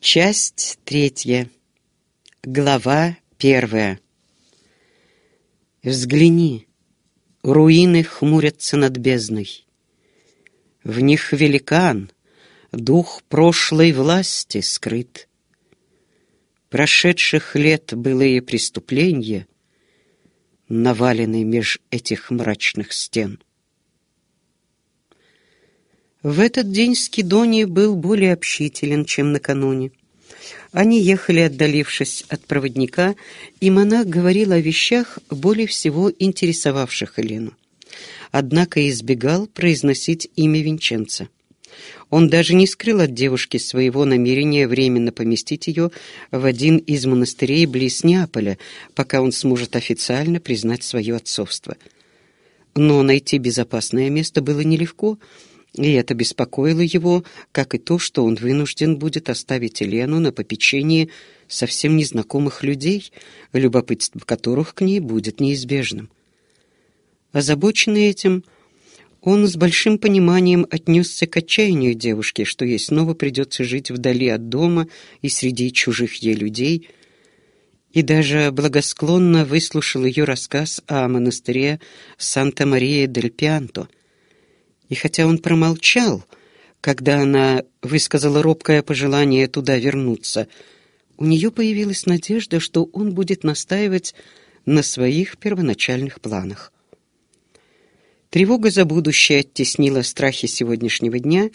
Часть третья. Глава первая. Взгляни, руины хмурятся над бездной. В них великан, дух прошлой власти скрыт. Прошедших лет былые преступления навалены меж этих мрачных стен — в этот день Скидоний был более общителен, чем накануне. Они ехали, отдалившись от проводника, и монах говорил о вещах, более всего интересовавших Елену. Однако избегал произносить имя Винченца. Он даже не скрыл от девушки своего намерения временно поместить ее в один из монастырей близ Неаполя, пока он сможет официально признать свое отцовство. Но найти безопасное место было нелегко — и это беспокоило его, как и то, что он вынужден будет оставить Елену на попечении совсем незнакомых людей, любопытство которых к ней будет неизбежным. Озабоченный этим, он с большим пониманием отнесся к отчаянию девушки, что ей снова придется жить вдали от дома и среди чужих ей людей, и даже благосклонно выслушал ее рассказ о монастыре Санта-Мария-дель-Пианто — и хотя он промолчал, когда она высказала робкое пожелание туда вернуться, у нее появилась надежда, что он будет настаивать на своих первоначальных планах. Тревога за будущее оттеснила страхи сегодняшнего дня,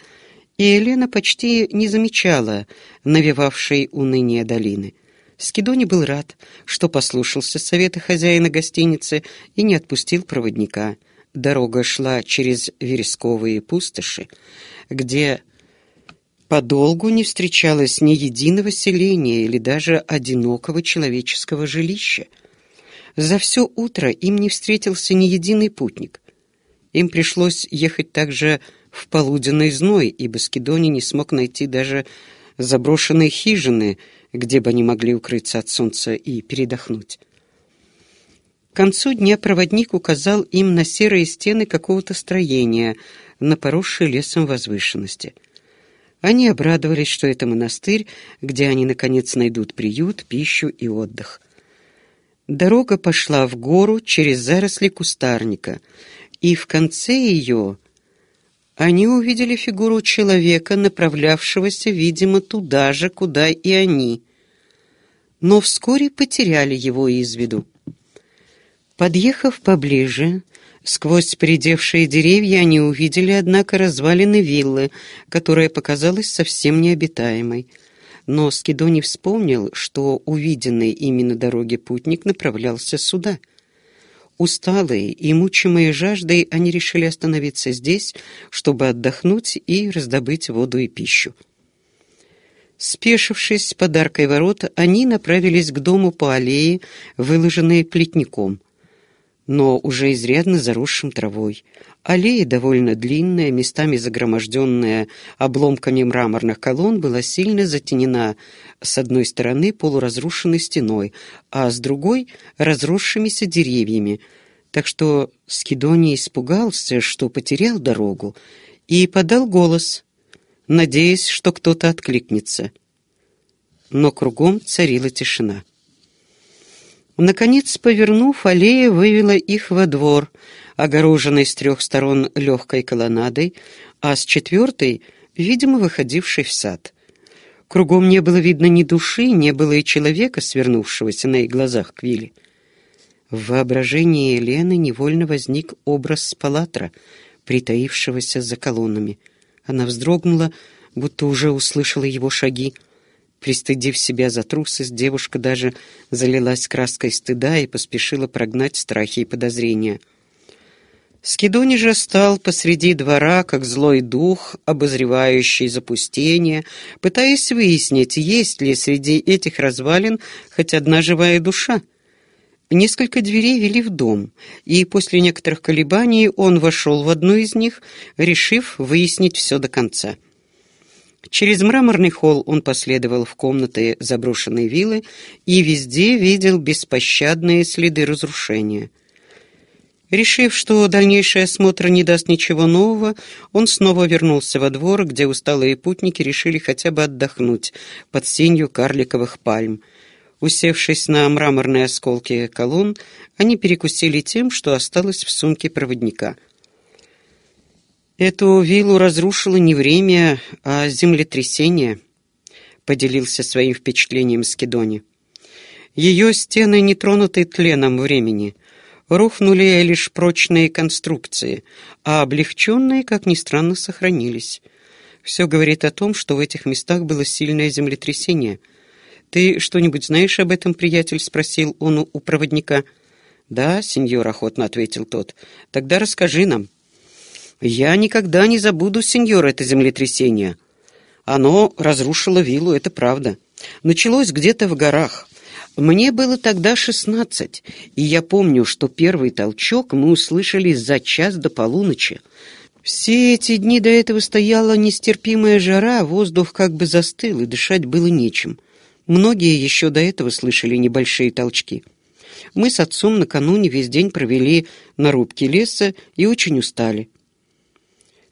и Елена почти не замечала навевавшей уныние долины. Скидони был рад, что послушался совета хозяина гостиницы и не отпустил проводника — Дорога шла через вересковые пустоши, где подолгу не встречалось ни единого селения или даже одинокого человеческого жилища. За все утро им не встретился ни единый путник. Им пришлось ехать также в полуденный зной, и Баскидони не смог найти даже заброшенные хижины, где бы они могли укрыться от солнца и передохнуть. К концу дня проводник указал им на серые стены какого-то строения, на поросшей лесом возвышенности. Они обрадовались, что это монастырь, где они, наконец, найдут приют, пищу и отдых. Дорога пошла в гору через заросли кустарника, и в конце ее они увидели фигуру человека, направлявшегося, видимо, туда же, куда и они, но вскоре потеряли его из виду. Подъехав поближе, сквозь придевшие деревья они увидели, однако, развалины виллы, которая показалась совсем необитаемой. Но Скидони вспомнил, что увиденный ими на дороге путник направлялся сюда. Усталые и мучимые жаждой, они решили остановиться здесь, чтобы отдохнуть и раздобыть воду и пищу. Спешившись под аркой ворот, они направились к дому по аллее, выложенной плетником но уже изрядно заросшим травой. Аллея, довольно длинная, местами загроможденная обломками мраморных колонн, была сильно затенена с одной стороны полуразрушенной стеной, а с другой — разросшимися деревьями. Так что Скидоний испугался, что потерял дорогу, и подал голос, надеясь, что кто-то откликнется. Но кругом царила тишина. Наконец, повернув, аллея вывела их во двор, огороженный с трех сторон легкой колоннадой, а с четвертой, видимо, выходивший в сад. Кругом не было видно ни души, не было и человека, свернувшегося на их глазах к Квилли. В воображении Елены невольно возник образ Спалатра, притаившегося за колоннами. Она вздрогнула, будто уже услышала его шаги, Пристыдив себя за трусость, девушка даже залилась краской стыда и поспешила прогнать страхи и подозрения. Скидони же стал посреди двора, как злой дух, обозревающий запустение, пытаясь выяснить, есть ли среди этих развалин хоть одна живая душа. Несколько дверей вели в дом, и после некоторых колебаний он вошел в одну из них, решив выяснить все до конца. Через мраморный холл он последовал в комнаты заброшенной виллы и везде видел беспощадные следы разрушения. Решив, что дальнейший осмотр не даст ничего нового, он снова вернулся во двор, где усталые путники решили хотя бы отдохнуть под сенью карликовых пальм. Усевшись на мраморные осколки колонн, они перекусили тем, что осталось в сумке проводника — Эту виллу разрушило не время, а землетрясение, поделился своим впечатлением Скидони. Ее стены, не тронутые тленом времени, рухнули лишь прочные конструкции, а облегченные, как ни странно, сохранились. Все говорит о том, что в этих местах было сильное землетрясение. «Ты что-нибудь знаешь об этом, приятель?» — спросил он у проводника. «Да, сеньор», — охотно ответил тот. «Тогда расскажи нам». Я никогда не забуду, сеньор, это землетрясение. Оно разрушило виллу, это правда. Началось где-то в горах. Мне было тогда шестнадцать, и я помню, что первый толчок мы услышали за час до полуночи. Все эти дни до этого стояла нестерпимая жара, воздух как бы застыл, и дышать было нечем. Многие еще до этого слышали небольшие толчки. Мы с отцом накануне весь день провели на рубке леса и очень устали.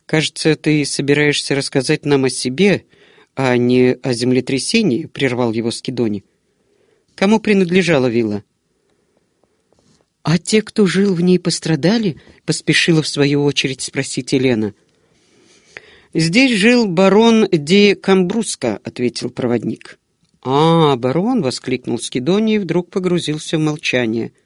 «Кажется, ты собираешься рассказать нам о себе, а не о землетрясении», — прервал его Скидони. «Кому принадлежала вилла?» «А те, кто жил в ней, пострадали?» — поспешила в свою очередь спросить Елена. «Здесь жил барон де Камбруска», — ответил проводник. «А, барон!» — воскликнул Скидони и вдруг погрузился в молчание —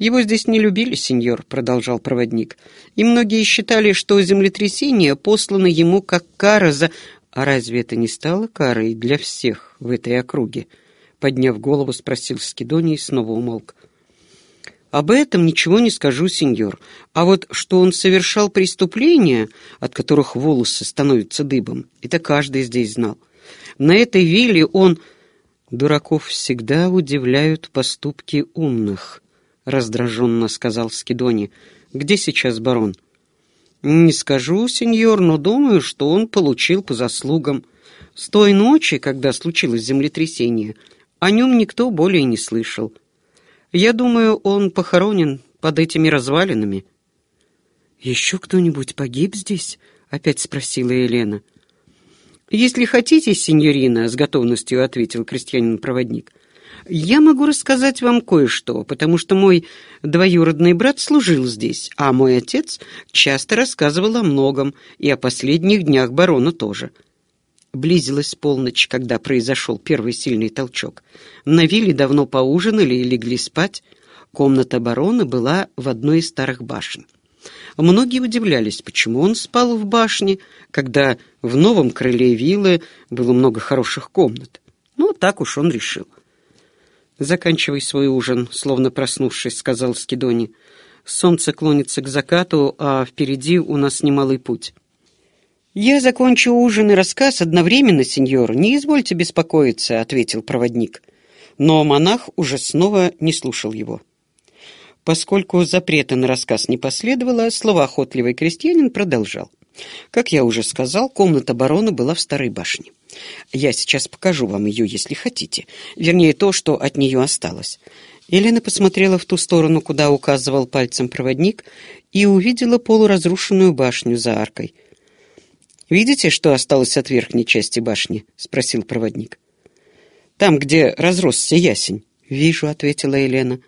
«Его здесь не любили, сеньор», — продолжал проводник, «и многие считали, что землетрясение послано ему как кара за...» «А разве это не стало карой для всех в этой округе?» Подняв голову, спросил Скидоний и снова умолк. «Об этом ничего не скажу, сеньор. А вот что он совершал преступления, от которых волосы становятся дыбом, это каждый здесь знал. На этой вилле он...» «Дураков всегда удивляют поступки умных», раздраженно сказал Скидони. «Где сейчас барон?» «Не скажу, сеньор, но думаю, что он получил по заслугам. С той ночи, когда случилось землетрясение, о нем никто более не слышал. Я думаю, он похоронен под этими развалинами». «Еще кто-нибудь погиб здесь?» — опять спросила Елена. «Если хотите, сеньорина», — с готовностью ответил крестьянин-проводник, я могу рассказать вам кое-что, потому что мой двоюродный брат служил здесь, а мой отец часто рассказывал о многом и о последних днях барона тоже. Близилась полночь, когда произошел первый сильный толчок. На вилле давно поужинали и легли спать. Комната барона была в одной из старых башен. Многие удивлялись, почему он спал в башне, когда в новом крыле виллы было много хороших комнат. Ну, так уж он решил. «Заканчивай свой ужин», — словно проснувшись, сказал Скидони. «Солнце клонится к закату, а впереди у нас немалый путь». «Я закончу ужин и рассказ одновременно, сеньор. Не извольте беспокоиться», — ответил проводник. Но монах уже снова не слушал его. Поскольку запрета на рассказ не последовало, словоохотливый крестьянин продолжал. Как я уже сказал, комната барона была в старой башне. Я сейчас покажу вам ее, если хотите. Вернее, то, что от нее осталось. Елена посмотрела в ту сторону, куда указывал пальцем проводник, и увидела полуразрушенную башню за аркой. «Видите, что осталось от верхней части башни?» — спросил проводник. «Там, где разросся ясень». «Вижу», — ответила Елена.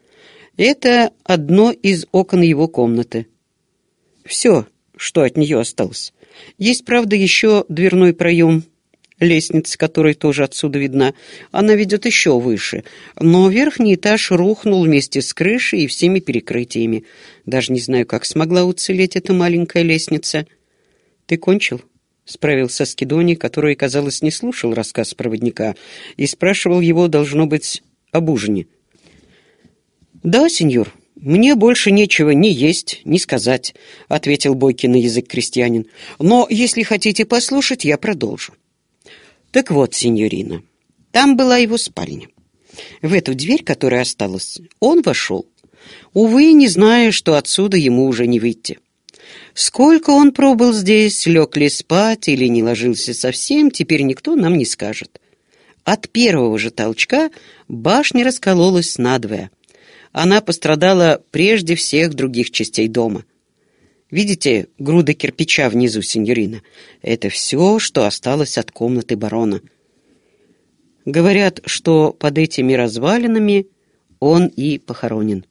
«Это одно из окон его комнаты». «Все», что от нее осталось. Есть, правда, еще дверной проем, лестница которой тоже отсюда видна. Она ведет еще выше, но верхний этаж рухнул вместе с крышей и всеми перекрытиями. Даже не знаю, как смогла уцелеть эта маленькая лестница. «Ты кончил?» — справился Скидони, который, казалось, не слушал рассказ проводника и спрашивал его, должно быть, об ужине. «Да, сеньор», «Мне больше нечего ни есть, ни сказать», — ответил Бойкин на язык крестьянин. «Но если хотите послушать, я продолжу». «Так вот, сеньорина, там была его спальня. В эту дверь, которая осталась, он вошел, увы, не зная, что отсюда ему уже не выйти. Сколько он пробыл здесь, лег ли спать или не ложился совсем, теперь никто нам не скажет. От первого же толчка башня раскололась надвое — она пострадала прежде всех других частей дома. Видите груда кирпича внизу, сеньорина? Это все, что осталось от комнаты барона. Говорят, что под этими развалинами он и похоронен.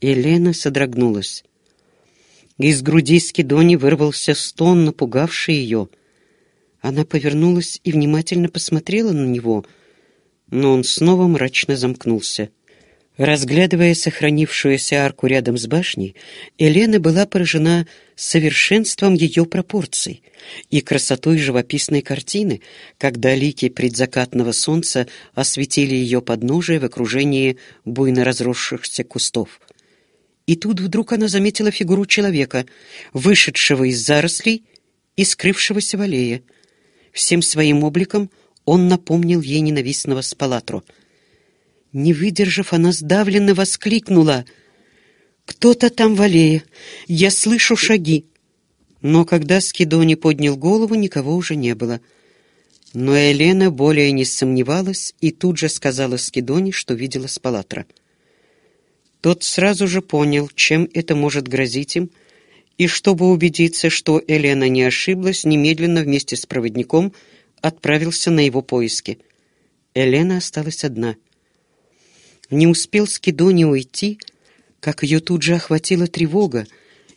Елена содрогнулась. Из груди Скидони вырвался стон, напугавший ее. Она повернулась и внимательно посмотрела на него — но он снова мрачно замкнулся. Разглядывая сохранившуюся арку рядом с башней, Елена была поражена совершенством ее пропорций и красотой живописной картины, когда лики предзакатного солнца осветили ее подножие в окружении буйно разросшихся кустов. И тут вдруг она заметила фигуру человека, вышедшего из зарослей и скрывшегося в аллее. Всем своим обликом — он напомнил ей ненавистного спалатру. Не выдержав, она сдавленно воскликнула. «Кто-то там в аллее! Я слышу шаги!» Но когда Скидони поднял голову, никого уже не было. Но Елена более не сомневалась и тут же сказала Скидони, что видела Спалатра. Тот сразу же понял, чем это может грозить им, и чтобы убедиться, что Елена не ошиблась, немедленно вместе с проводником — отправился на его поиски. Элена осталась одна. Не успел Скидони уйти, как ее тут же охватила тревога,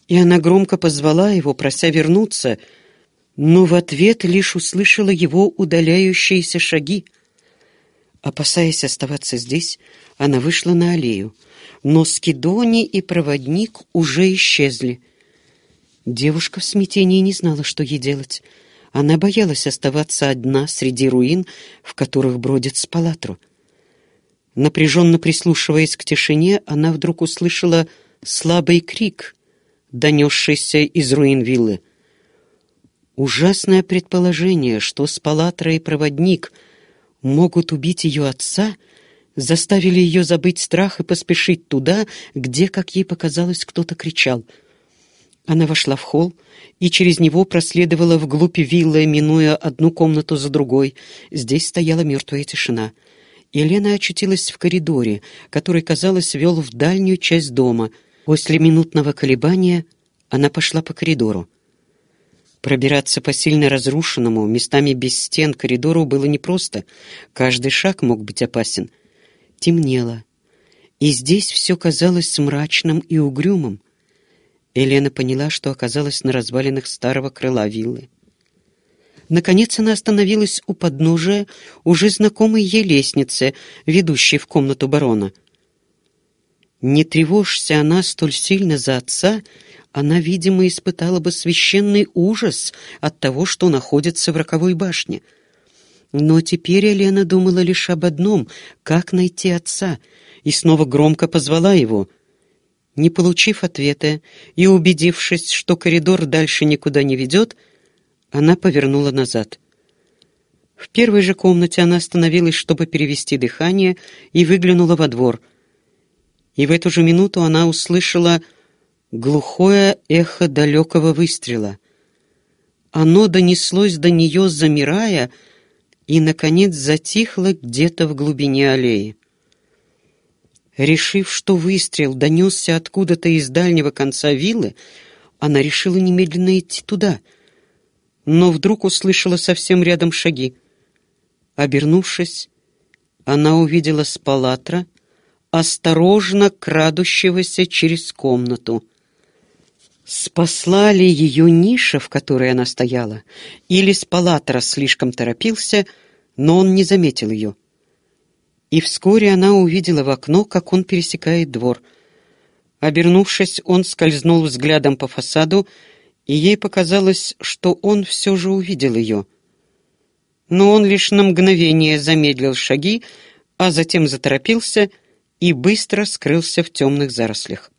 и она громко позвала его, прося вернуться, но в ответ лишь услышала его удаляющиеся шаги. Опасаясь оставаться здесь, она вышла на аллею, но Скидони и проводник уже исчезли. Девушка в смятении не знала, что ей делать — она боялась оставаться одна среди руин, в которых бродит Спалатру. Напряженно прислушиваясь к тишине, она вдруг услышала слабый крик, донесшийся из руин виллы. Ужасное предположение, что Спалатра и проводник могут убить ее отца, заставили ее забыть страх и поспешить туда, где, как ей показалось, кто-то кричал — она вошла в холл и через него проследовала вглубь виллы, минуя одну комнату за другой. Здесь стояла мертвая тишина. Елена очутилась в коридоре, который, казалось, вел в дальнюю часть дома. После минутного колебания она пошла по коридору. Пробираться по сильно разрушенному, местами без стен коридору было непросто. Каждый шаг мог быть опасен. Темнело. И здесь все казалось мрачным и угрюмым. Елена поняла, что оказалась на развалинах старого крыла виллы. Наконец она остановилась у подножия уже знакомой ей лестницы, ведущей в комнату барона. Не тревожься она столь сильно за отца, она, видимо, испытала бы священный ужас от того, что находится в роковой башне. Но теперь Елена думала лишь об одном — как найти отца, и снова громко позвала его — не получив ответа и убедившись, что коридор дальше никуда не ведет, она повернула назад. В первой же комнате она остановилась, чтобы перевести дыхание, и выглянула во двор. И в эту же минуту она услышала глухое эхо далекого выстрела. Оно донеслось до нее, замирая, и, наконец, затихло где-то в глубине аллеи. Решив, что выстрел донесся откуда-то из дальнего конца виллы, она решила немедленно идти туда, но вдруг услышала совсем рядом шаги. Обернувшись, она увидела с палатра осторожно крадущегося через комнату. Спасла ли ее ниша, в которой она стояла, или с палатра слишком торопился, но он не заметил ее и вскоре она увидела в окно, как он пересекает двор. Обернувшись, он скользнул взглядом по фасаду, и ей показалось, что он все же увидел ее. Но он лишь на мгновение замедлил шаги, а затем заторопился и быстро скрылся в темных зарослях.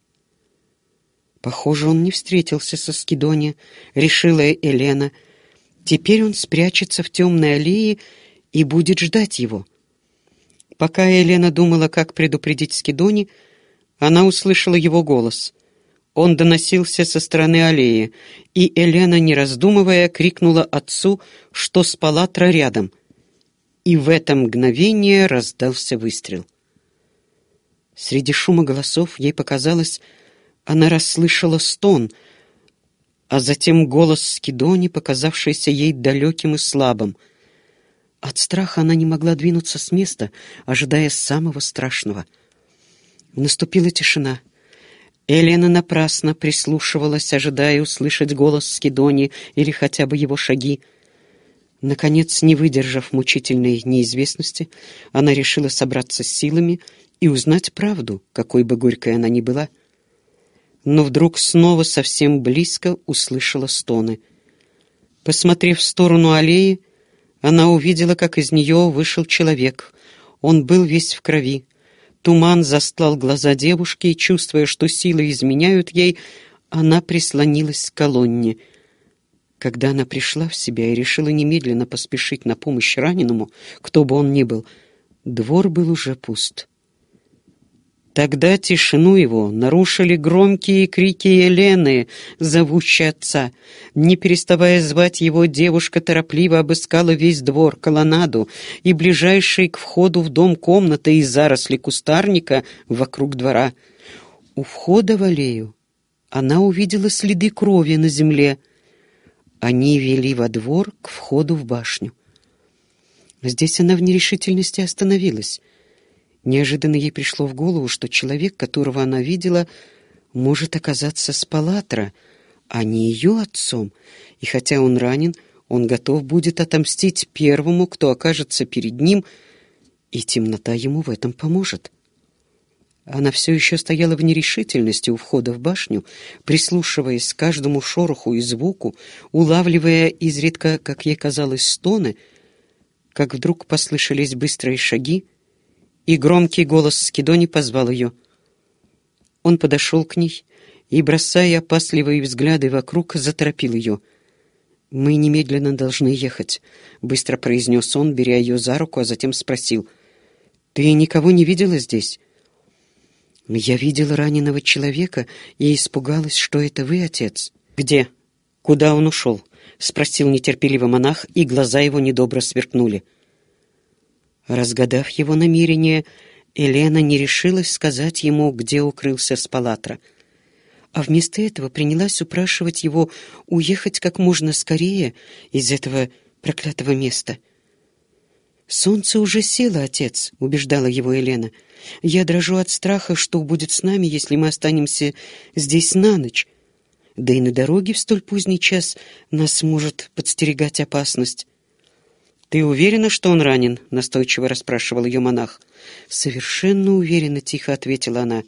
«Похоже, он не встретился со Скидони», — решила Елена. «Теперь он спрячется в темной аллее и будет ждать его». Пока Елена думала, как предупредить Скидони, она услышала его голос. Он доносился со стороны аллеи, и Елена, не раздумывая, крикнула отцу, что с палатра рядом. И в это мгновение раздался выстрел. Среди шума голосов ей показалось, она расслышала стон, а затем голос Скидони, показавшийся ей далеким и слабым — от страха она не могла двинуться с места, ожидая самого страшного. Наступила тишина. Елена напрасно прислушивалась, ожидая услышать голос Скидони или хотя бы его шаги. Наконец, не выдержав мучительной неизвестности, она решила собраться с силами и узнать правду, какой бы горькой она ни была. Но вдруг снова совсем близко услышала стоны. Посмотрев в сторону аллеи, она увидела, как из нее вышел человек. Он был весь в крови. Туман застлал глаза девушки, и, чувствуя, что силы изменяют ей, она прислонилась к колонне. Когда она пришла в себя и решила немедленно поспешить на помощь раненому, кто бы он ни был, двор был уже пуст. Тогда тишину его нарушили громкие крики Елены, зовущей отца. Не переставая звать его, девушка торопливо обыскала весь двор, колоннаду и ближайшие к входу в дом комнаты и заросли кустарника вокруг двора. У входа в аллею она увидела следы крови на земле. Они вели во двор к входу в башню. Здесь она в нерешительности остановилась — Неожиданно ей пришло в голову, что человек, которого она видела, может оказаться с Палатра, а не ее отцом, и хотя он ранен, он готов будет отомстить первому, кто окажется перед ним, и темнота ему в этом поможет. Она все еще стояла в нерешительности у входа в башню, прислушиваясь к каждому шороху и звуку, улавливая изредка, как ей казалось, стоны, как вдруг послышались быстрые шаги, и громкий голос Скидони позвал ее. Он подошел к ней и, бросая опасливые взгляды вокруг, заторопил ее. «Мы немедленно должны ехать», — быстро произнес он, беря ее за руку, а затем спросил. «Ты никого не видела здесь?» «Ну, «Я видела раненого человека и испугалась, что это вы, отец». «Где? Куда он ушел?» — спросил нетерпеливо монах, и глаза его недобро сверкнули. Разгадав его намерение, Елена не решилась сказать ему, где укрылся Спалатра, а вместо этого принялась упрашивать его уехать как можно скорее из этого проклятого места. «Солнце уже село, отец», — убеждала его Елена. «Я дрожу от страха, что будет с нами, если мы останемся здесь на ночь. Да и на дороге в столь поздний час нас может подстерегать опасность». «Ты уверена, что он ранен?» — настойчиво расспрашивал ее монах. «Совершенно уверена», — тихо ответила она.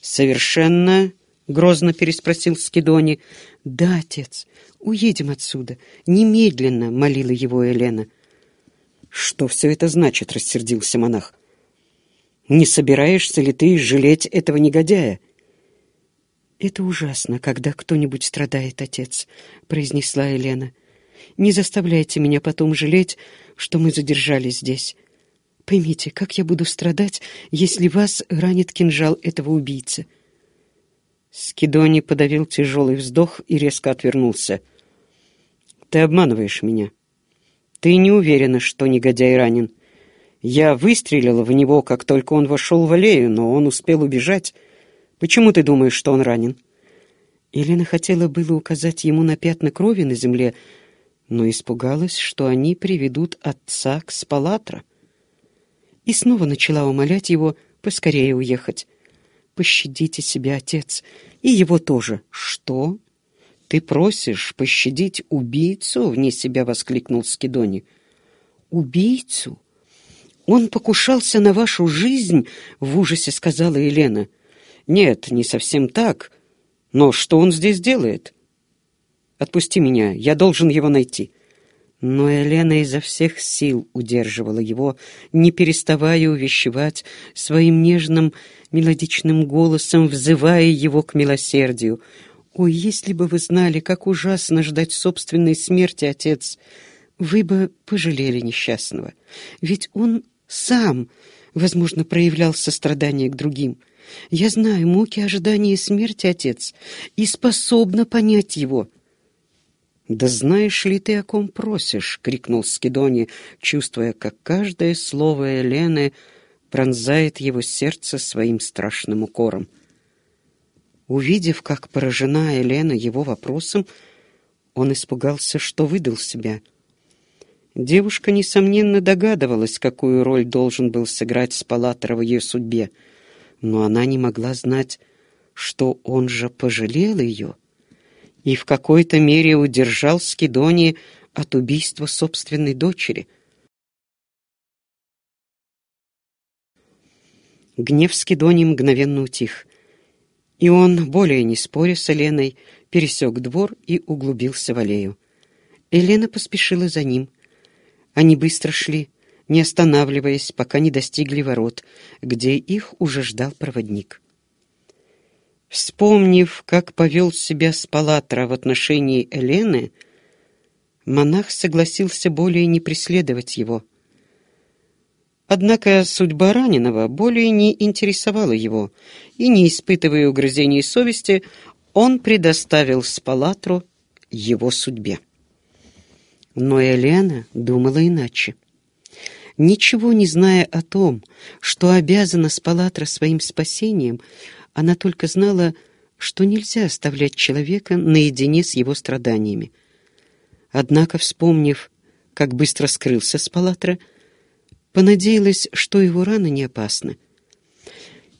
«Совершенно?» — грозно переспросил Скидони. «Да, отец, уедем отсюда. Немедленно», — молила его Елена. «Что все это значит?» — рассердился монах. «Не собираешься ли ты жалеть этого негодяя?» «Это ужасно, когда кто-нибудь страдает, отец», — произнесла Елена. Не заставляйте меня потом жалеть, что мы задержались здесь. Поймите, как я буду страдать, если вас ранит кинжал этого убийцы?» Скидони подавил тяжелый вздох и резко отвернулся. «Ты обманываешь меня. Ты не уверена, что негодяй ранен. Я выстрелила в него, как только он вошел в аллею, но он успел убежать. Почему ты думаешь, что он ранен?» Елена хотела было указать ему на пятна крови на земле, но испугалась, что они приведут отца к Спалатра. И снова начала умолять его поскорее уехать. «Пощадите себя, отец, и его тоже». «Что? Ты просишь пощадить убийцу?» — вне себя воскликнул Скидони. «Убийцу? Он покушался на вашу жизнь?» — в ужасе сказала Елена. «Нет, не совсем так. Но что он здесь делает?» Отпусти меня, я должен его найти». Но Елена изо всех сил удерживала его, не переставая увещевать своим нежным мелодичным голосом, взывая его к милосердию. «Ой, если бы вы знали, как ужасно ждать собственной смерти, отец, вы бы пожалели несчастного. Ведь он сам, возможно, проявлял сострадание к другим. Я знаю муки ожидания смерти, отец, и способна понять его». «Да знаешь ли ты, о ком просишь?» — крикнул Скидони, чувствуя, как каждое слово Елены пронзает его сердце своим страшным укором. Увидев, как поражена Елена его вопросом, он испугался, что выдал себя. Девушка, несомненно, догадывалась, какую роль должен был сыграть Спалатора в ее судьбе, но она не могла знать, что он же пожалел ее — и в какой-то мере удержал Скидони от убийства собственной дочери. Гнев Скидони мгновенно утих, и он, более не споря с Еленой, пересек двор и углубился в аллею. Елена поспешила за ним. Они быстро шли, не останавливаясь, пока не достигли ворот, где их уже ждал проводник. Вспомнив, как повел себя Спалатра в отношении Элены, монах согласился более не преследовать его. Однако судьба раненого более не интересовала его, и, не испытывая угрызений совести, он предоставил Спалатру его судьбе. Но Елена думала иначе. Ничего не зная о том, что обязана Спалатра своим спасением, она только знала, что нельзя оставлять человека наедине с его страданиями. Однако, вспомнив, как быстро скрылся с палатра, понадеялась, что его рана не опасна.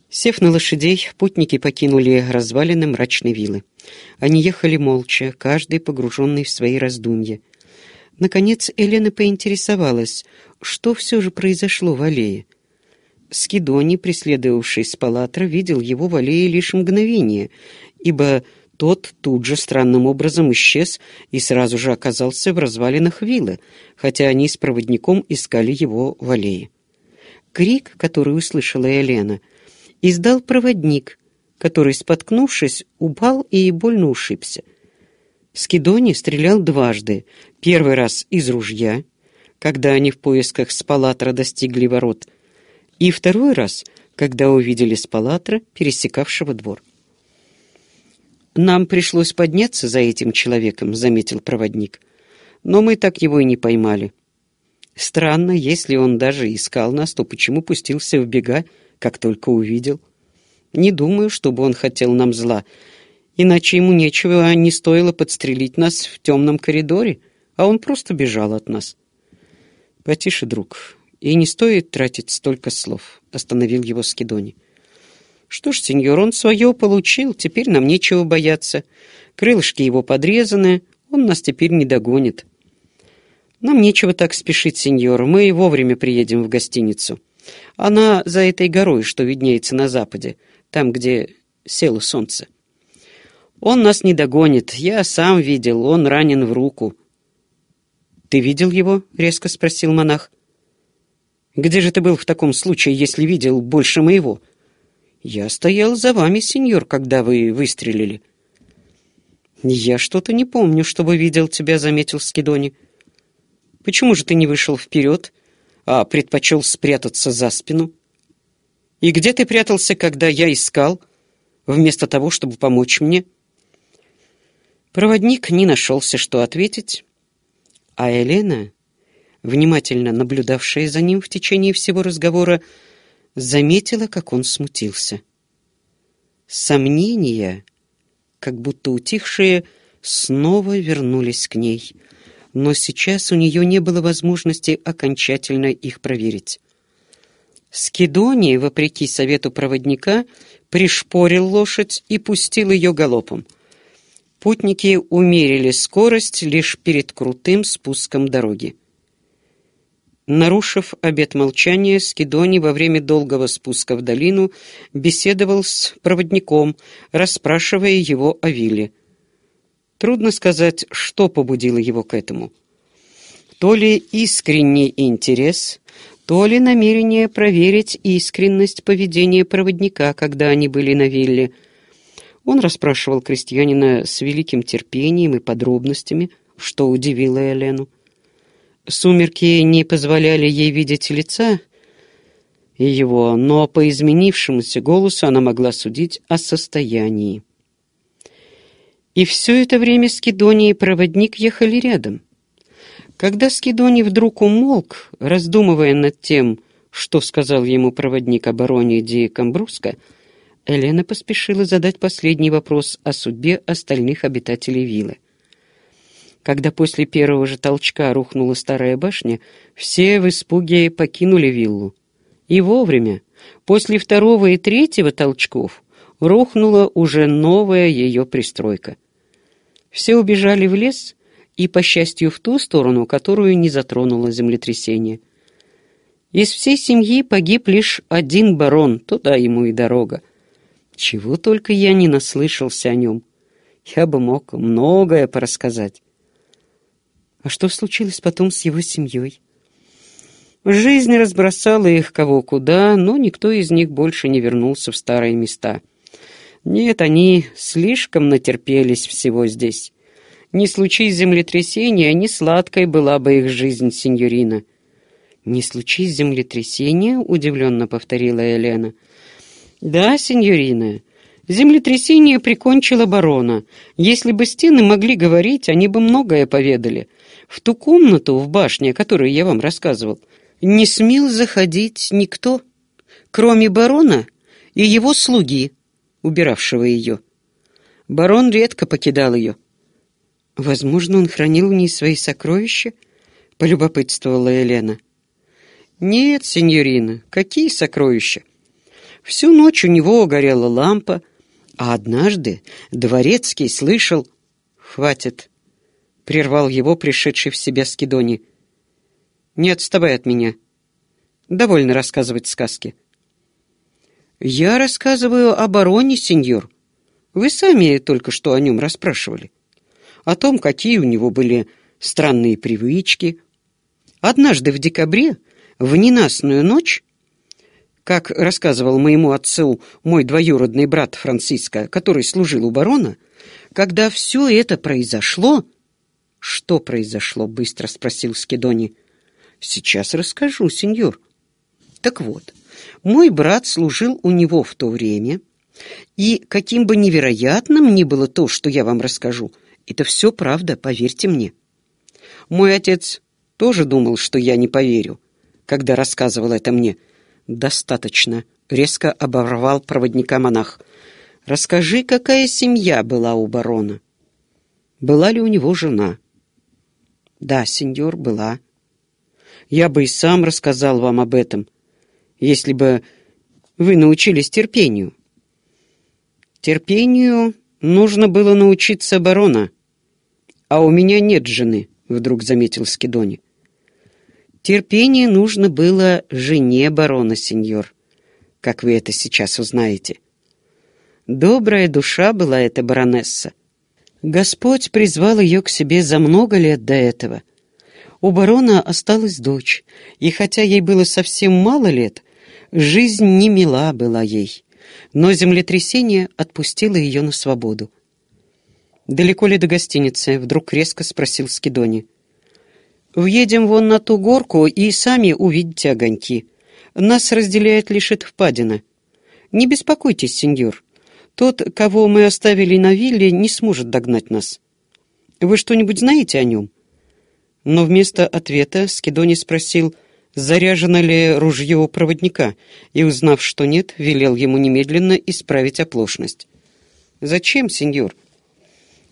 Сев на лошадей, путники покинули развалины мрачной виллы. Они ехали молча, каждый погруженный в свои раздумья. Наконец Елена поинтересовалась, что все же произошло в аллее. Скидоний, преследовавший Спалатра, видел его в аллее лишь мгновение, ибо тот тут же странным образом исчез и сразу же оказался в развалинах виллы, хотя они с проводником искали его в аллее. Крик, который услышала Елена, издал проводник, который, споткнувшись, упал и больно ушибся. Скидони стрелял дважды, первый раз из ружья, когда они в поисках Спалатра достигли ворот — и второй раз, когда увидели Спалатра, пересекавшего двор. «Нам пришлось подняться за этим человеком», — заметил проводник. «Но мы так его и не поймали. Странно, если он даже искал нас, то почему пустился в бега, как только увидел? Не думаю, чтобы он хотел нам зла, иначе ему нечего, а не стоило подстрелить нас в темном коридоре, а он просто бежал от нас». «Потише, друг, и не стоит тратить столько слов, остановил его Скидони. Что ж, сеньор, он свое получил, теперь нам нечего бояться. Крылышки его подрезаны, он нас теперь не догонит. Нам нечего так спешить, сеньор, мы вовремя приедем в гостиницу. Она за этой горой, что виднеется на западе, там, где село солнце. Он нас не догонит, я сам видел, он ранен в руку. «Ты видел его?» — резко спросил монах. Где же ты был в таком случае, если видел больше моего?» «Я стоял за вами, сеньор, когда вы выстрелили». «Я что-то не помню, чтобы видел тебя», — заметил Скидони. «Почему же ты не вышел вперед, а предпочел спрятаться за спину?» «И где ты прятался, когда я искал, вместо того, чтобы помочь мне?» Проводник не нашелся, что ответить, а Елена внимательно наблюдавшая за ним в течение всего разговора, заметила, как он смутился. Сомнения, как будто утихшие, снова вернулись к ней, но сейчас у нее не было возможности окончательно их проверить. Скидоний, вопреки совету проводника, пришпорил лошадь и пустил ее галопом. Путники умерили скорость лишь перед крутым спуском дороги. Нарушив обет молчания, Скидони во время долгого спуска в долину беседовал с проводником, расспрашивая его о Вилле. Трудно сказать, что побудило его к этому. То ли искренний интерес, то ли намерение проверить искренность поведения проводника, когда они были на вилле. Он расспрашивал крестьянина с великим терпением и подробностями, что удивило Елену. Сумерки не позволяли ей видеть лица его, но по изменившемуся голосу она могла судить о состоянии. И все это время Скидони и проводник ехали рядом. Когда Скидони вдруг умолк, раздумывая над тем, что сказал ему проводник о бароне Ди Камбруска, Елена поспешила задать последний вопрос о судьбе остальных обитателей виллы. Когда после первого же толчка рухнула старая башня, все в испуге покинули виллу. И вовремя, после второго и третьего толчков, рухнула уже новая ее пристройка. Все убежали в лес и, по счастью, в ту сторону, которую не затронуло землетрясение. Из всей семьи погиб лишь один барон, туда ему и дорога. Чего только я не наслышался о нем. Я бы мог многое порассказать. А что случилось потом с его семьей? Жизнь разбросала их кого куда, но никто из них больше не вернулся в старые места. Нет, они слишком натерпелись всего здесь. Не случись землетрясения, не сладкой была бы их жизнь, сеньорина. «Не случись землетрясения», — удивленно повторила Елена. «Да, сеньорина, землетрясение прикончило барона. Если бы стены могли говорить, они бы многое поведали» в ту комнату в башне, о которой я вам рассказывал, не смел заходить никто, кроме барона и его слуги, убиравшего ее. Барон редко покидал ее. Возможно, он хранил в ней свои сокровища, полюбопытствовала Елена. Нет, сеньорина, какие сокровища? Всю ночь у него горела лампа, а однажды дворецкий слышал «Хватит, прервал его пришедший в себя Скидони. «Не отставай от меня. Довольно рассказывать сказки». «Я рассказываю о бароне, сеньор. Вы сами только что о нем расспрашивали. О том, какие у него были странные привычки. Однажды в декабре, в ненастную ночь, как рассказывал моему отцу мой двоюродный брат Франциско, который служил у барона, когда все это произошло, «Что произошло?» — быстро спросил Скидони. «Сейчас расскажу, сеньор». «Так вот, мой брат служил у него в то время, и каким бы невероятным ни было то, что я вам расскажу, это все правда, поверьте мне». Мой отец тоже думал, что я не поверю, когда рассказывал это мне. «Достаточно», — резко оборвал проводника монах. «Расскажи, какая семья была у барона?» «Была ли у него жена?» Да, сеньор, была. Я бы и сам рассказал вам об этом, если бы вы научились терпению. Терпению нужно было научиться барона. А у меня нет жены, вдруг заметил Скидони. Терпение нужно было жене барона, сеньор, как вы это сейчас узнаете. Добрая душа была эта баронесса, Господь призвал ее к себе за много лет до этого. У барона осталась дочь, и хотя ей было совсем мало лет, жизнь не мила была ей, но землетрясение отпустило ее на свободу. «Далеко ли до гостиницы?» — вдруг резко спросил Скидони. «Въедем вон на ту горку и сами увидите огоньки. Нас разделяет лишь эта впадина. Не беспокойтесь, сеньор. Тот, кого мы оставили на вилле, не сможет догнать нас. Вы что-нибудь знаете о нем?» Но вместо ответа Скидони спросил, заряжено ли ружье у проводника, и, узнав, что нет, велел ему немедленно исправить оплошность. «Зачем, сеньор?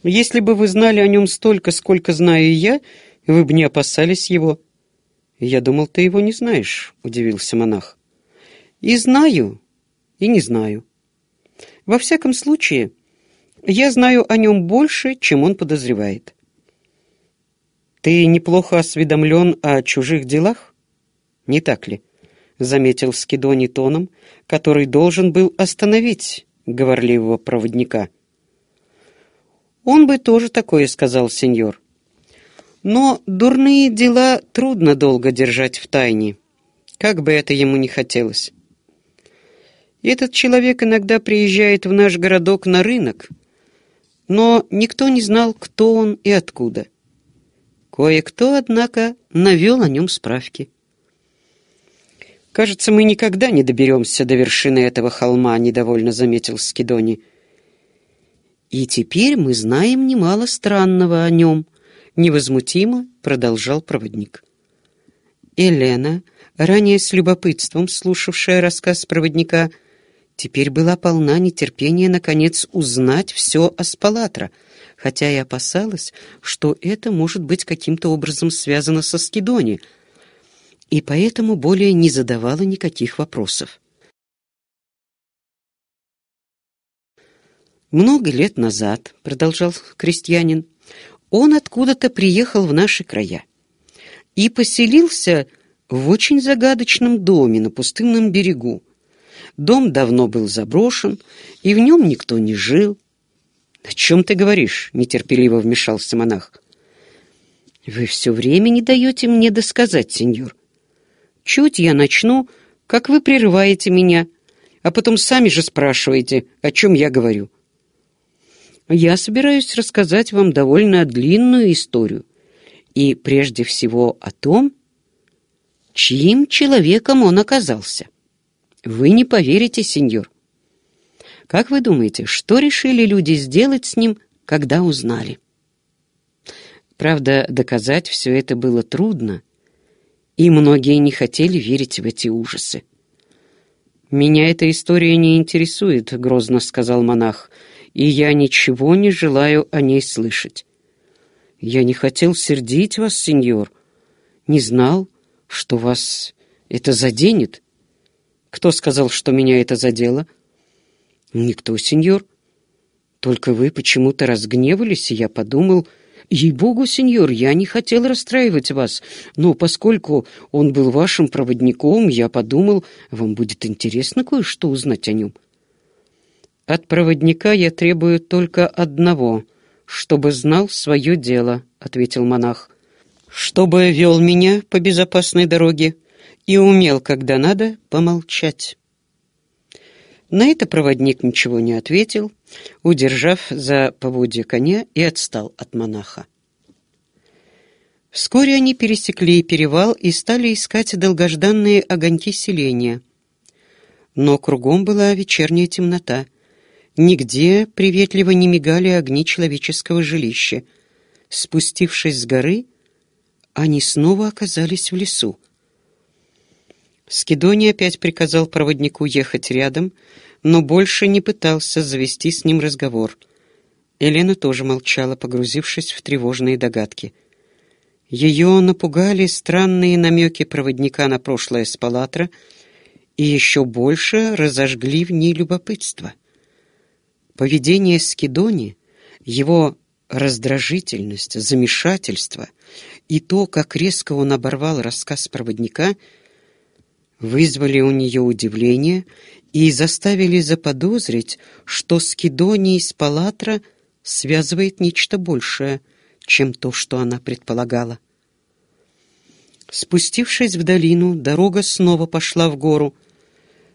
Если бы вы знали о нем столько, сколько знаю я, вы бы не опасались его». «Я думал, ты его не знаешь», — удивился монах. «И знаю, и не знаю. Во всяком случае, я знаю о нем больше, чем он подозревает. «Ты неплохо осведомлен о чужих делах, не так ли?» — заметил Скидони тоном, который должен был остановить говорливого проводника. «Он бы тоже такое сказал, сеньор. Но дурные дела трудно долго держать в тайне, как бы это ему ни хотелось. Этот человек иногда приезжает в наш городок на рынок, но никто не знал, кто он и откуда. Кое-кто, однако, навел о нем справки. «Кажется, мы никогда не доберемся до вершины этого холма», — недовольно заметил Скидони. «И теперь мы знаем немало странного о нем», — невозмутимо продолжал проводник. Елена, ранее с любопытством слушавшая рассказ проводника, — теперь была полна нетерпения, наконец, узнать все о Спалатра, хотя и опасалась, что это может быть каким-то образом связано со Скидони, и поэтому более не задавала никаких вопросов. «Много лет назад, — продолжал крестьянин, — он откуда-то приехал в наши края и поселился в очень загадочном доме на пустынном берегу, Дом давно был заброшен, и в нем никто не жил. «О чем ты говоришь?» — нетерпеливо вмешался монах. «Вы все время не даете мне досказать, сеньор. Чуть я начну, как вы прерываете меня, а потом сами же спрашиваете, о чем я говорю». Я собираюсь рассказать вам довольно длинную историю, и прежде всего о том, чьим человеком он оказался. Вы не поверите, сеньор. Как вы думаете, что решили люди сделать с ним, когда узнали? Правда, доказать все это было трудно, и многие не хотели верить в эти ужасы. «Меня эта история не интересует», — грозно сказал монах, «и я ничего не желаю о ней слышать». «Я не хотел сердить вас, сеньор. Не знал, что вас это заденет». Кто сказал, что меня это задело? Никто, сеньор. Только вы почему-то разгневались, и я подумал... «Ей-богу, сеньор, я не хотел расстраивать вас, но поскольку он был вашим проводником, я подумал, вам будет интересно кое-что узнать о нем». «От проводника я требую только одного, чтобы знал свое дело», — ответил монах. «Чтобы вел меня по безопасной дороге, и умел, когда надо, помолчать. На это проводник ничего не ответил, удержав за поводья коня и отстал от монаха. Вскоре они пересекли перевал и стали искать долгожданные огоньки селения. Но кругом была вечерняя темнота. Нигде приветливо не мигали огни человеческого жилища. Спустившись с горы, они снова оказались в лесу. Скидоний опять приказал проводнику ехать рядом, но больше не пытался завести с ним разговор. Елена тоже молчала, погрузившись в тревожные догадки. Ее напугали странные намеки проводника на прошлое с Палатра и еще больше разожгли в ней любопытство. Поведение Скидони, его раздражительность, замешательство и то, как резко он оборвал рассказ проводника — вызвали у нее удивление и заставили заподозрить, что с Кедонией с Палатра связывает нечто большее, чем то, что она предполагала. Спустившись в долину, дорога снова пошла в гору,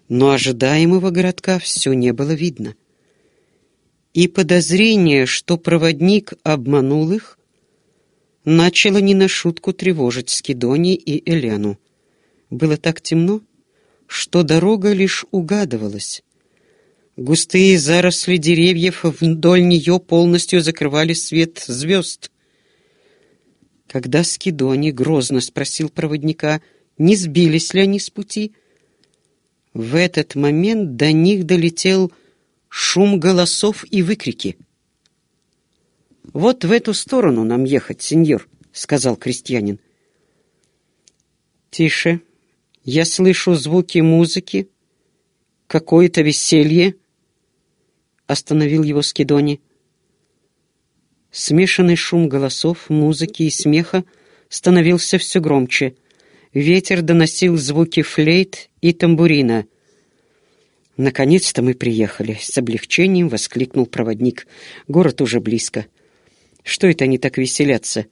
но ожидаемого городка все не было видно. И подозрение, что проводник обманул их, начало не на шутку тревожить Скидони и Элену. Было так темно, что дорога лишь угадывалась. Густые заросли деревьев вдоль нее полностью закрывали свет звезд. Когда Скидони грозно спросил проводника, не сбились ли они с пути, в этот момент до них долетел шум голосов и выкрики. «Вот в эту сторону нам ехать, сеньор», — сказал крестьянин. «Тише», я слышу звуки музыки, какое-то веселье. Остановил его Скидони. Смешанный шум голосов, музыки и смеха становился все громче. Ветер доносил звуки флейт и тамбурина. «Наконец-то мы приехали!» — с облегчением воскликнул проводник. «Город уже близко. Что это они так веселятся?»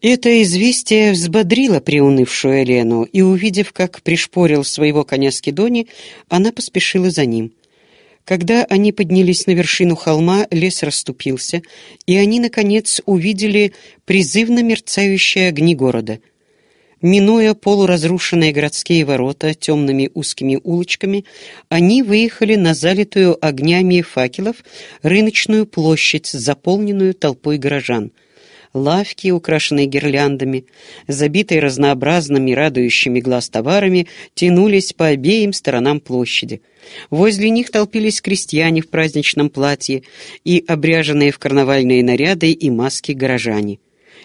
Это известие взбодрило приунывшую Элену, и, увидев, как пришпорил своего коня Скидони, она поспешила за ним. Когда они поднялись на вершину холма, лес расступился, и они, наконец, увидели призывно мерцающие огни города. Минуя полуразрушенные городские ворота темными узкими улочками, они выехали на залитую огнями факелов рыночную площадь, заполненную толпой горожан — лавки, украшенные гирляндами, забитые разнообразными радующими глаз товарами, тянулись по обеим сторонам площади. Возле них толпились крестьяне в праздничном платье и обряженные в карнавальные наряды и маски горожане.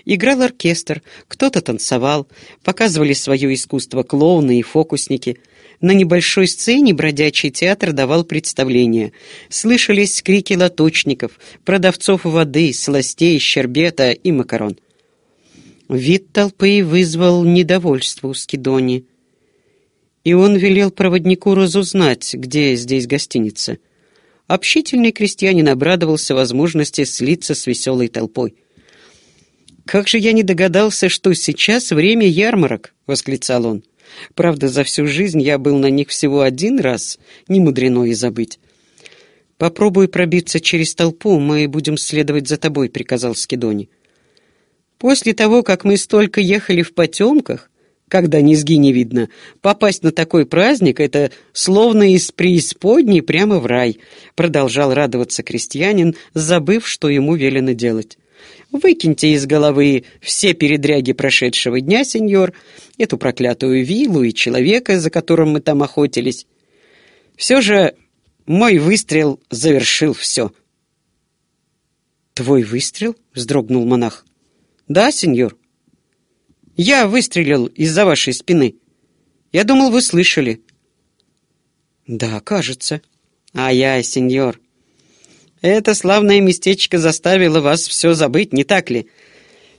Играл оркестр, кто-то танцевал, показывали свое искусство клоуны и фокусники — на небольшой сцене бродячий театр давал представление. Слышались крики лоточников, продавцов воды, сластей, щербета и макарон. Вид толпы вызвал недовольство у Скидони. И он велел проводнику разузнать, где здесь гостиница. Общительный крестьянин обрадовался возможности слиться с веселой толпой. «Как же я не догадался, что сейчас время ярмарок!» — восклицал он. Правда, за всю жизнь я был на них всего один раз, не мудрено и забыть. «Попробуй пробиться через толпу, мы будем следовать за тобой», — приказал Скидони. После того, как мы столько ехали в потемках, когда низги не видно, попасть на такой праздник — это словно из преисподней прямо в рай, — продолжал радоваться крестьянин, забыв, что ему велено делать. Выкиньте из головы все передряги прошедшего дня, сеньор, эту проклятую виллу и человека, за которым мы там охотились. Все же мой выстрел завершил все». «Твой выстрел?» — вздрогнул монах. «Да, сеньор. Я выстрелил из-за вашей спины. Я думал, вы слышали». «Да, кажется». «А я, сеньор, это славное местечко заставило вас все забыть, не так ли?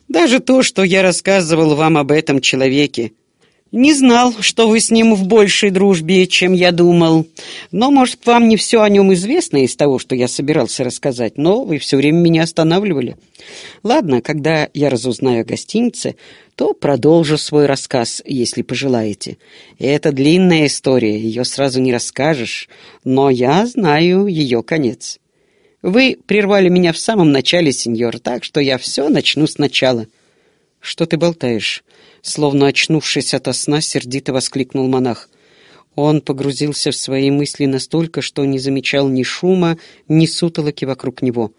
Даже то, что я рассказывал вам об этом человеке. Не знал, что вы с ним в большей дружбе, чем я думал. Но, может, вам не все о нем известно из того, что я собирался рассказать, но вы все время меня останавливали. Ладно, когда я разузнаю о гостинице, то продолжу свой рассказ, если пожелаете. Это длинная история, ее сразу не расскажешь, но я знаю ее конец. Вы прервали меня в самом начале, сеньор, так что я все начну сначала». «Что ты болтаешь?» Словно очнувшись от сна, сердито воскликнул монах. Он погрузился в свои мысли настолько, что не замечал ни шума, ни сутолоки вокруг него.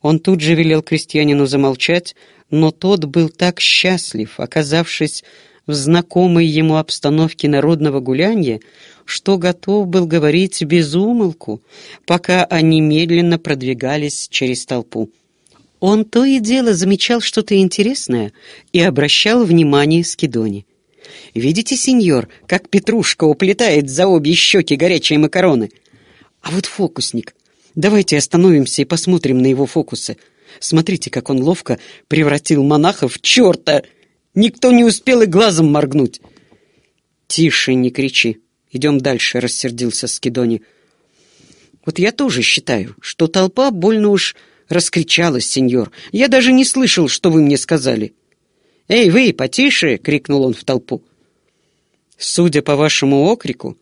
Он тут же велел крестьянину замолчать, но тот был так счастлив, оказавшись в знакомой ему обстановке народного гуляния, что готов был говорить без умолку, пока они медленно продвигались через толпу. Он то и дело замечал что-то интересное и обращал внимание Скидони. «Видите, сеньор, как Петрушка уплетает за обе щеки горячие макароны? А вот фокусник. Давайте остановимся и посмотрим на его фокусы. Смотрите, как он ловко превратил монаха в черта!» Никто не успел и глазом моргнуть. «Тише, не кричи. Идем дальше», — рассердился Скидони. «Вот я тоже считаю, что толпа больно уж раскричалась, сеньор. Я даже не слышал, что вы мне сказали». «Эй, вы, потише!» — крикнул он в толпу. «Судя по вашему окрику,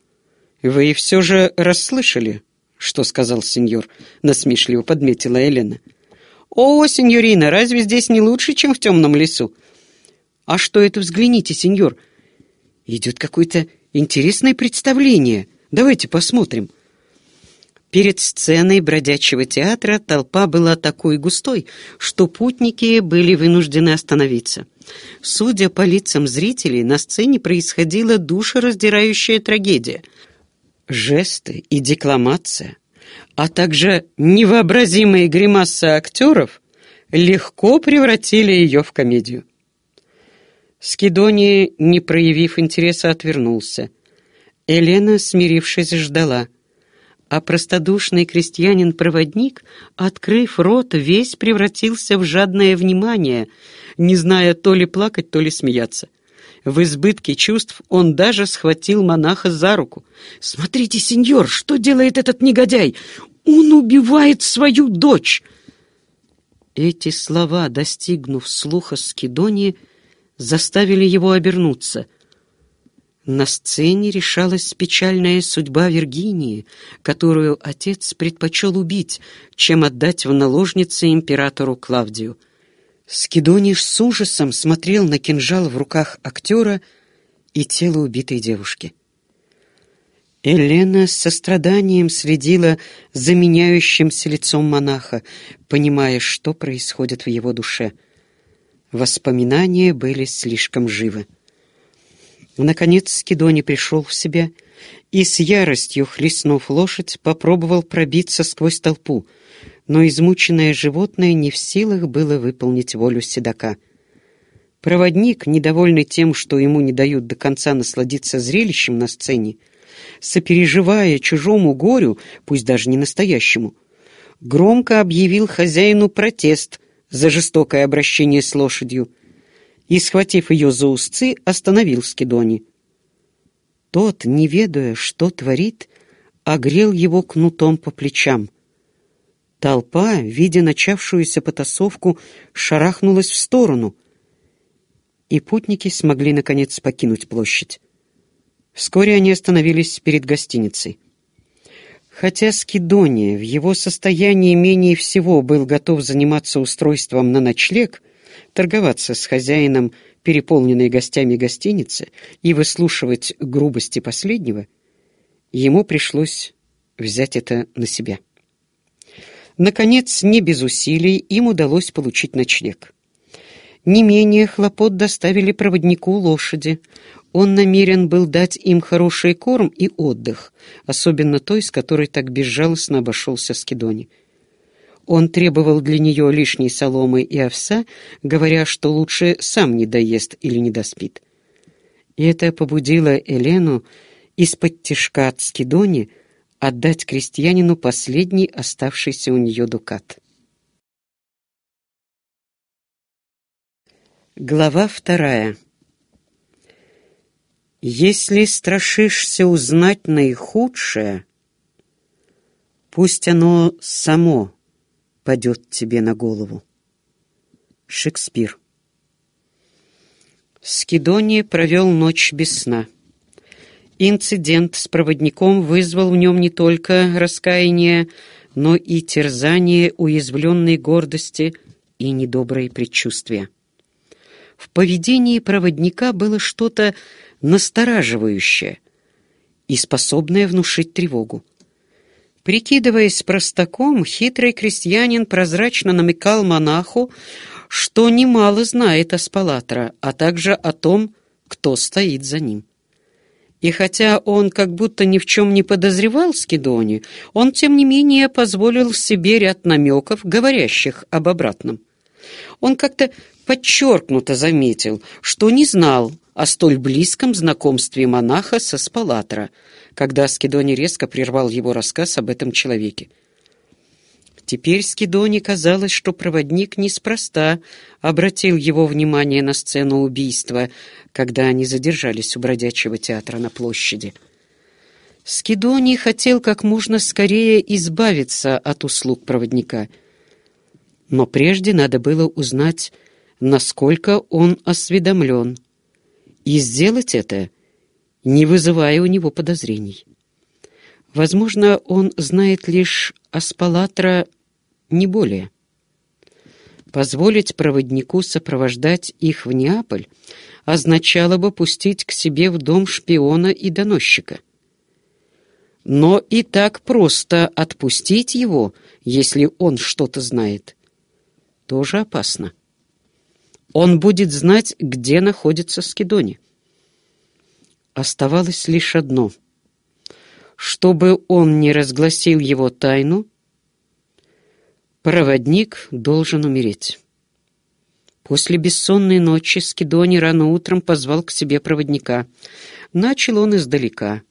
вы все же расслышали, что сказал сеньор», — насмешливо подметила Элена. «О, сеньорина, разве здесь не лучше, чем в темном лесу? А что это, взгляните, сеньор? Идет какое-то интересное представление. Давайте посмотрим». Перед сценой бродячего театра толпа была такой густой, что путники были вынуждены остановиться. Судя по лицам зрителей, на сцене происходила душераздирающая трагедия. Жесты и декламация, а также невообразимые гримасы актеров легко превратили ее в комедию. Скидони, не проявив интереса, отвернулся. Елена, смирившись, ждала. А простодушный крестьянин-проводник, открыв рот, весь превратился в жадное внимание, не зная то ли плакать, то ли смеяться. В избытке чувств он даже схватил монаха за руку. «Смотрите, сеньор, что делает этот негодяй? Он убивает свою дочь!» Эти слова, достигнув слуха Скидонии, — заставили его обернуться. На сцене решалась печальная судьба Виргинии, которую отец предпочел убить, чем отдать в наложницы императору Клавдию. Скидониш с ужасом смотрел на кинжал в руках актера и тело убитой девушки. Елена с состраданием следила за меняющимся лицом монаха, понимая, что происходит в его душе — Воспоминания были слишком живы. Наконец Скидони пришел в себя и с яростью, хлестнув лошадь, попробовал пробиться сквозь толпу, но измученное животное не в силах было выполнить волю седока. Проводник, недовольный тем, что ему не дают до конца насладиться зрелищем на сцене, сопереживая чужому горю, пусть даже не настоящему, громко объявил хозяину протест — за жестокое обращение с лошадью и, схватив ее за узцы, остановил Скидони. Тот, не ведая, что творит, огрел его кнутом по плечам. Толпа, видя начавшуюся потасовку, шарахнулась в сторону, и путники смогли, наконец, покинуть площадь. Вскоре они остановились перед гостиницей. Хотя Скидони в его состоянии менее всего был готов заниматься устройством на ночлег, торговаться с хозяином переполненной гостями гостиницы и выслушивать грубости последнего, ему пришлось взять это на себя. Наконец, не без усилий им удалось получить ночлег. Не менее хлопот доставили проводнику лошади. Он намерен был дать им хороший корм и отдых, особенно той, с которой так безжалостно обошелся Скидони. Он требовал для нее лишней соломы и овса, говоря, что лучше сам не доест или не доспит. И это побудило Елену из-под тишка от Скидони отдать крестьянину последний оставшийся у нее дукат. Глава вторая. Если страшишься узнать наихудшее, пусть оно само падет тебе на голову. Шекспир. Скидони провел ночь без сна. Инцидент с проводником вызвал в нем не только раскаяние, но и терзание уязвленной гордости и недобрые предчувствия. В поведении проводника было что-то настораживающее и способное внушить тревогу. Прикидываясь простаком, хитрый крестьянин прозрачно намекал монаху, что немало знает о спалатра, а также о том, кто стоит за ним. И хотя он как будто ни в чем не подозревал Скидони, он, тем не менее, позволил себе ряд намеков, говорящих об обратном. Он как-то подчеркнуто заметил, что не знал о столь близком знакомстве монаха со Спалатра, когда Скидони резко прервал его рассказ об этом человеке. Теперь Скидони казалось, что проводник неспроста обратил его внимание на сцену убийства, когда они задержались у бродячего театра на площади. Скидони хотел как можно скорее избавиться от услуг проводника — но прежде надо было узнать, насколько он осведомлен, и сделать это, не вызывая у него подозрений. Возможно, он знает лишь Аспалатра не более. Позволить проводнику сопровождать их в Неаполь означало бы пустить к себе в дом шпиона и доносчика. Но и так просто отпустить его, если он что-то знает, тоже опасно. Он будет знать, где находится Скидони. Оставалось лишь одно. Чтобы он не разгласил его тайну, проводник должен умереть. После бессонной ночи Скидони рано утром позвал к себе проводника — Начал он издалека.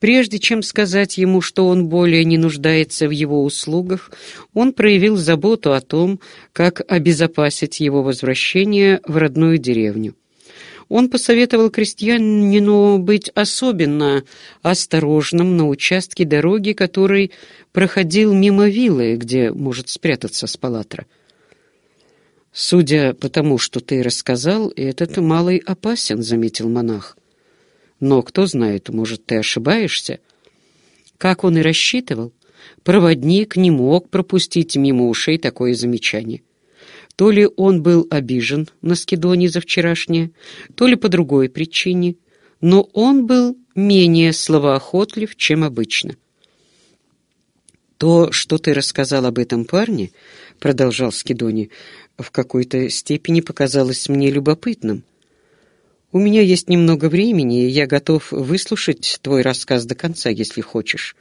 Прежде чем сказать ему, что он более не нуждается в его услугах, он проявил заботу о том, как обезопасить его возвращение в родную деревню. Он посоветовал крестьянину быть особенно осторожным на участке дороги, который проходил мимо виллы, где может спрятаться Спалатра. «Судя по тому, что ты рассказал, этот малый опасен», — заметил монах. Но кто знает, может, ты ошибаешься. Как он и рассчитывал, проводник не мог пропустить мимо ушей такое замечание. То ли он был обижен на Скидоне за вчерашнее, то ли по другой причине, но он был менее словоохотлив, чем обычно. «То, что ты рассказал об этом парне, — продолжал Скидони, — в какой-то степени показалось мне любопытным. У меня есть немного времени, и я готов выслушать твой рассказ до конца, если хочешь.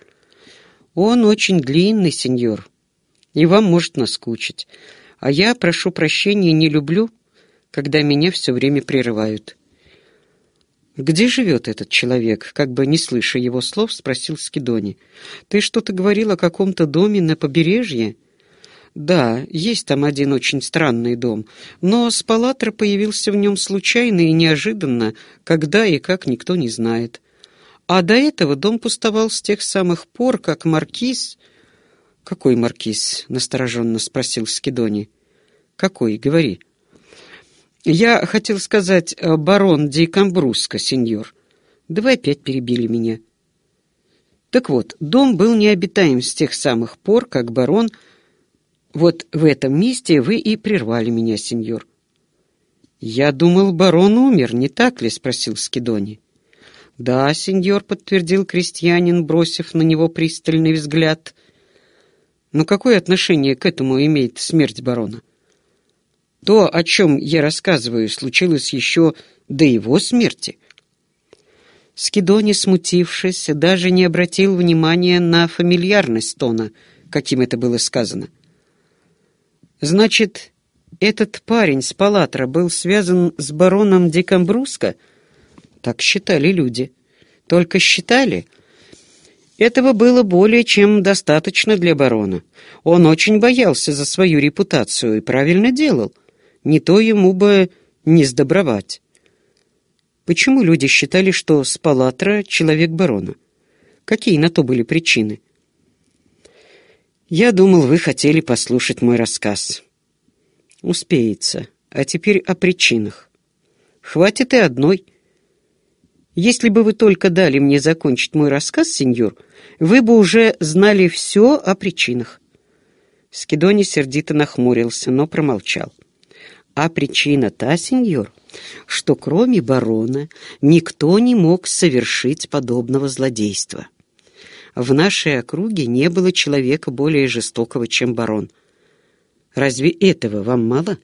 Он очень длинный, сеньор, и вам может наскучить. А я, прошу прощения, не люблю, когда меня все время прерывают. «Где живет этот человек?» — как бы не слыша его слов, спросил Скидони. «Ты что-то говорил о каком-то доме на побережье?» Да, есть там один очень странный дом, но Спалатра появился в нем случайно и неожиданно, когда и как никто не знает. А до этого дом пустовал с тех самых пор, как маркиз... «Какой маркиз?» — настороженно спросил Скидони. «Какой? Говори». «Я хотел сказать э, барон Ди Камбруско, сеньор. Давай опять перебили меня». Так вот, дом был необитаем с тех самых пор, как барон вот в этом месте вы и прервали меня, сеньор. «Я думал, барон умер, не так ли?» — спросил Скидони. «Да, сеньор», — подтвердил крестьянин, бросив на него пристальный взгляд. «Но какое отношение к этому имеет смерть барона?» «То, о чем я рассказываю, случилось еще до его смерти». Скидони, смутившись, даже не обратил внимания на фамильярность тона, каким это было сказано — Значит, этот парень с Палатра был связан с бароном Декамбруска? Так считали люди. Только считали. Этого было более чем достаточно для барона. Он очень боялся за свою репутацию и правильно делал. Не то ему бы не сдобровать. Почему люди считали, что с Палатра человек барона? Какие на то были причины? Я думал, вы хотели послушать мой рассказ. Успеется. А теперь о причинах. Хватит и одной. Если бы вы только дали мне закончить мой рассказ, сеньор, вы бы уже знали все о причинах. Скидони сердито нахмурился, но промолчал. А причина та, сеньор, что кроме барона никто не мог совершить подобного злодейства. В нашей округе не было человека более жестокого, чем барон. Разве этого вам мало?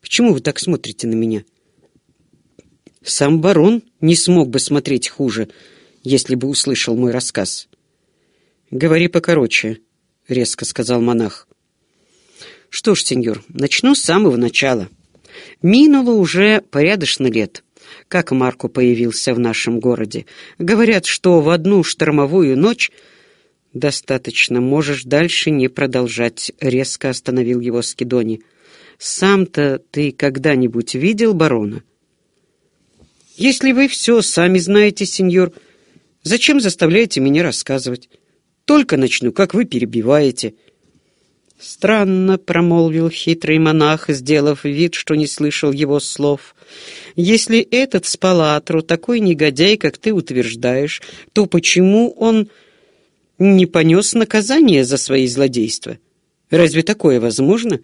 Почему вы так смотрите на меня? Сам барон не смог бы смотреть хуже, если бы услышал мой рассказ. «Говори покороче», — резко сказал монах. «Что ж, сеньор, начну с самого начала. Минуло уже порядочно лет» как Марко появился в нашем городе. Говорят, что в одну штормовую ночь... «Достаточно, можешь дальше не продолжать», — резко остановил его Скидони. «Сам-то ты когда-нибудь видел барона?» «Если вы все сами знаете, сеньор, зачем заставляете меня рассказывать? Только начну, как вы перебиваете». «Странно», — промолвил хитрый монах, сделав вид, что не слышал его слов. «Если этот с палатру такой негодяй, как ты утверждаешь, то почему он не понес наказание за свои злодейства? Разве такое возможно?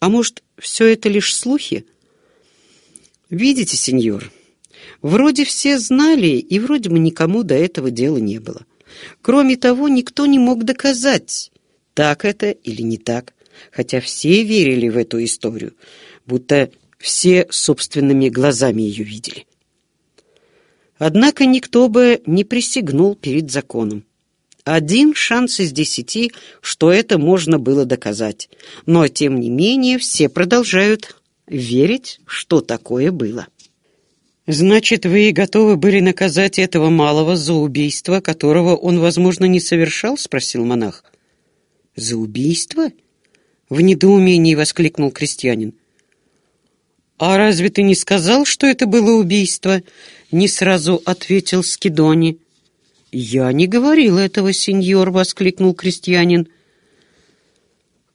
А может, все это лишь слухи?» «Видите, сеньор, вроде все знали, и вроде бы никому до этого дела не было. Кроме того, никто не мог доказать» так это или не так, хотя все верили в эту историю, будто все собственными глазами ее видели. Однако никто бы не присягнул перед законом. Один шанс из десяти, что это можно было доказать. Но, тем не менее, все продолжают верить, что такое было. «Значит, вы готовы были наказать этого малого за убийство, которого он, возможно, не совершал?» — спросил монах. «За убийство?» — в недоумении воскликнул крестьянин. «А разве ты не сказал, что это было убийство?» — не сразу ответил Скидони. «Я не говорил этого, сеньор!» — воскликнул крестьянин.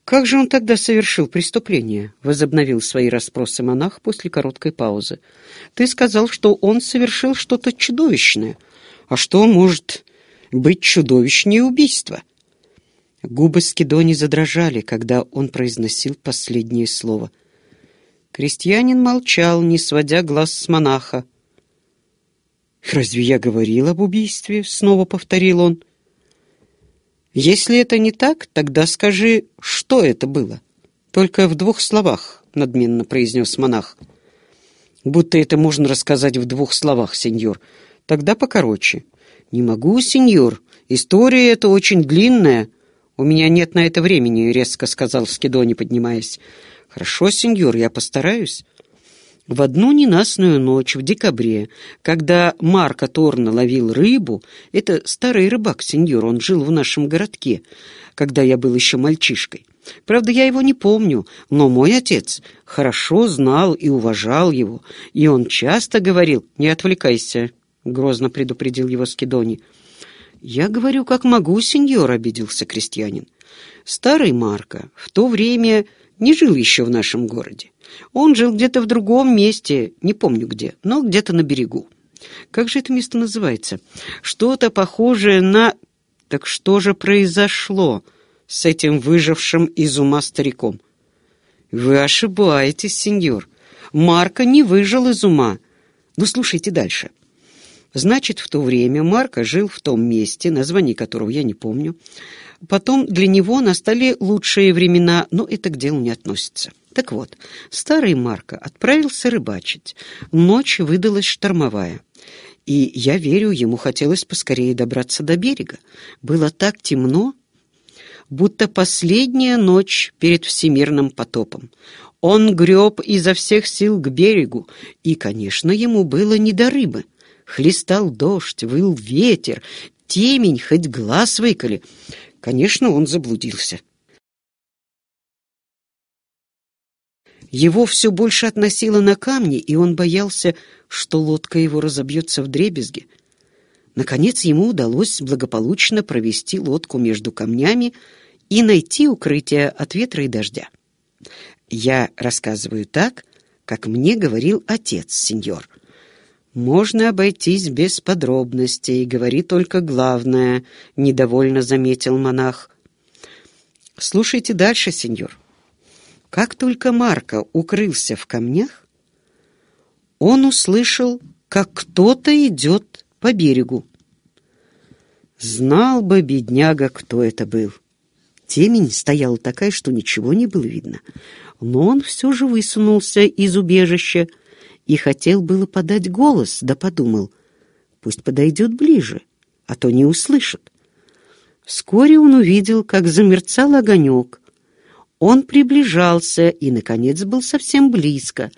«Как же он тогда совершил преступление?» — возобновил свои расспросы монах после короткой паузы. «Ты сказал, что он совершил что-то чудовищное. А что может быть чудовищнее убийства?» Губы Скидони задрожали, когда он произносил последнее слово. Крестьянин молчал, не сводя глаз с монаха. «Разве я говорил об убийстве?» — снова повторил он. «Если это не так, тогда скажи, что это было?» «Только в двух словах», — надменно произнес монах. «Будто это можно рассказать в двух словах, сеньор. Тогда покороче». «Не могу, сеньор. История эта очень длинная. «У меня нет на это времени», — резко сказал Скидони, поднимаясь. «Хорошо, сеньор, я постараюсь». В одну ненастную ночь в декабре, когда Марко Торно ловил рыбу, это старый рыбак, сеньор, он жил в нашем городке, когда я был еще мальчишкой. Правда, я его не помню, но мой отец хорошо знал и уважал его, и он часто говорил «Не отвлекайся», — грозно предупредил его Скидони. «Я говорю, как могу, сеньор», — обиделся крестьянин. «Старый Марко в то время не жил еще в нашем городе. Он жил где-то в другом месте, не помню где, но где-то на берегу. Как же это место называется? Что-то похожее на... Так что же произошло с этим выжившим из ума стариком?» «Вы ошибаетесь, сеньор. Марко не выжил из ума. Но ну, слушайте дальше». Значит, в то время Марко жил в том месте, название которого я не помню. Потом для него настали лучшие времена, но это к делу не относится. Так вот, старый Марко отправился рыбачить. Ночь выдалась штормовая. И, я верю, ему хотелось поскорее добраться до берега. Было так темно, будто последняя ночь перед всемирным потопом. Он греб изо всех сил к берегу, и, конечно, ему было не до рыбы — Хлестал дождь, выл ветер, темень, хоть глаз выколи. Конечно, он заблудился. Его все больше относило на камни, и он боялся, что лодка его разобьется в дребезги. Наконец ему удалось благополучно провести лодку между камнями и найти укрытие от ветра и дождя. Я рассказываю так, как мне говорил отец, сеньор. «Можно обойтись без подробностей, говори только главное», — недовольно заметил монах. «Слушайте дальше, сеньор. Как только Марко укрылся в камнях, он услышал, как кто-то идет по берегу. Знал бы, бедняга, кто это был. Темень стояла такая, что ничего не было видно. Но он все же высунулся из убежища, — и хотел было подать голос, да подумал, пусть подойдет ближе, а то не услышит. Вскоре он увидел, как замерцал огонек. Он приближался и, наконец, был совсем близко.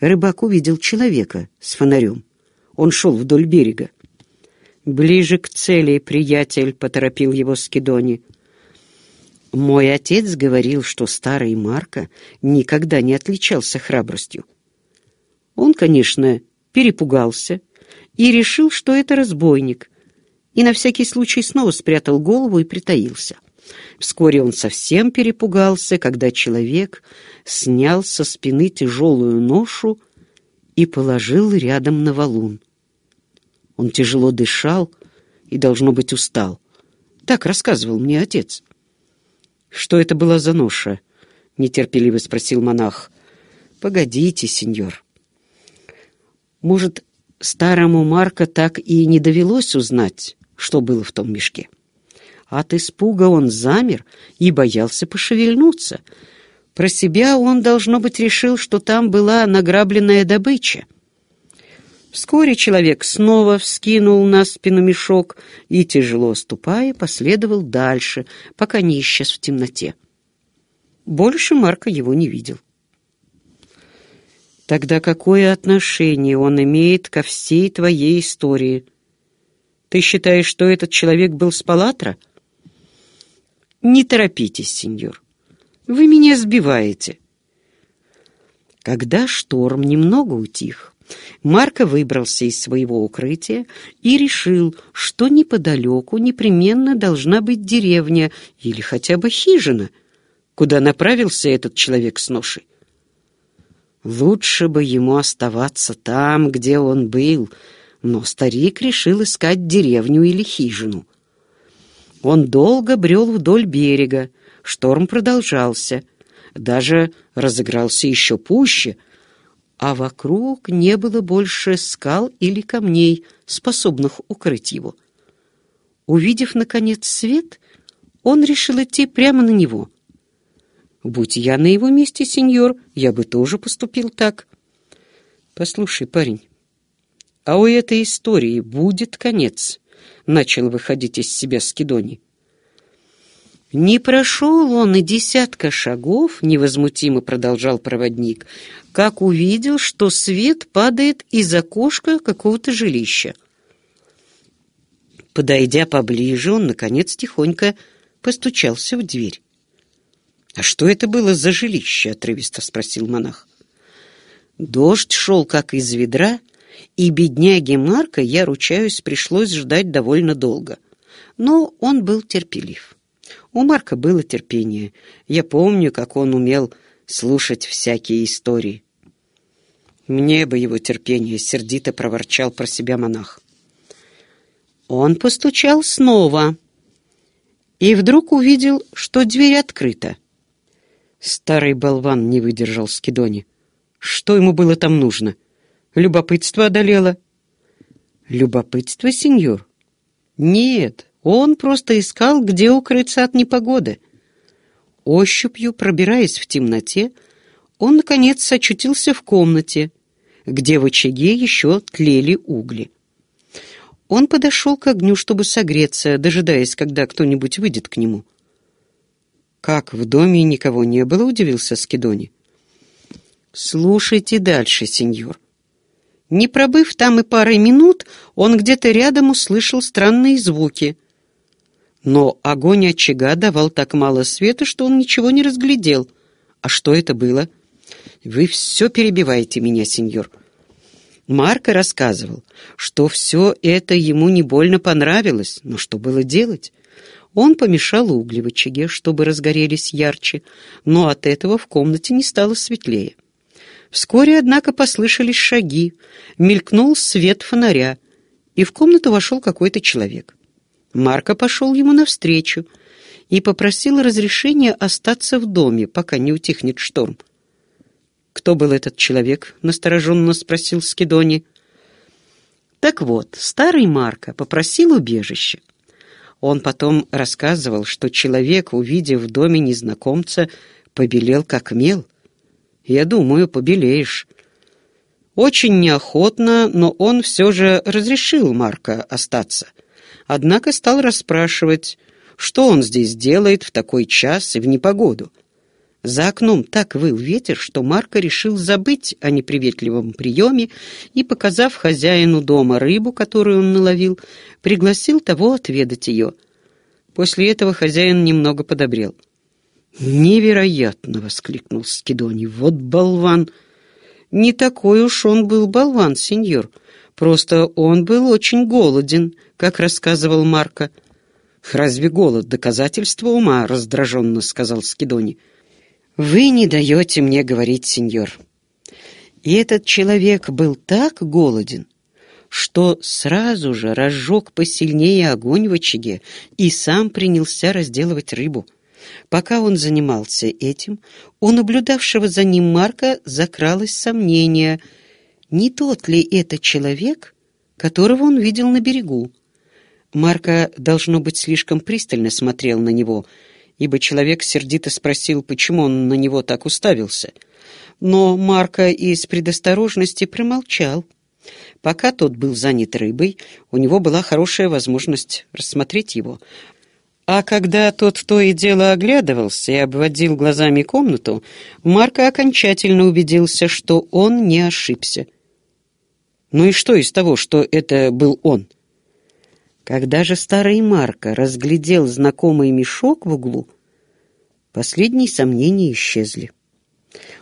Рыбак увидел человека с фонарем. Он шел вдоль берега. «Ближе к цели, приятель», — поторопил его Скидони. «Мой отец говорил, что старый Марко никогда не отличался храбростью. Он, конечно, перепугался и решил, что это разбойник, и на всякий случай снова спрятал голову и притаился. Вскоре он совсем перепугался, когда человек снял со спины тяжелую ношу и положил рядом на валун. Он тяжело дышал и, должно быть, устал. Так рассказывал мне отец. «Что это была за ноша?» — нетерпеливо спросил монах. «Погодите, сеньор. Может, старому Марка так и не довелось узнать, что было в том мешке. От испуга он замер и боялся пошевельнуться. Про себя он, должно быть, решил, что там была награбленная добыча. Вскоре человек снова вскинул на спину мешок и, тяжело ступая, последовал дальше, пока не исчез в темноте. Больше Марка его не видел. Тогда какое отношение он имеет ко всей твоей истории? Ты считаешь, что этот человек был с Палатра? Не торопитесь, сеньор. Вы меня сбиваете. Когда шторм немного утих, Марко выбрался из своего укрытия и решил, что неподалеку непременно должна быть деревня или хотя бы хижина, куда направился этот человек с ношей. Лучше бы ему оставаться там, где он был, но старик решил искать деревню или хижину. Он долго брел вдоль берега, шторм продолжался, даже разыгрался еще пуще, а вокруг не было больше скал или камней, способных укрыть его. Увидев, наконец, свет, он решил идти прямо на него — Будь я на его месте, сеньор, я бы тоже поступил так. Послушай, парень, а у этой истории будет конец, начал выходить из себя Скидони. Не прошел он и десятка шагов, невозмутимо продолжал проводник, как увидел, что свет падает из окошка какого-то жилища. Подойдя поближе, он, наконец, тихонько постучался в дверь. «А что это было за жилище?» — отрывисто спросил монах. Дождь шел как из ведра, и бедняге Марка, я ручаюсь, пришлось ждать довольно долго. Но он был терпелив. У Марка было терпение. Я помню, как он умел слушать всякие истории. «Мне бы его терпение!» — сердито проворчал про себя монах. Он постучал снова и вдруг увидел, что дверь открыта. Старый болван не выдержал Скидони. Что ему было там нужно? Любопытство одолело. Любопытство, сеньор? Нет, он просто искал, где укрыться от непогоды. Ощупью, пробираясь в темноте, он, наконец, сочутился в комнате, где в очаге еще тлели угли. Он подошел к огню, чтобы согреться, дожидаясь, когда кто-нибудь выйдет к нему — «Как, в доме никого не было?» — удивился Скидони. «Слушайте дальше, сеньор». Не пробыв там и пары минут, он где-то рядом услышал странные звуки. Но огонь очага давал так мало света, что он ничего не разглядел. А что это было? «Вы все перебиваете меня, сеньор». Марко рассказывал, что все это ему не больно понравилось, но что было делать? Он помешал угли в очаге, чтобы разгорелись ярче, но от этого в комнате не стало светлее. Вскоре, однако, послышались шаги, мелькнул свет фонаря, и в комнату вошел какой-то человек. Марко пошел ему навстречу и попросил разрешения остаться в доме, пока не утихнет шторм. «Кто был этот человек?» — настороженно спросил Скидони. «Так вот, старый Марко попросил убежище, он потом рассказывал, что человек, увидев в доме незнакомца, побелел как мел. Я думаю, побелеешь. Очень неохотно, но он все же разрешил Марка остаться. Однако стал расспрашивать, что он здесь делает в такой час и в непогоду. За окном так выл ветер, что Марко решил забыть о неприветливом приеме и, показав хозяину дома рыбу, которую он наловил, пригласил того отведать ее. После этого хозяин немного подобрел. «Невероятно!» — воскликнул Скидони. «Вот болван!» «Не такой уж он был болван, сеньор. Просто он был очень голоден, как рассказывал Марко». «Разве голод — доказательство ума?» — раздраженно сказал Скидони. «Вы не даете мне говорить, сеньор. И этот человек был так голоден, что сразу же разжег посильнее огонь в очаге и сам принялся разделывать рыбу. Пока он занимался этим, у наблюдавшего за ним Марка закралось сомнение, не тот ли это человек, которого он видел на берегу. Марка, должно быть, слишком пристально смотрел на него, ибо человек сердито спросил, почему он на него так уставился. Но Марка из предосторожности промолчал. Пока тот был занят рыбой, у него была хорошая возможность рассмотреть его. А когда тот то и дело оглядывался и обводил глазами комнату, Марко окончательно убедился, что он не ошибся. Ну и что из того, что это был он? Когда же старый Марко разглядел знакомый мешок в углу, последние сомнения исчезли.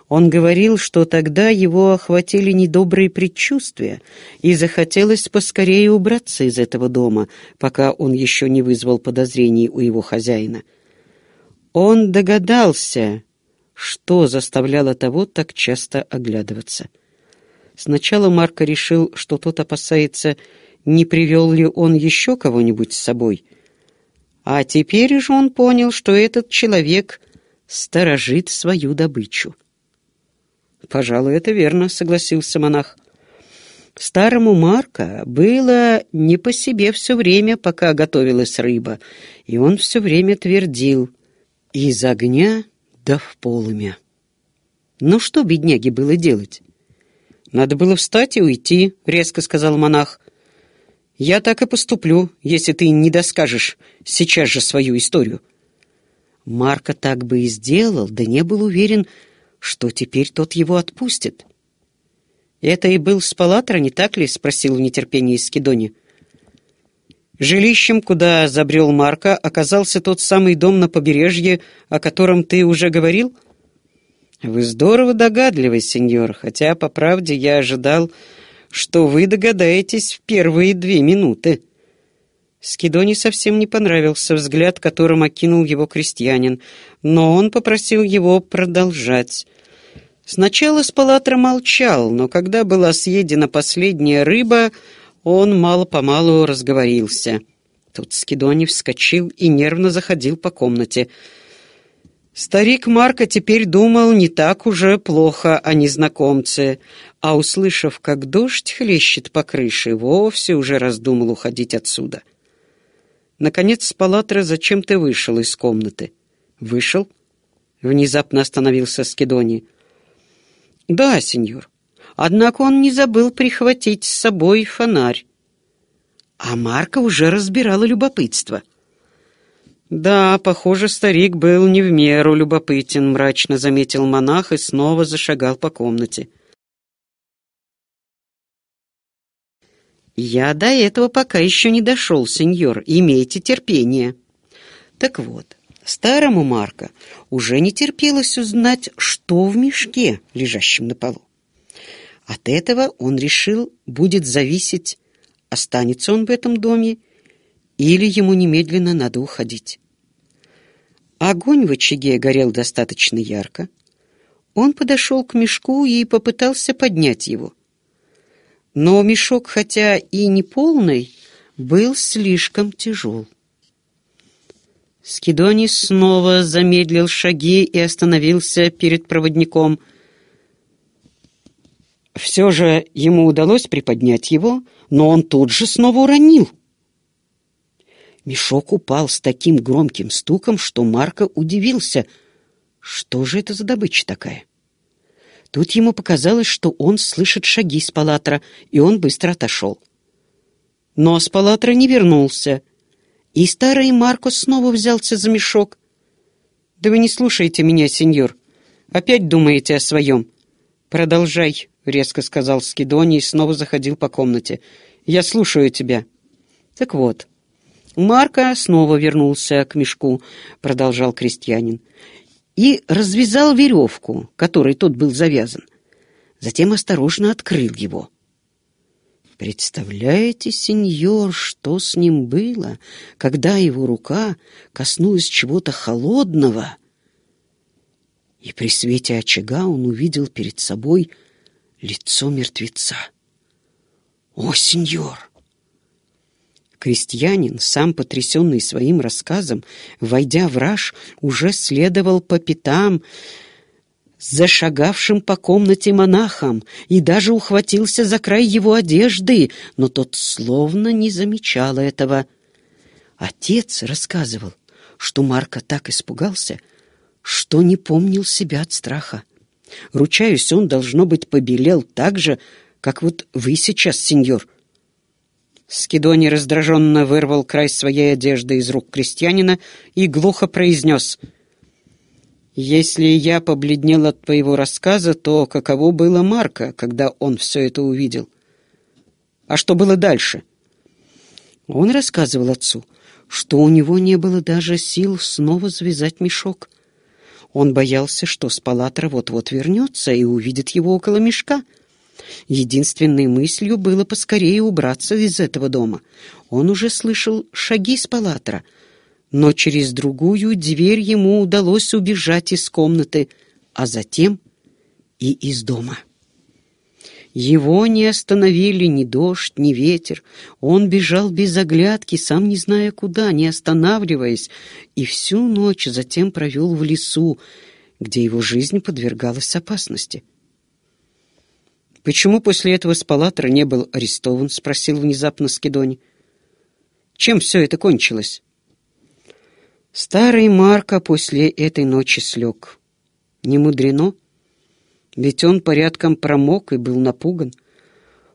Он говорил, что тогда его охватили недобрые предчувствия, и захотелось поскорее убраться из этого дома, пока он еще не вызвал подозрений у его хозяина. Он догадался, что заставляло того так часто оглядываться. Сначала Марко решил, что тот опасается, не привел ли он еще кого-нибудь с собой. А теперь же он понял, что этот человек сторожит свою добычу. «Пожалуй, это верно», — согласился монах. Старому Марка было не по себе все время, пока готовилась рыба, и он все время твердил «из огня да в полымя». Ну что бедняге было делать? «Надо было встать и уйти», — резко сказал монах. «Я так и поступлю, если ты не доскажешь сейчас же свою историю». Марка так бы и сделал, да не был уверен, что теперь тот его отпустит. «Это и был Спалатра, не так ли?» — спросил в нетерпении Скидони. Жилищем, куда забрел Марка, оказался тот самый дом на побережье, о котором ты уже говорил? Вы здорово догадливы, сеньор, хотя, по правде, я ожидал, что вы догадаетесь в первые две минуты. Скидони совсем не понравился взгляд, которым окинул его крестьянин, но он попросил его продолжать. Сначала Спалатра молчал, но когда была съедена последняя рыба, он мало-помалу разговорился. Тут Скидони вскочил и нервно заходил по комнате. Старик Марко теперь думал, не так уже плохо о незнакомце, а, услышав, как дождь хлещет по крыше, вовсе уже раздумал уходить отсюда. Наконец Спалатра зачем-то вышел из комнаты. «Вышел?» — внезапно остановился Скидони. «Да, сеньор. Однако он не забыл прихватить с собой фонарь». А Марка уже разбирала любопытство. «Да, похоже, старик был не в меру любопытен», — мрачно заметил монах и снова зашагал по комнате. «Я до этого пока еще не дошел, сеньор. Имейте терпение». «Так вот, Старому Марко уже не терпелось узнать, что в мешке, лежащем на полу. От этого он решил, будет зависеть, останется он в этом доме или ему немедленно надо уходить. Огонь в очаге горел достаточно ярко. Он подошел к мешку и попытался поднять его. Но мешок, хотя и не полный, был слишком тяжел. Скидони снова замедлил шаги и остановился перед проводником. Все же ему удалось приподнять его, но он тут же снова уронил. Мешок упал с таким громким стуком, что Марко удивился. Что же это за добыча такая? Тут ему показалось, что он слышит шаги с палатра, и он быстро отошел. Но с палатра не вернулся — и старый Маркус снова взялся за мешок. «Да вы не слушаете меня, сеньор. Опять думаете о своем». «Продолжай», — резко сказал Скидони и снова заходил по комнате. «Я слушаю тебя». «Так вот». Марко снова вернулся к мешку, продолжал крестьянин, и развязал веревку, которой тот был завязан. Затем осторожно открыл его — Представляете, сеньор, что с ним было, когда его рука коснулась чего-то холодного? И при свете очага он увидел перед собой лицо мертвеца. «О, сеньор!» Крестьянин, сам потрясенный своим рассказом, войдя в раж, уже следовал по пятам зашагавшим по комнате монахом и даже ухватился за край его одежды, но тот словно не замечал этого. Отец рассказывал, что Марко так испугался, что не помнил себя от страха. Ручаюсь, он, должно быть, побелел так же, как вот вы сейчас, сеньор. Скидони раздраженно вырвал край своей одежды из рук крестьянина и глухо произнес — если я побледнел от твоего рассказа, то каково было Марка, когда он все это увидел? А что было дальше? Он рассказывал отцу, что у него не было даже сил снова связать мешок. Он боялся, что Спалатра вот-вот вернется и увидит его около мешка. Единственной мыслью было поскорее убраться из этого дома. Он уже слышал шаги Спалатра но через другую дверь ему удалось убежать из комнаты, а затем и из дома. Его не остановили ни дождь, ни ветер. Он бежал без оглядки, сам не зная куда, не останавливаясь, и всю ночь затем провел в лесу, где его жизнь подвергалась опасности. «Почему после этого Спалатор не был арестован?» — спросил внезапно Скидонь. «Чем все это кончилось?» Старый Марко после этой ночи слег. Не мудрено, ведь он порядком промок и был напуган.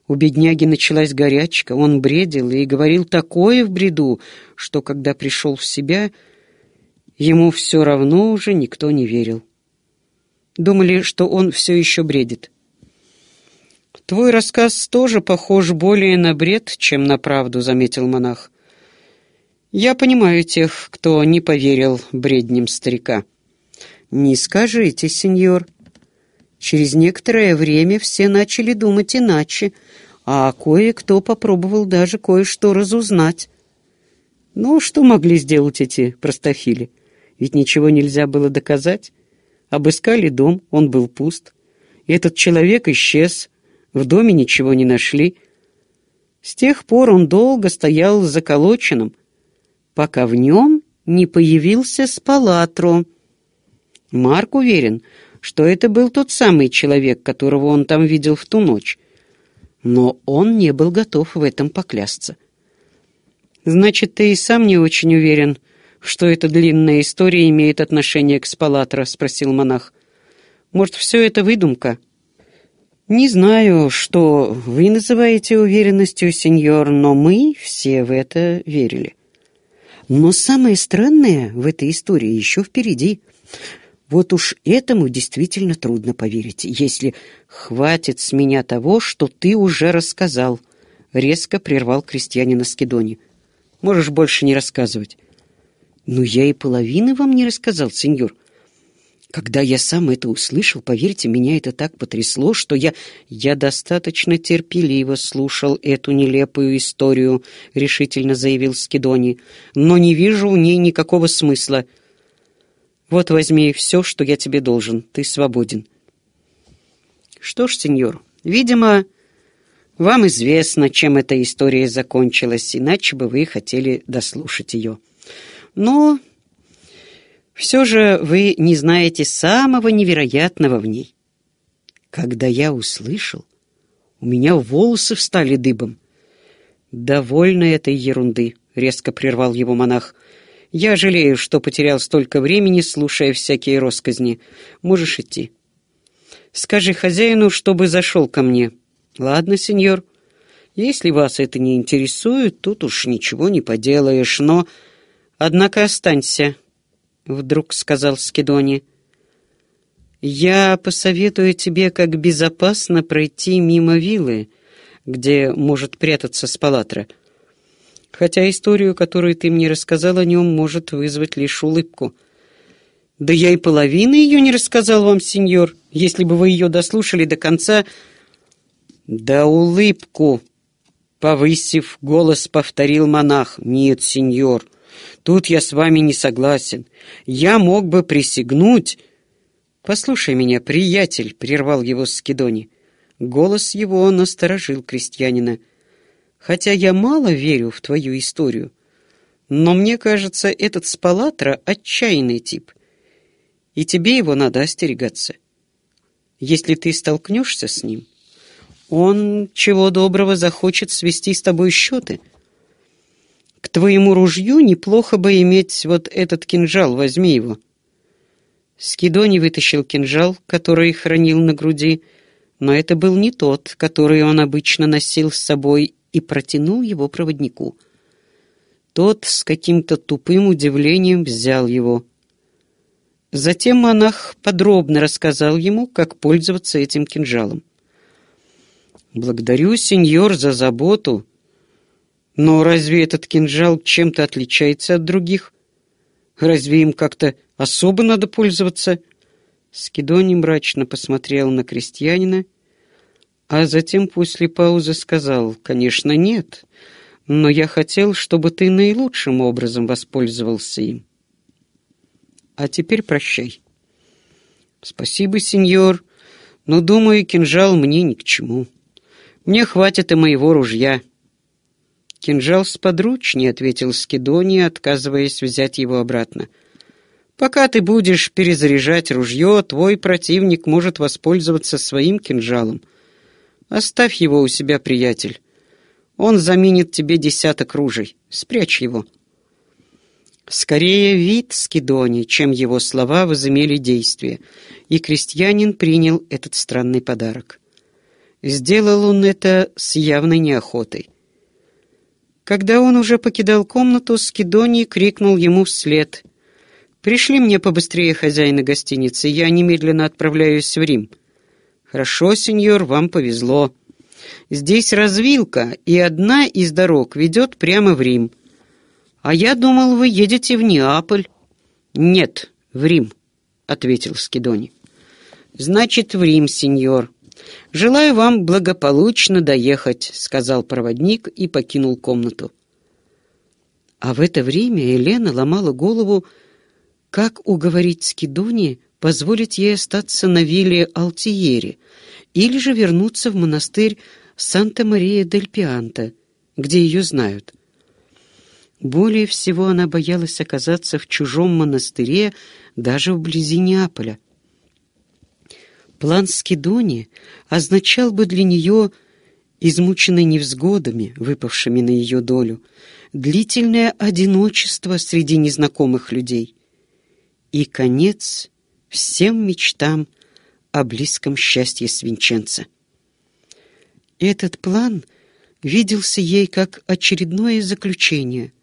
У бедняги началась горячка, он бредил и говорил такое в бреду, что, когда пришел в себя, ему все равно уже никто не верил. Думали, что он все еще бредит. «Твой рассказ тоже похож более на бред, чем на правду», — заметил монах. Я понимаю тех, кто не поверил бредням старика. Не скажите, сеньор. Через некоторое время все начали думать иначе, а кое-кто попробовал даже кое-что разузнать. Ну, что могли сделать эти простофили? Ведь ничего нельзя было доказать. Обыскали дом, он был пуст. Этот человек исчез, в доме ничего не нашли. С тех пор он долго стоял заколоченным, пока в нем не появился Спалатро. Марк уверен, что это был тот самый человек, которого он там видел в ту ночь. Но он не был готов в этом поклясться. «Значит, ты и сам не очень уверен, что эта длинная история имеет отношение к Спалатро?» — спросил монах. «Может, все это выдумка?» «Не знаю, что вы называете уверенностью, сеньор, но мы все в это верили». Но самое странное в этой истории еще впереди. Вот уж этому действительно трудно поверить, если хватит с меня того, что ты уже рассказал, — резко прервал крестьянина Скидони. Можешь больше не рассказывать. Но «Ну, я и половины вам не рассказал, сеньор, — когда я сам это услышал, поверьте, меня это так потрясло, что я... Я достаточно терпеливо слушал эту нелепую историю, — решительно заявил Скидони, — но не вижу в ней никакого смысла. Вот возьми все, что я тебе должен. Ты свободен. Что ж, сеньор, видимо, вам известно, чем эта история закончилась, иначе бы вы хотели дослушать ее. Но все же вы не знаете самого невероятного в ней. Когда я услышал, у меня волосы встали дыбом. «Довольно этой ерунды», — резко прервал его монах. «Я жалею, что потерял столько времени, слушая всякие росказни. Можешь идти». «Скажи хозяину, чтобы зашел ко мне». «Ладно, сеньор. Если вас это не интересует, тут уж ничего не поделаешь, но...» «Однако останься вдруг сказал Скидони. «Я посоветую тебе, как безопасно пройти мимо виллы, где может прятаться Спалатра. Хотя историю, которую ты мне рассказал о нем, может вызвать лишь улыбку». «Да я и половины ее не рассказал вам, сеньор. Если бы вы ее дослушали до конца...» «Да улыбку!» — повысив голос, повторил монах. «Нет, сеньор». Тут я с вами не согласен. Я мог бы присягнуть...» «Послушай меня, приятель!» — прервал его Скидони. Голос его насторожил крестьянина. «Хотя я мало верю в твою историю, но мне кажется, этот Спалатра — отчаянный тип, и тебе его надо остерегаться. Если ты столкнешься с ним, он чего доброго захочет свести с тобой счеты». К твоему ружью неплохо бы иметь вот этот кинжал, возьми его». Скидони вытащил кинжал, который хранил на груди, но это был не тот, который он обычно носил с собой, и протянул его проводнику. Тот с каким-то тупым удивлением взял его. Затем монах подробно рассказал ему, как пользоваться этим кинжалом. «Благодарю, сеньор, за заботу», но разве этот кинжал чем-то отличается от других? Разве им как-то особо надо пользоваться? Скидони мрачно посмотрел на крестьянина, а затем после паузы сказал, «Конечно, нет, но я хотел, чтобы ты наилучшим образом воспользовался им. А теперь прощай». «Спасибо, сеньор, но, думаю, кинжал мне ни к чему. Мне хватит и моего ружья». «Кинжал сподручнее», — ответил Скидония, отказываясь взять его обратно. «Пока ты будешь перезаряжать ружье, твой противник может воспользоваться своим кинжалом. Оставь его у себя, приятель. Он заменит тебе десяток ружей. Спрячь его». Скорее вид Скидони, чем его слова возымели действие, и крестьянин принял этот странный подарок. Сделал он это с явной неохотой — когда он уже покидал комнату, Скидоний крикнул ему вслед. «Пришли мне побыстрее хозяина гостиницы, я немедленно отправляюсь в Рим». «Хорошо, сеньор, вам повезло. Здесь развилка, и одна из дорог ведет прямо в Рим». «А я думал, вы едете в Неаполь». «Нет, в Рим», — ответил Скидони. «Значит, в Рим, сеньор». «Желаю вам благополучно доехать», — сказал проводник и покинул комнату. А в это время Елена ломала голову, как уговорить Скидони позволить ей остаться на вилле Алтиере, или же вернуться в монастырь Санта-Мария-дель-Пианта, где ее знают. Более всего она боялась оказаться в чужом монастыре даже вблизи Неаполя — План Скидони означал бы для нее, измученной невзгодами, выпавшими на ее долю, длительное одиночество среди незнакомых людей и конец всем мечтам о близком счастье свинченца. Этот план виделся ей как очередное заключение,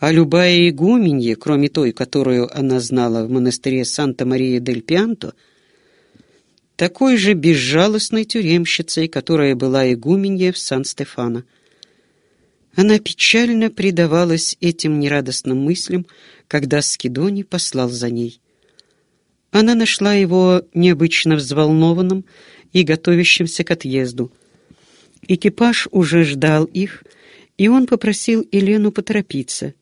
а любая игуменья, кроме той, которую она знала в монастыре Санта-Мария-дель-Пианто, — такой же безжалостной тюремщицей, которая была игуменье в Сан-Стефано. Она печально предавалась этим нерадостным мыслям, когда Скидони послал за ней. Она нашла его необычно взволнованным и готовящимся к отъезду. Экипаж уже ждал их, и он попросил Елену поторопиться.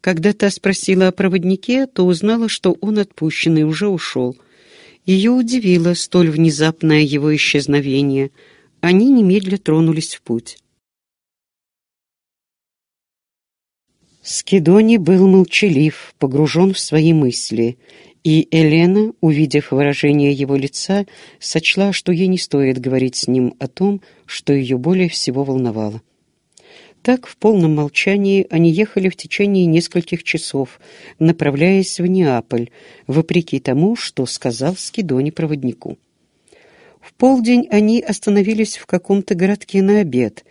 Когда та спросила о проводнике, то узнала, что он отпущенный уже ушел — ее удивило столь внезапное его исчезновение. Они немедля тронулись в путь. Скидони был молчалив, погружен в свои мысли, и Елена, увидев выражение его лица, сочла, что ей не стоит говорить с ним о том, что ее более всего волновало. Так, в полном молчании, они ехали в течение нескольких часов, направляясь в Неаполь, вопреки тому, что сказал Скидони проводнику. В полдень они остановились в каком-то городке на обед,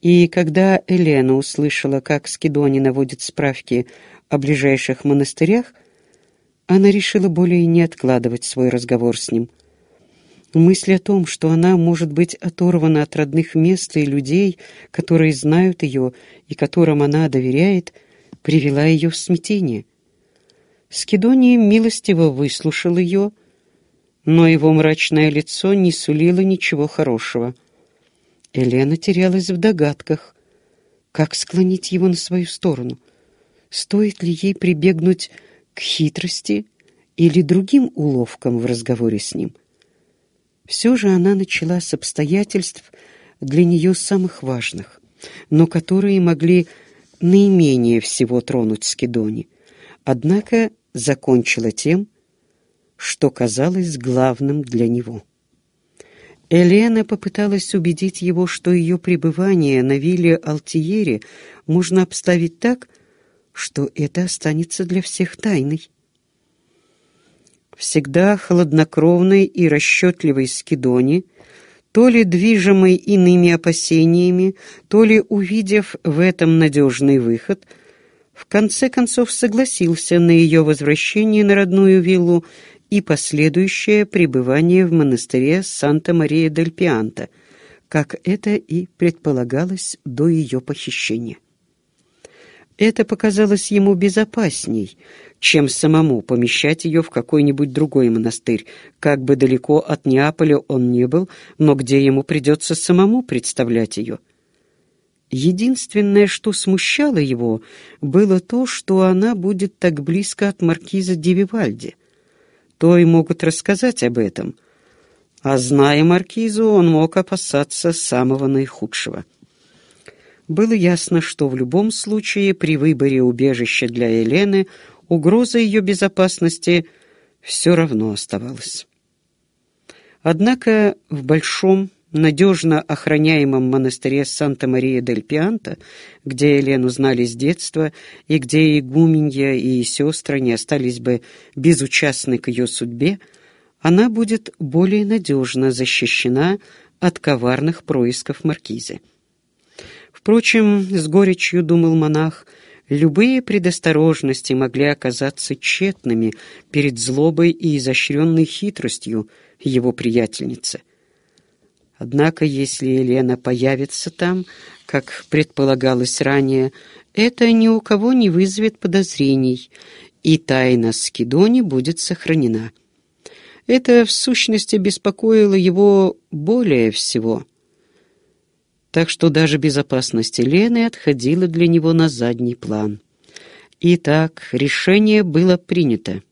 и когда Елена услышала, как Скидони наводит справки о ближайших монастырях, она решила более не откладывать свой разговор с ним – Мысль о том, что она может быть оторвана от родных мест и людей, которые знают ее и которым она доверяет, привела ее в смятение. Скидония милостиво выслушал ее, но его мрачное лицо не сулило ничего хорошего. Елена терялась в догадках, как склонить его на свою сторону. Стоит ли ей прибегнуть к хитрости или другим уловкам в разговоре с ним — все же она начала с обстоятельств для нее самых важных, но которые могли наименее всего тронуть Скидони. Однако закончила тем, что казалось главным для него. Элена попыталась убедить его, что ее пребывание на вилле Алтиере можно обставить так, что это останется для всех тайной всегда хладнокровный и расчетливый Скидони, то ли движимый иными опасениями, то ли увидев в этом надежный выход, в конце концов согласился на ее возвращение на родную виллу и последующее пребывание в монастыре Санта-Мария-дель-Пианта, как это и предполагалось до ее похищения. Это показалось ему безопасней, чем самому помещать ее в какой-нибудь другой монастырь. Как бы далеко от Неаполя он не был, но где ему придется самому представлять ее. Единственное, что смущало его, было то, что она будет так близко от маркиза Девивальди. То и могут рассказать об этом. А зная маркизу, он мог опасаться самого наихудшего. Было ясно, что в любом случае при выборе убежища для Елены угроза ее безопасности все равно оставалась. Однако в большом, надежно охраняемом монастыре Санта-Мария-дель-Пианто, где Елену знали с детства и где и гуменья и сестры не остались бы безучастны к ее судьбе, она будет более надежно защищена от коварных происков маркизы. Впрочем, с горечью думал монах, любые предосторожности могли оказаться тщетными перед злобой и изощренной хитростью его приятельницы. Однако, если Елена появится там, как предполагалось ранее, это ни у кого не вызовет подозрений, и тайна Скидони будет сохранена. Это, в сущности, беспокоило его более всего — так что даже безопасность Лены отходила для него на задний план. Итак, решение было принято.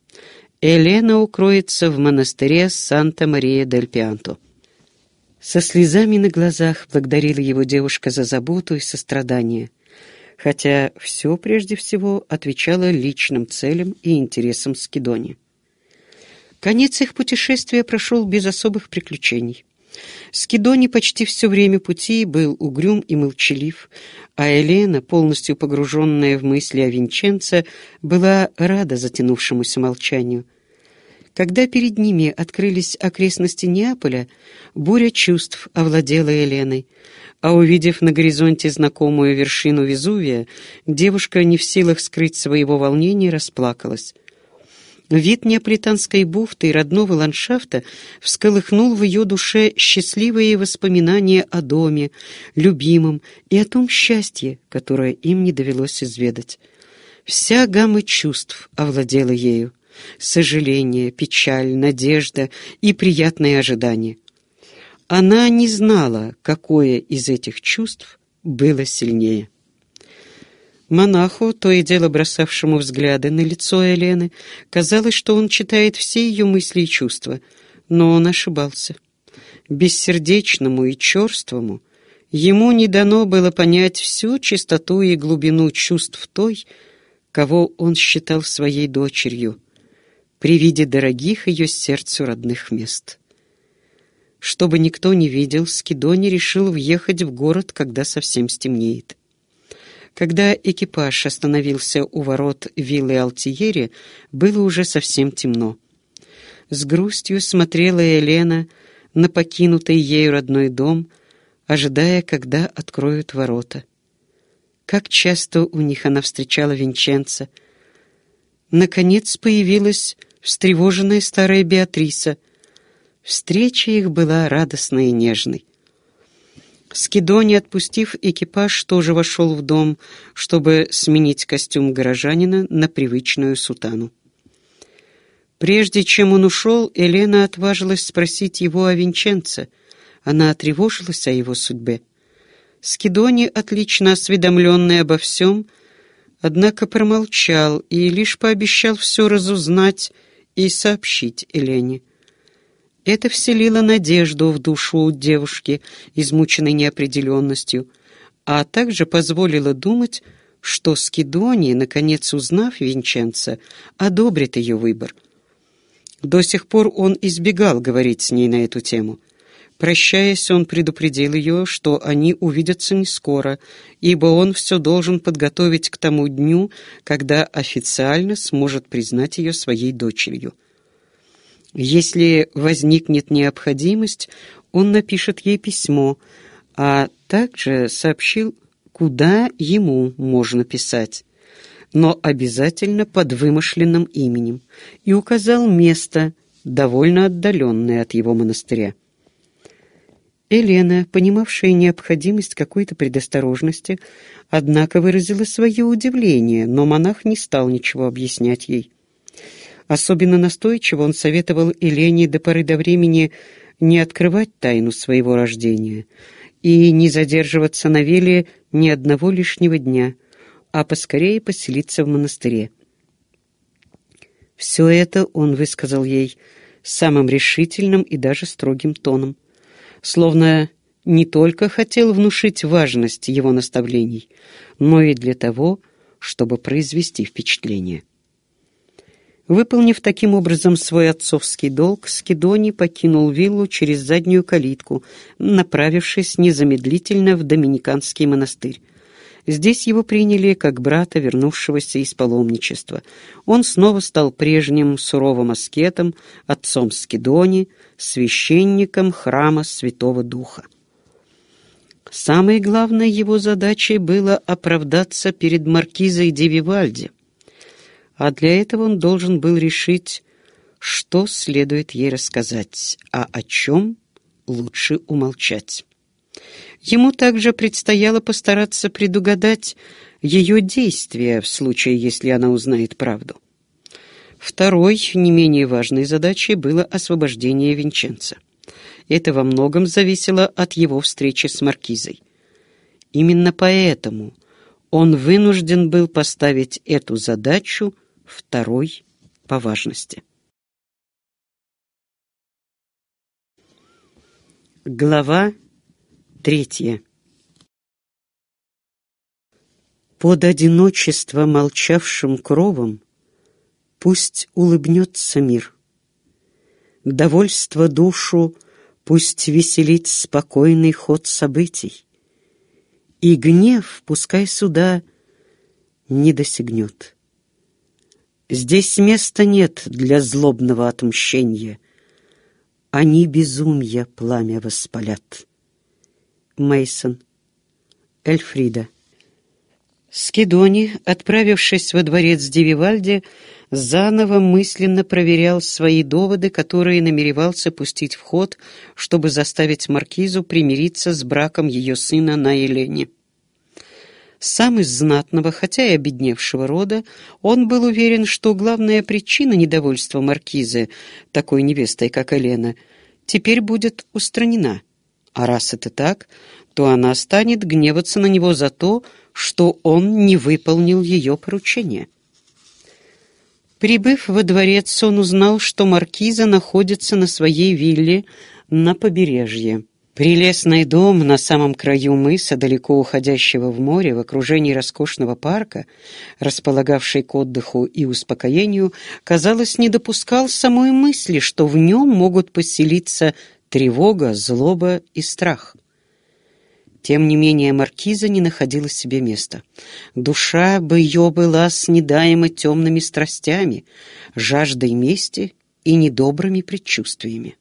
Елена укроется в монастыре Санта-Мария-дель-Пианто. Со слезами на глазах благодарила его девушка за заботу и сострадание, хотя все прежде всего отвечало личным целям и интересам Скидони. Конец их путешествия прошел без особых приключений. Скидони почти все время пути был угрюм и молчалив, а Елена, полностью погруженная в мысли о Винченце, была рада затянувшемуся молчанию. Когда перед ними открылись окрестности Неаполя, буря чувств овладела Еленой, а увидев на горизонте знакомую вершину Везувия, девушка не в силах скрыть своего волнения расплакалась. Вид неаполитанской бухты и родного ландшафта всколыхнул в ее душе счастливые воспоминания о доме, любимом и о том счастье, которое им не довелось изведать. Вся гамма чувств овладела ею — сожаление, печаль, надежда и приятные ожидания. Она не знала, какое из этих чувств было сильнее. Монаху, то и дело бросавшему взгляды на лицо Элены казалось, что он читает все ее мысли и чувства, но он ошибался. Бессердечному и черствому ему не дано было понять всю чистоту и глубину чувств той, кого он считал своей дочерью, при виде дорогих ее сердцу родных мест. Чтобы никто не видел, Скидони решил въехать в город, когда совсем стемнеет. Когда экипаж остановился у ворот виллы Алтиери, было уже совсем темно. С грустью смотрела Елена на покинутый ею родной дом, ожидая, когда откроют ворота. Как часто у них она встречала Винченца. Наконец появилась встревоженная старая Беатриса. Встреча их была радостной и нежной. Скидони, отпустив экипаж, тоже вошел в дом, чтобы сменить костюм горожанина на привычную сутану. Прежде чем он ушел, Елена отважилась спросить его о Винченце. Она тревожилась о его судьбе. Скидони, отлично осведомленный обо всем, однако промолчал и лишь пообещал все разузнать и сообщить Елене. Это вселило надежду в душу девушки, измученной неопределенностью, а также позволило думать, что Скидони, наконец узнав Винченца, одобрит ее выбор. До сих пор он избегал говорить с ней на эту тему. Прощаясь, он предупредил ее, что они увидятся не скоро, ибо он все должен подготовить к тому дню, когда официально сможет признать ее своей дочерью. Если возникнет необходимость, он напишет ей письмо, а также сообщил, куда ему можно писать но обязательно под вымышленным именем, и указал место, довольно отдаленное от его монастыря. Елена, понимавшая необходимость какой-то предосторожности, однако выразила свое удивление, но монах не стал ничего объяснять ей. Особенно настойчиво он советовал Елене до поры до времени не открывать тайну своего рождения и не задерживаться на веле ни одного лишнего дня, а поскорее поселиться в монастыре. Все это он высказал ей самым решительным и даже строгим тоном, словно не только хотел внушить важность его наставлений, но и для того, чтобы произвести впечатление. Выполнив таким образом свой отцовский долг, Скидони покинул виллу через заднюю калитку, направившись незамедлительно в Доминиканский монастырь. Здесь его приняли как брата, вернувшегося из паломничества. Он снова стал прежним суровым аскетом, отцом Скидони, священником храма Святого Духа. Самой главной его задачей было оправдаться перед маркизой Девивальди, а для этого он должен был решить, что следует ей рассказать, а о чем лучше умолчать. Ему также предстояло постараться предугадать ее действия в случае, если она узнает правду. Второй, не менее важной задачей было освобождение Винченца. Это во многом зависело от его встречи с Маркизой. Именно поэтому он вынужден был поставить эту задачу – второй по важности. Глава третья. Под одиночество молчавшим кровом Пусть улыбнется мир. Довольство душу пусть веселит спокойный ход событий. И гнев, пускай сюда не досягнет. Здесь места нет для злобного отмщения. Они безумья пламя воспалят. Мейсон, Эльфрида. Скидони, отправившись во дворец Девивальди, заново мысленно проверял свои доводы, которые намеревался пустить в ход, чтобы заставить маркизу примириться с браком ее сына на Елене. Сам из знатного, хотя и обедневшего рода, он был уверен, что главная причина недовольства маркизы, такой невестой, как Елена, теперь будет устранена. А раз это так, то она станет гневаться на него за то, что он не выполнил ее поручение. Прибыв во дворец, он узнал, что маркиза находится на своей вилле на побережье. Прелестный дом на самом краю мыса, далеко уходящего в море, в окружении роскошного парка, располагавший к отдыху и успокоению, казалось, не допускал самой мысли, что в нем могут поселиться тревога, злоба и страх. Тем не менее маркиза не находила себе места. Душа бы ее была снедаема темными страстями, жаждой мести и недобрыми предчувствиями.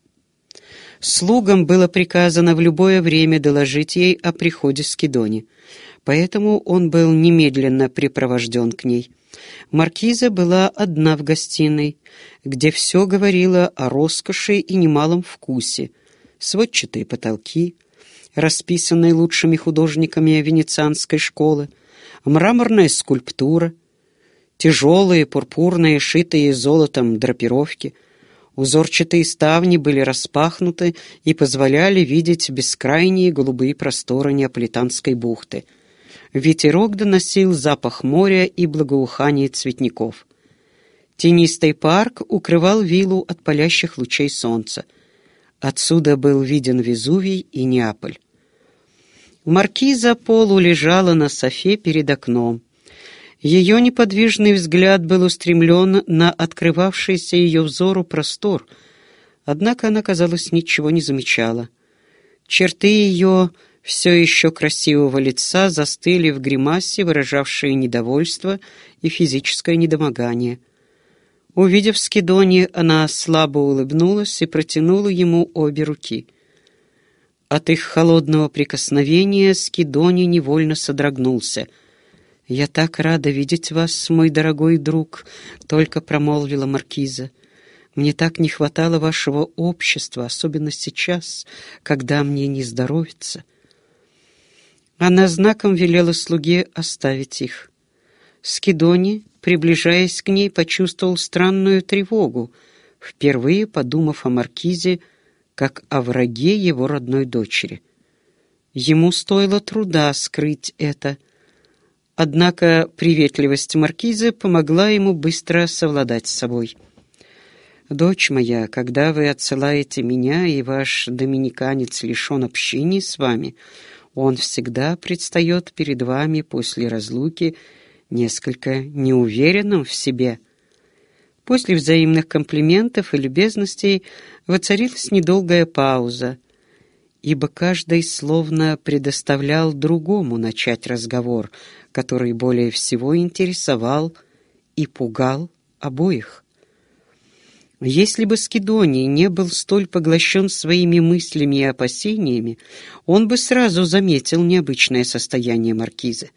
Слугам было приказано в любое время доложить ей о приходе Скидони, поэтому он был немедленно припровожден к ней. Маркиза была одна в гостиной, где все говорило о роскоши и немалом вкусе. Сводчатые потолки, расписанные лучшими художниками венецианской школы, мраморная скульптура, тяжелые пурпурные, шитые золотом драпировки — Узорчатые ставни были распахнуты и позволяли видеть бескрайние голубые просторы Неаполитанской бухты. Ветерок доносил запах моря и благоухание цветников. Тенистый парк укрывал виллу от палящих лучей солнца. Отсюда был виден Везувий и Неаполь. Маркиза Полу лежала на софе перед окном. Ее неподвижный взгляд был устремлен на открывавшийся ее взору простор, однако она, казалось, ничего не замечала. Черты ее все еще красивого лица застыли в гримасе, выражавшие недовольство и физическое недомогание. Увидев Скидони, она слабо улыбнулась и протянула ему обе руки. От их холодного прикосновения Скидони невольно содрогнулся — «Я так рада видеть вас, мой дорогой друг», — только промолвила маркиза. «Мне так не хватало вашего общества, особенно сейчас, когда мне не здоровится». Она знаком велела слуге оставить их. Скидони, приближаясь к ней, почувствовал странную тревогу, впервые подумав о маркизе как о враге его родной дочери. Ему стоило труда скрыть это — Однако приветливость маркизы помогла ему быстро совладать с собой. «Дочь моя, когда вы отсылаете меня, и ваш доминиканец лишен общения с вами, он всегда предстает перед вами после разлуки несколько неуверенным в себе». После взаимных комплиментов и любезностей воцарилась недолгая пауза, ибо каждый словно предоставлял другому начать разговор — который более всего интересовал и пугал обоих. Если бы Скидоний не был столь поглощен своими мыслями и опасениями, он бы сразу заметил необычное состояние маркизы.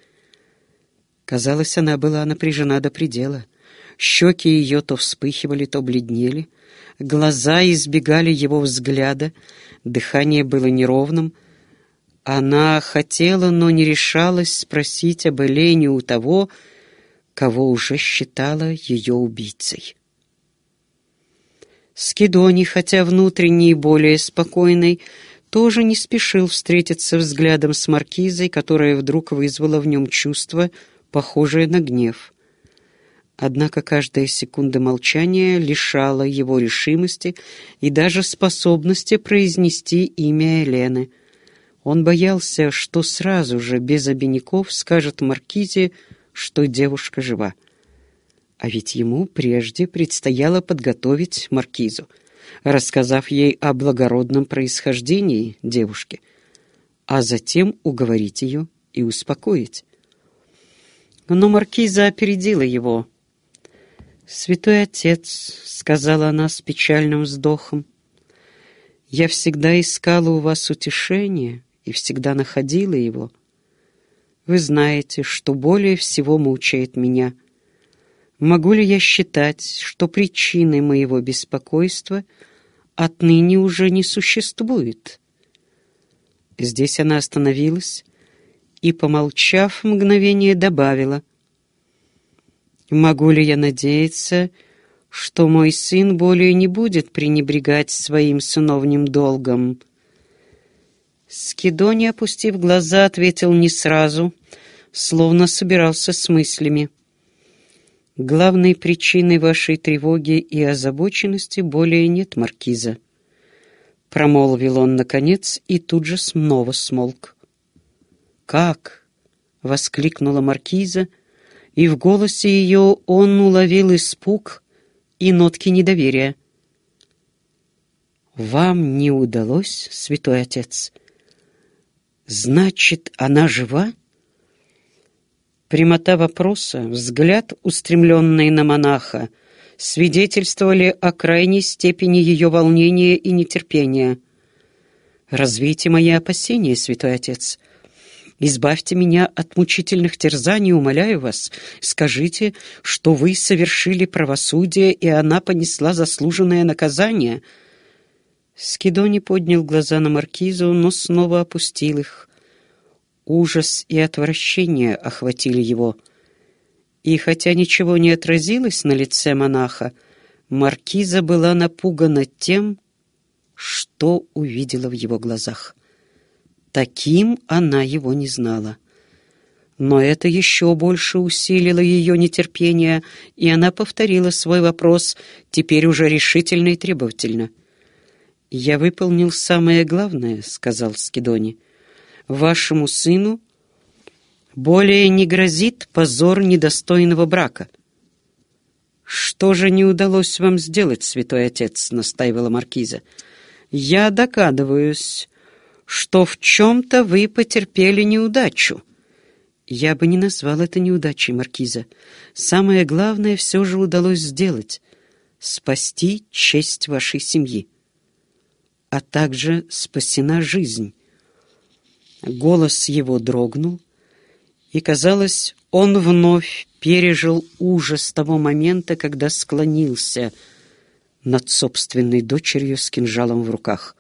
Казалось, она была напряжена до предела. Щеки ее то вспыхивали, то бледнели. Глаза избегали его взгляда, дыхание было неровным — она хотела, но не решалась спросить об Элене у того, кого уже считала ее убийцей. Скидони, хотя внутренне и более спокойный, тоже не спешил встретиться взглядом с маркизой, которая вдруг вызвала в нем чувство, похожее на гнев. Однако каждая секунда молчания лишала его решимости и даже способности произнести имя Елены — он боялся, что сразу же, без обиняков, скажет Маркизе, что девушка жива. А ведь ему прежде предстояло подготовить Маркизу, рассказав ей о благородном происхождении девушки, а затем уговорить ее и успокоить. Но Маркиза опередила его. «Святой отец», — сказала она с печальным вздохом, — «я всегда искала у вас утешения» и всегда находила его. Вы знаете, что более всего мучает меня. Могу ли я считать, что причины моего беспокойства отныне уже не существует? Здесь она остановилась и, помолчав мгновение, добавила. «Могу ли я надеяться, что мой сын более не будет пренебрегать своим сыновним долгом?» Скидони, опустив глаза, ответил не сразу, словно собирался с мыслями. «Главной причиной вашей тревоги и озабоченности более нет, Маркиза», — промолвил он наконец и тут же снова смолк. «Как?» — воскликнула Маркиза, и в голосе ее он уловил испуг и нотки недоверия. «Вам не удалось, святой отец?» Значит, она жива? Прямота вопроса, взгляд, устремленный на монаха, свидетельствовали о крайней степени ее волнения и нетерпения. «Развейте мои опасения, святой отец», Избавьте меня от мучительных терзаний, умоляю вас. Скажите, что вы совершили правосудие, и она понесла заслуженное наказание». Скидони поднял глаза на маркизу, но снова опустил их. Ужас и отвращение охватили его. И хотя ничего не отразилось на лице монаха, маркиза была напугана тем, что увидела в его глазах. Таким она его не знала. Но это еще больше усилило ее нетерпение, и она повторила свой вопрос, теперь уже решительно и требовательно — «Я выполнил самое главное», — сказал Скидони. «Вашему сыну более не грозит позор недостойного брака». «Что же не удалось вам сделать, святой отец?» — настаивала маркиза. «Я догадываюсь, что в чем-то вы потерпели неудачу». «Я бы не назвал это неудачей, маркиза. Самое главное все же удалось сделать — спасти честь вашей семьи» а также спасена жизнь. Голос его дрогнул, и, казалось, он вновь пережил ужас того момента, когда склонился над собственной дочерью с кинжалом в руках.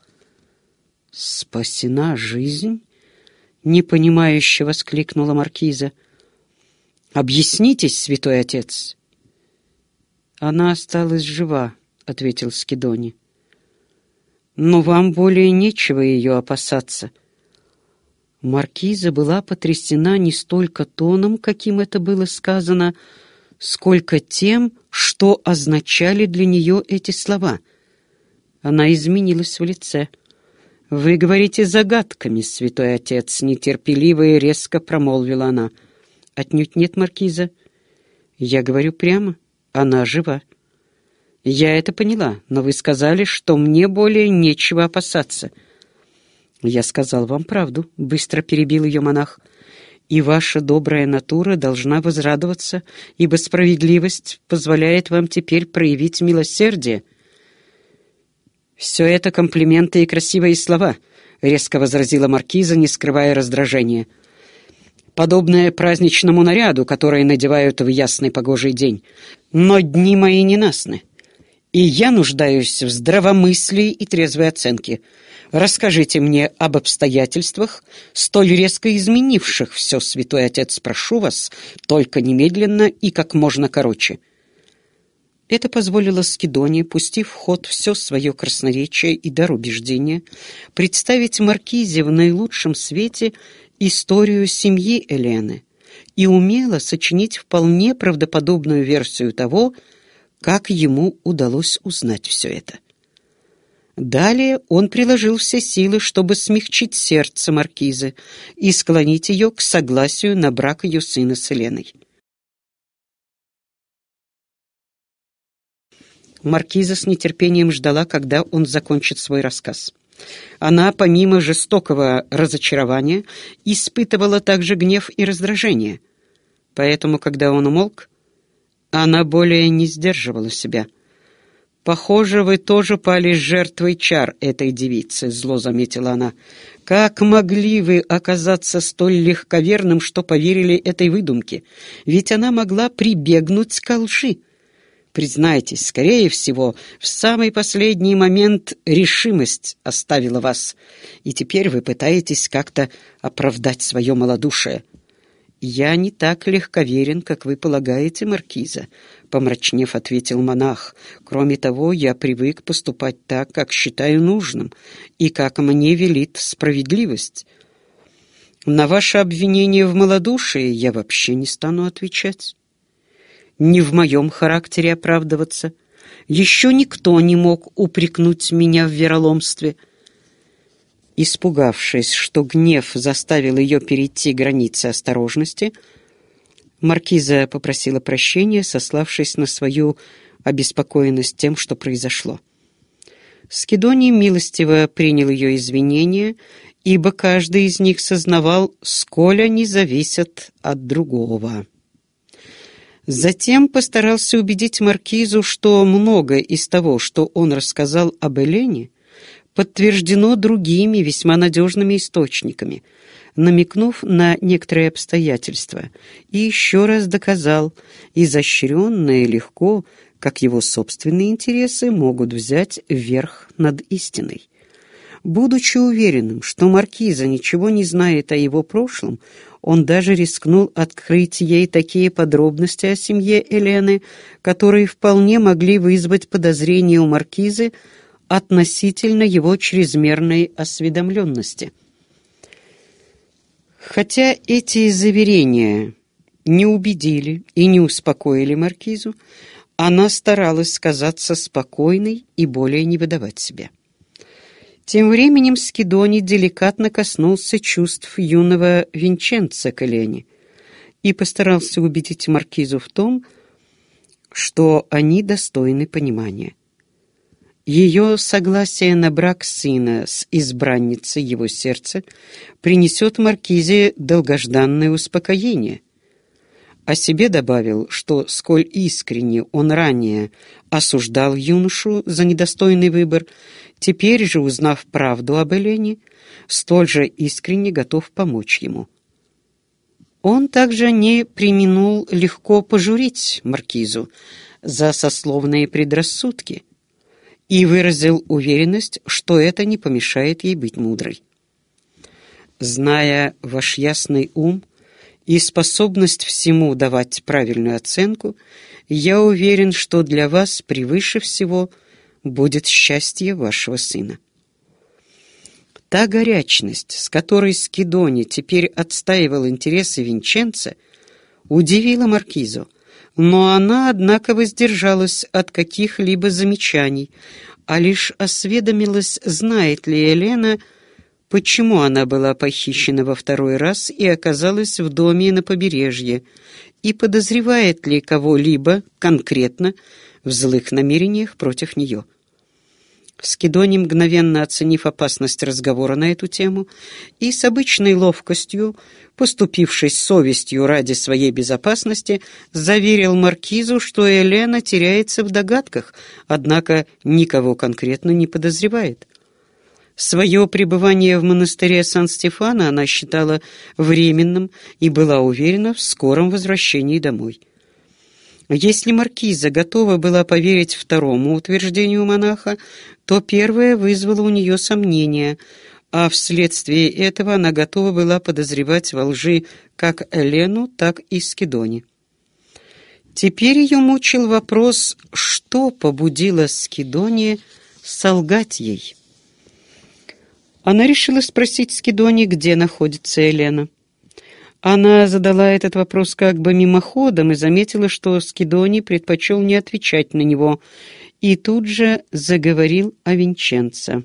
«Спасена жизнь?» — непонимающе воскликнула маркиза. «Объяснитесь, святой отец!» «Она осталась жива», — ответил Скидони но вам более нечего ее опасаться». Маркиза была потрясена не столько тоном, каким это было сказано, сколько тем, что означали для нее эти слова. Она изменилась в лице. «Вы говорите загадками, святой отец», — нетерпеливо и резко промолвила она. «Отнюдь нет, Маркиза. Я говорю прямо, она жива». «Я это поняла, но вы сказали, что мне более нечего опасаться». «Я сказал вам правду», — быстро перебил ее монах. «И ваша добрая натура должна возрадоваться, ибо справедливость позволяет вам теперь проявить милосердие». «Все это комплименты и красивые слова», — резко возразила маркиза, не скрывая раздражения. «Подобное праздничному наряду, который надевают в ясный погожий день. Но дни мои ненастны». И я нуждаюсь в здравомыслии и трезвой оценке. Расскажите мне об обстоятельствах, столь резко изменивших все, святой отец, прошу вас, только немедленно и как можно короче». Это позволило Скидоне, пустив в ход все свое красноречие и дар убеждения, представить Маркизе в наилучшем свете историю семьи Елены и умело сочинить вполне правдоподобную версию того, как ему удалось узнать все это. Далее он приложил все силы, чтобы смягчить сердце маркизы и склонить ее к согласию на брак ее сына с Еленой. Маркиза с нетерпением ждала, когда он закончит свой рассказ. Она, помимо жестокого разочарования, испытывала также гнев и раздражение. Поэтому, когда он умолк, она более не сдерживала себя. «Похоже, вы тоже пали жертвой чар этой девицы», — зло заметила она. «Как могли вы оказаться столь легковерным, что поверили этой выдумке? Ведь она могла прибегнуть к лжи. Признайтесь, скорее всего, в самый последний момент решимость оставила вас, и теперь вы пытаетесь как-то оправдать свое малодушие. «Я не так легковерен, как вы полагаете, маркиза», — помрачнев ответил монах. «Кроме того, я привык поступать так, как считаю нужным, и как мне велит справедливость. На ваше обвинение в малодушии я вообще не стану отвечать. Не в моем характере оправдываться. Еще никто не мог упрекнуть меня в вероломстве». Испугавшись, что гнев заставил ее перейти границы осторожности, маркиза попросила прощения, сославшись на свою обеспокоенность тем, что произошло. Скидоний милостиво принял ее извинения, ибо каждый из них сознавал, сколь они зависят от другого. Затем постарался убедить маркизу, что многое из того, что он рассказал об Элене, — подтверждено другими весьма надежными источниками, намекнув на некоторые обстоятельства, и еще раз доказал, изощренно и легко, как его собственные интересы могут взять верх над истиной. Будучи уверенным, что Маркиза ничего не знает о его прошлом, он даже рискнул открыть ей такие подробности о семье Елены, которые вполне могли вызвать подозрения у Маркизы, относительно его чрезмерной осведомленности. Хотя эти заверения не убедили и не успокоили маркизу, она старалась казаться спокойной и более не выдавать себя. Тем временем Скидони деликатно коснулся чувств юного Винченца Колени и постарался убедить маркизу в том, что они достойны понимания. Ее согласие на брак сына с избранницей его сердца принесет Маркизе долгожданное успокоение. О себе добавил, что, сколь искренне он ранее осуждал юношу за недостойный выбор, теперь же, узнав правду об Элене, столь же искренне готов помочь ему. Он также не применул легко пожурить Маркизу за сословные предрассудки – и выразил уверенность, что это не помешает ей быть мудрой. Зная ваш ясный ум и способность всему давать правильную оценку, я уверен, что для вас превыше всего будет счастье вашего сына. Та горячность, с которой Скидони теперь отстаивал интересы Винченца, удивила Маркизу — но она, однако, воздержалась от каких-либо замечаний, а лишь осведомилась, знает ли Елена, почему она была похищена во второй раз и оказалась в доме на побережье, и подозревает ли кого-либо конкретно в злых намерениях против нее. Скидони, мгновенно оценив опасность разговора на эту тему и с обычной ловкостью, поступившись совестью ради своей безопасности, заверил маркизу, что Елена теряется в догадках, однако никого конкретно не подозревает. Свое пребывание в монастыре Сан-Стефана она считала временным и была уверена в скором возвращении домой. Если маркиза готова была поверить второму утверждению монаха, то первое вызвало у нее сомнения, а вследствие этого она готова была подозревать во лжи как Элену, так и Скидони. Теперь ее мучил вопрос, что побудило Скидони солгать ей. Она решила спросить Скидони, где находится Елена. Она задала этот вопрос как бы мимоходом и заметила, что Скидони предпочел не отвечать на него, и тут же заговорил о Винченце.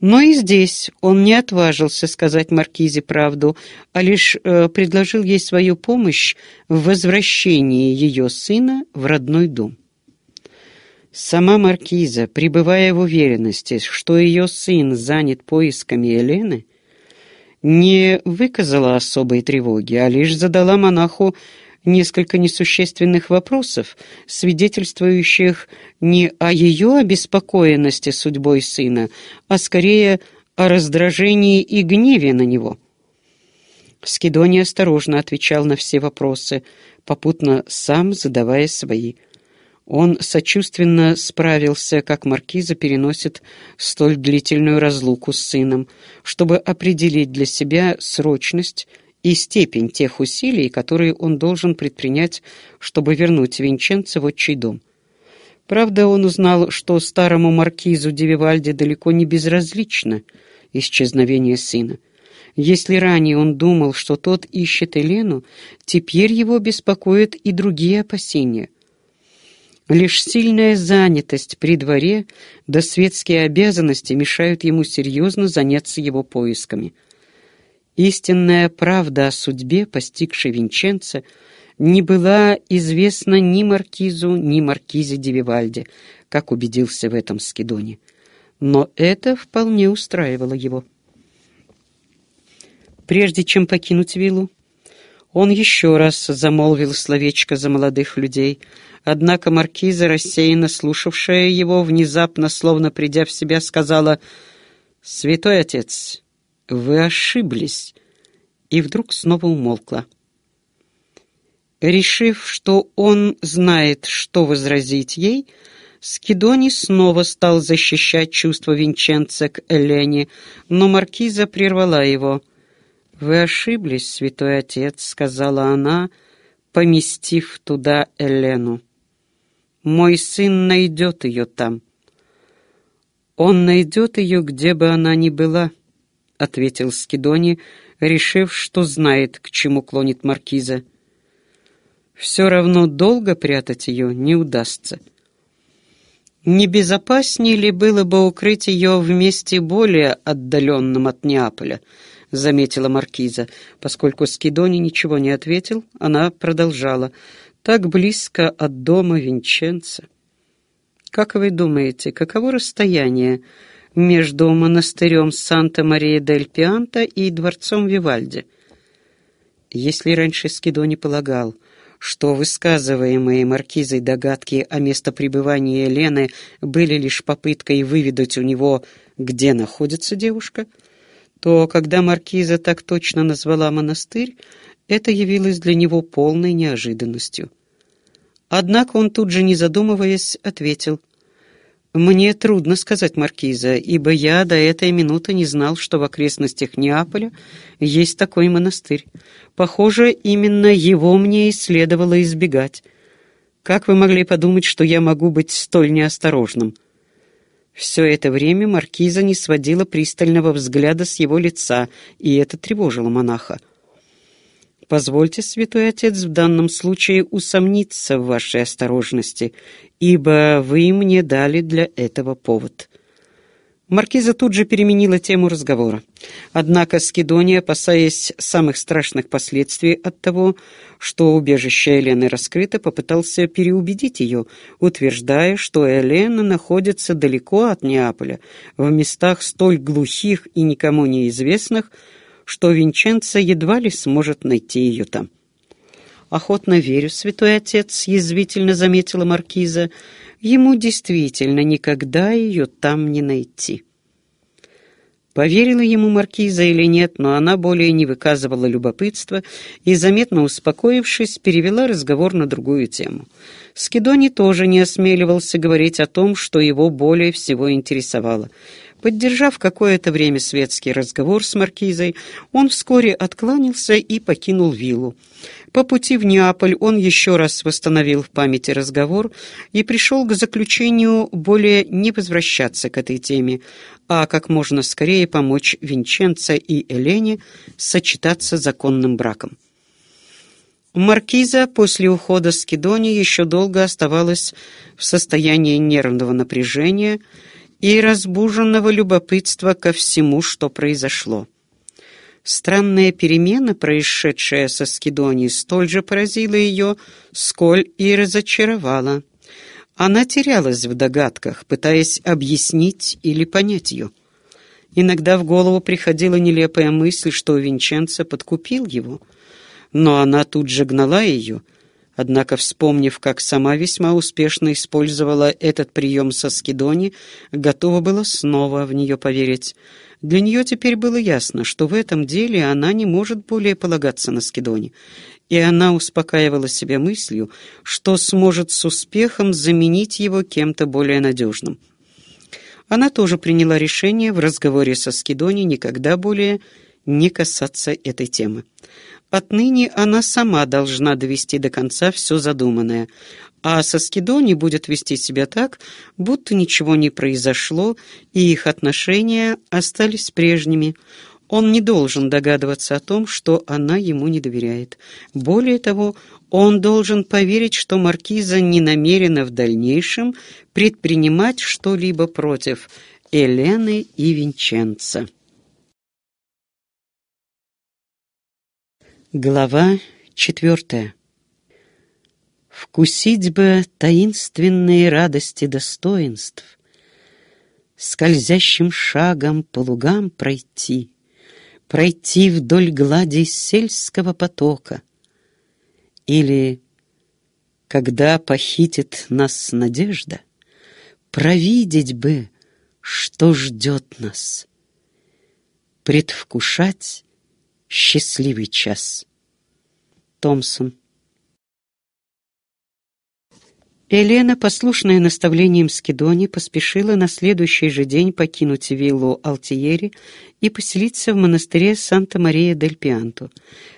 Но и здесь он не отважился сказать Маркизе правду, а лишь э, предложил ей свою помощь в возвращении ее сына в родной дом. Сама Маркиза, пребывая в уверенности, что ее сын занят поисками Елены, не выказала особой тревоги, а лишь задала монаху несколько несущественных вопросов, свидетельствующих не о ее обеспокоенности судьбой сына, а скорее о раздражении и гневе на него. Скидоний осторожно отвечал на все вопросы, попутно сам задавая свои вопросы. Он сочувственно справился, как маркиза переносит столь длительную разлуку с сыном, чтобы определить для себя срочность и степень тех усилий, которые он должен предпринять, чтобы вернуть Винченце в отчий дом. Правда, он узнал, что старому маркизу Девивальде далеко не безразлично исчезновение сына. Если ранее он думал, что тот ищет Елену, теперь его беспокоят и другие опасения — Лишь сильная занятость при дворе да светские обязанности мешают ему серьезно заняться его поисками. Истинная правда о судьбе, постигшей Винченца, не была известна ни маркизу, ни маркизе Девивальде, как убедился в этом Скидоне. Но это вполне устраивало его. Прежде чем покинуть виллу, он еще раз замолвил словечко за молодых людей. Однако маркиза, рассеянно слушавшая его, внезапно, словно придя в себя, сказала «Святой отец, вы ошиблись!» И вдруг снова умолкла. Решив, что он знает, что возразить ей, Скидони снова стал защищать чувство Винченца к Элене, но маркиза прервала его. «Вы ошиблись, святой отец», — сказала она, поместив туда Элену. «Мой сын найдет ее там». «Он найдет ее, где бы она ни была», — ответил Скидони, решив, что знает, к чему клонит маркиза. «Все равно долго прятать ее не удастся». Небезопаснее ли было бы укрыть ее в месте более отдаленном от Неаполя, — заметила Маркиза. Поскольку Скидони ничего не ответил, она продолжала. «Так близко от дома Винченца». «Как вы думаете, каково расстояние между монастырем Санта-Мария-дель-Пианта и дворцом Вивальди?» Если раньше Скидони полагал, что высказываемые маркизой догадки о местопребывании Елены были лишь попыткой выведать у него, где находится девушка — то когда маркиза так точно назвала монастырь, это явилось для него полной неожиданностью. Однако он тут же, не задумываясь, ответил. «Мне трудно сказать, маркиза, ибо я до этой минуты не знал, что в окрестностях Неаполя есть такой монастырь. Похоже, именно его мне и следовало избегать. Как вы могли подумать, что я могу быть столь неосторожным?» Все это время маркиза не сводила пристального взгляда с его лица, и это тревожило монаха. «Позвольте, святой отец, в данном случае усомниться в вашей осторожности, ибо вы мне дали для этого повод. Маркиза тут же переменила тему разговора. Однако Скидония, опасаясь самых страшных последствий от того, что убежище Элены раскрыто, попытался переубедить ее, утверждая, что Элена находится далеко от Неаполя, в местах столь глухих и никому неизвестных, что Винченца едва ли сможет найти ее там. «Охотно верю, святой отец», — язвительно заметила Маркиза, — ему действительно никогда ее там не найти. Поверила ему маркиза или нет, но она более не выказывала любопытства и, заметно успокоившись, перевела разговор на другую тему. Скидони тоже не осмеливался говорить о том, что его более всего интересовало — Поддержав какое-то время светский разговор с маркизой, он вскоре откланялся и покинул виллу. По пути в Неаполь он еще раз восстановил в памяти разговор и пришел к заключению более не возвращаться к этой теме, а как можно скорее помочь Винченце и Элене сочетаться законным браком. Маркиза после ухода Скидони еще долго оставалась в состоянии нервного напряжения, и разбуженного любопытства ко всему, что произошло. Странная перемена, происшедшая со Скидони, столь же поразила ее, сколь и разочаровала. Она терялась в догадках, пытаясь объяснить или понять ее. Иногда в голову приходила нелепая мысль, что Винченцо подкупил его, но она тут же гнала ее — Однако, вспомнив, как сама весьма успешно использовала этот прием со Скидони, готова была снова в нее поверить. Для нее теперь было ясно, что в этом деле она не может более полагаться на Скидони. И она успокаивала себя мыслью, что сможет с успехом заменить его кем-то более надежным. Она тоже приняла решение в разговоре со Скидони никогда более не касаться этой темы. Отныне она сама должна довести до конца все задуманное, а Соскидони будет вести себя так, будто ничего не произошло, и их отношения остались прежними. Он не должен догадываться о том, что она ему не доверяет. Более того, он должен поверить, что Маркиза не намерена в дальнейшем предпринимать что-либо против Елены и Винченца. Глава четвертая. Вкусить бы таинственные радости достоинств, Скользящим шагом по лугам пройти, Пройти вдоль глади сельского потока. Или, когда похитит нас надежда, Провидеть бы, что ждет нас, Предвкушать счастливый час. Томпсон. Елена, послушная наставлением Скидони, поспешила на следующий же день покинуть виллу Алтиери и поселиться в монастыре Санта-Мария-дель-Пианто.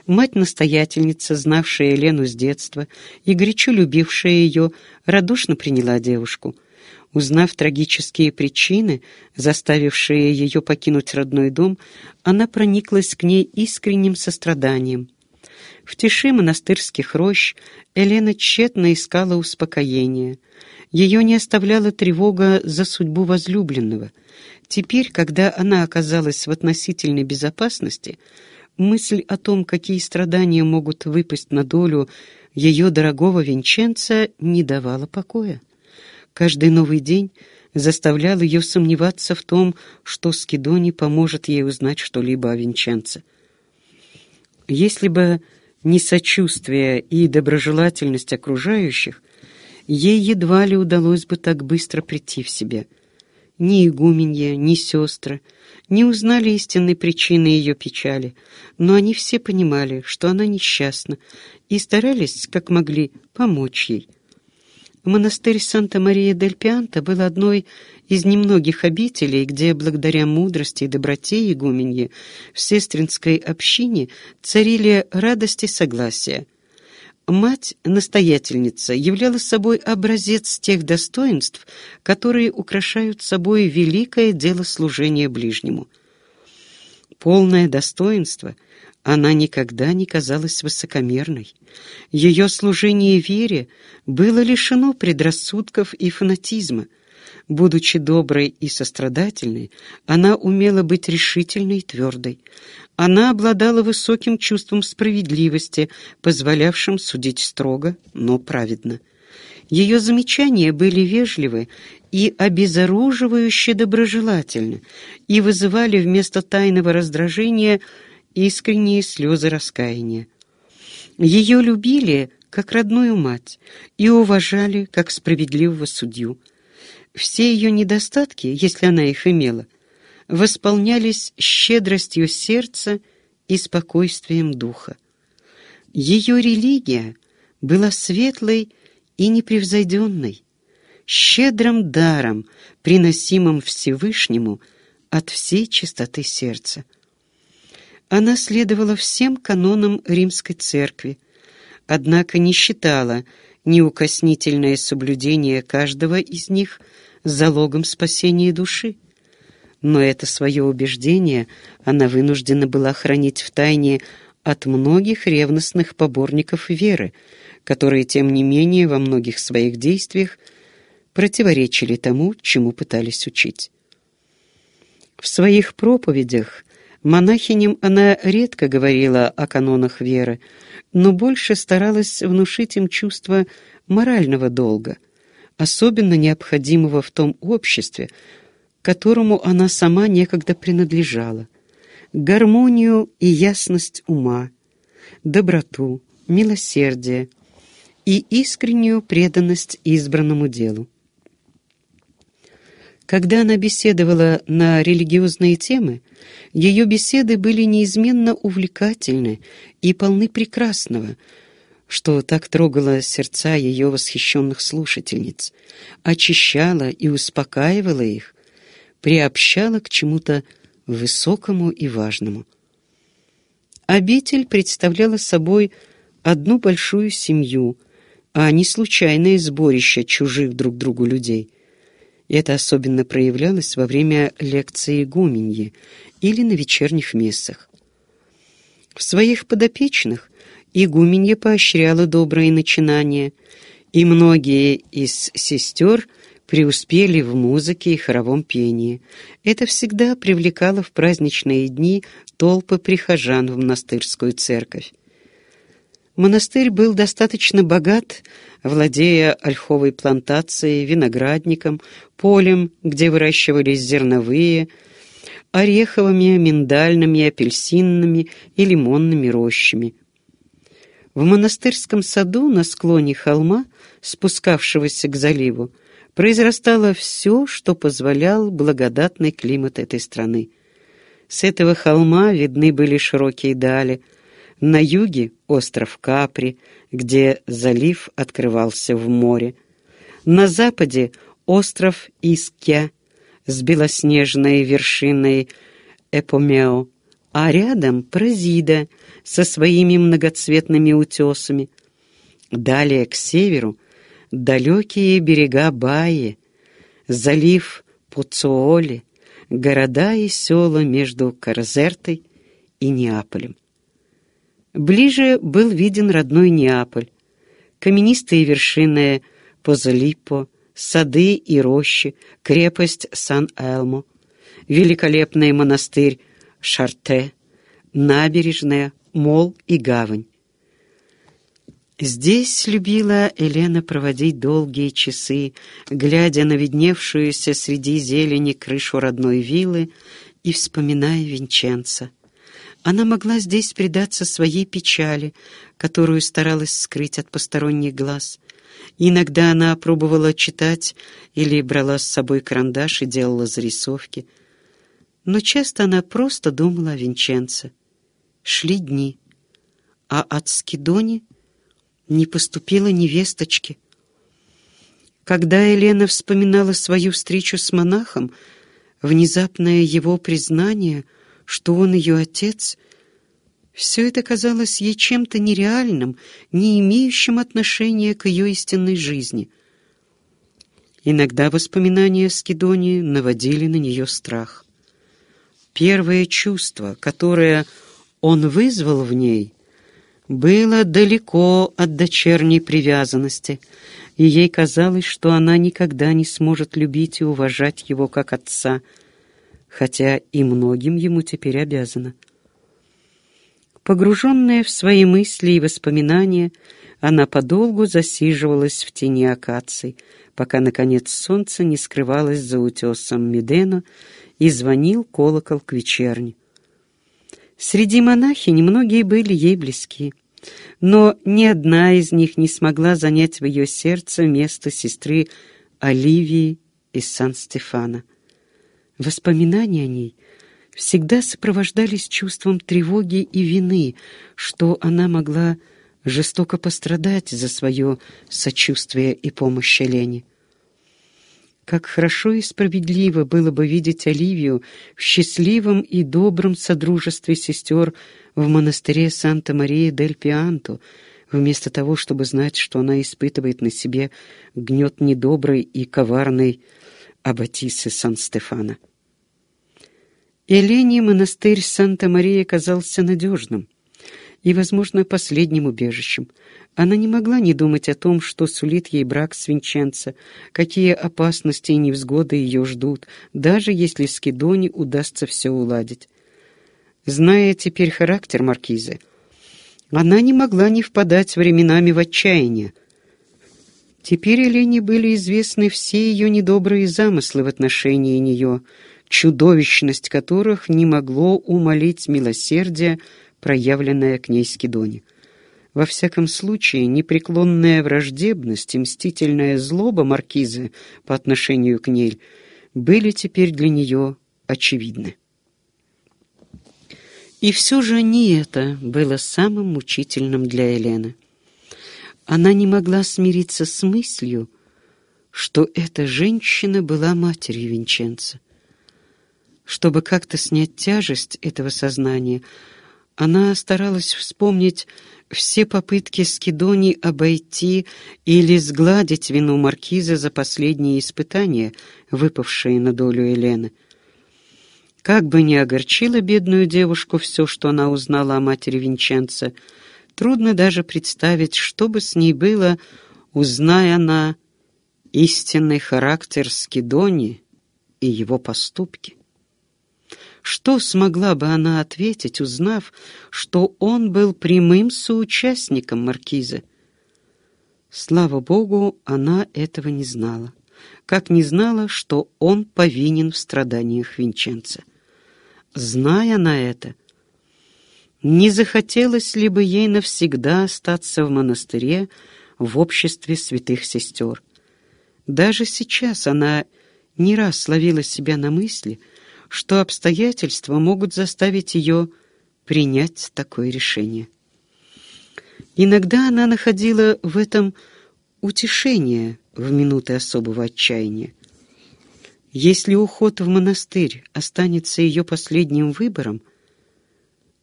Мать-настоятельница, знавшая Елену с детства и горячо любившая ее, радушно приняла девушку. Узнав трагические причины, заставившие ее покинуть родной дом, она прониклась к ней искренним состраданием — в тиши монастырских рощ Елена тщетно искала успокоения. Ее не оставляла тревога за судьбу возлюбленного. Теперь, когда она оказалась в относительной безопасности, мысль о том, какие страдания могут выпасть на долю ее дорогого венченца, не давала покоя. Каждый новый день заставлял ее сомневаться в том, что Скидони поможет ей узнать что-либо о венченце. Если бы несочувствие и доброжелательность окружающих, ей едва ли удалось бы так быстро прийти в себя. Ни игуменья, ни сестры не узнали истинной причины ее печали, но они все понимали, что она несчастна, и старались, как могли, помочь ей – Монастырь Санта-Мария-дель-Пианта был одной из немногих обителей, где, благодаря мудрости и доброте игуменьи, в сестринской общине царили радость и согласие. Мать-настоятельница являла собой образец тех достоинств, которые украшают собой великое дело служения ближнему. Полное достоинство она никогда не казалась высокомерной. Ее служение вере было лишено предрассудков и фанатизма. Будучи доброй и сострадательной, она умела быть решительной и твердой. Она обладала высоким чувством справедливости, позволявшим судить строго, но праведно. Ее замечания были вежливы и обезоруживающе доброжелательны, и вызывали вместо тайного раздражения – искренние слезы раскаяния. Ее любили как родную мать и уважали как справедливого судью. Все ее недостатки, если она их имела, восполнялись щедростью сердца и спокойствием духа. Ее религия была светлой и непревзойденной, щедрым даром, приносимым Всевышнему от всей чистоты сердца — она следовала всем канонам римской церкви, однако не считала неукоснительное соблюдение каждого из них залогом спасения души. Но это свое убеждение она вынуждена была хранить в тайне от многих ревностных поборников веры, которые, тем не менее, во многих своих действиях противоречили тому, чему пытались учить. В своих проповедях Монахиням она редко говорила о канонах веры, но больше старалась внушить им чувство морального долга, особенно необходимого в том обществе, которому она сама некогда принадлежала, гармонию и ясность ума, доброту, милосердие и искреннюю преданность избранному делу. Когда она беседовала на религиозные темы, ее беседы были неизменно увлекательны и полны прекрасного, что так трогало сердца ее восхищенных слушательниц, очищало и успокаивало их, приобщало к чему-то высокому и важному. Обитель представляла собой одну большую семью, а не случайное сборище чужих друг другу людей — это особенно проявлялось во время лекции Гуменьи или на вечерних мессах. В своих подопечных игуменья поощряла добрые начинания, и многие из сестер преуспели в музыке и хоровом пении. Это всегда привлекало в праздничные дни толпы прихожан в монастырскую церковь. Монастырь был достаточно богат владея ольховой плантацией, виноградником, полем, где выращивались зерновые, ореховыми, миндальными, апельсинными и лимонными рощами. В монастырском саду на склоне холма, спускавшегося к заливу, произрастало все, что позволял благодатный климат этой страны. С этого холма видны были широкие дали — на юге — остров Капри, где залив открывался в море. На западе — остров Искья с белоснежной вершиной Эпомео, а рядом — Прозида со своими многоцветными утесами. Далее, к северу, далекие берега Баи, залив Пуцуоли, города и села между Карзертой и Неаполем. Ближе был виден родной Неаполь, каменистые вершины Позолиппо, сады и рощи, крепость Сан-Элмо, великолепный монастырь Шарте, набережная, мол и гавань. Здесь любила Елена проводить долгие часы, глядя на видневшуюся среди зелени крышу родной виллы и вспоминая Винченца — она могла здесь предаться своей печали, которую старалась скрыть от посторонних глаз. Иногда она пробовала читать или брала с собой карандаш и делала зарисовки. Но часто она просто думала о Винченце. Шли дни, а от Скидони не поступило ни весточки. Когда Елена вспоминала свою встречу с монахом, внезапное его признание — что он ее отец. Все это казалось ей чем-то нереальным, не имеющим отношения к ее истинной жизни. Иногда воспоминания о Скидонии наводили на нее страх. Первое чувство, которое он вызвал в ней, было далеко от дочерней привязанности, и ей казалось, что она никогда не сможет любить и уважать его как отца — хотя и многим ему теперь обязана. Погруженная в свои мысли и воспоминания, она подолгу засиживалась в тени акаций, пока, наконец, солнце не скрывалось за утесом Медена и звонил колокол к вечерне. Среди монахинь многие были ей близки, но ни одна из них не смогла занять в ее сердце место сестры Оливии из Сан-Стефана. Воспоминания о ней всегда сопровождались чувством тревоги и вины, что она могла жестоко пострадать за свое сочувствие и помощь Лене. Как хорошо и справедливо было бы видеть Оливию в счастливом и добром содружестве сестер в монастыре Санта-Мария-дель-Пианто, вместо того, чтобы знать, что она испытывает на себе гнет недоброй и коварной Аббатисы Сан-Стефана. Елене монастырь Санта-Мария казался надежным и, возможно, последним убежищем. Она не могла не думать о том, что сулит ей брак с Винченцо, какие опасности и невзгоды ее ждут, даже если Скидоне удастся все уладить. Зная теперь характер маркизы, она не могла не впадать временами в отчаяние. Теперь Елене были известны все ее недобрые замыслы в отношении нее — чудовищность которых не могло умолить милосердие, проявленное к ней Скидоне. Во всяком случае, непреклонная враждебность и мстительная злоба маркизы по отношению к ней были теперь для нее очевидны. И все же не это было самым мучительным для Елены. Она не могла смириться с мыслью, что эта женщина была матерью Винченца. Чтобы как-то снять тяжесть этого сознания, она старалась вспомнить все попытки Скидони обойти или сгладить вину Маркиза за последние испытания, выпавшие на долю Елены. Как бы ни огорчило бедную девушку все, что она узнала о матери Винченца, трудно даже представить, что бы с ней было, узная она истинный характер Скидони и его поступки. Что смогла бы она ответить, узнав, что он был прямым соучастником маркиза? Слава богу, она этого не знала. Как не знала, что он повинен в страданиях Винченца. Зная на это, не захотелось ли бы ей навсегда остаться в монастыре в обществе святых сестер? Даже сейчас она не раз словила себя на мысли — что обстоятельства могут заставить ее принять такое решение. Иногда она находила в этом утешение в минуты особого отчаяния. Если уход в монастырь останется ее последним выбором,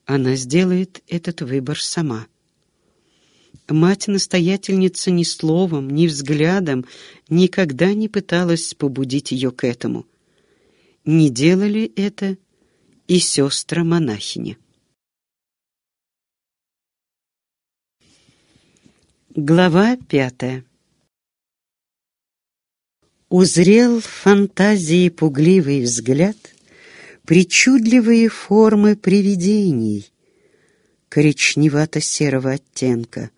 она сделает этот выбор сама. Мать-настоятельница ни словом, ни взглядом никогда не пыталась побудить ее к этому — не делали это и сестра-монахини. Глава пятая Узрел в фантазии пугливый взгляд Причудливые формы привидений Коричневато-серого оттенка.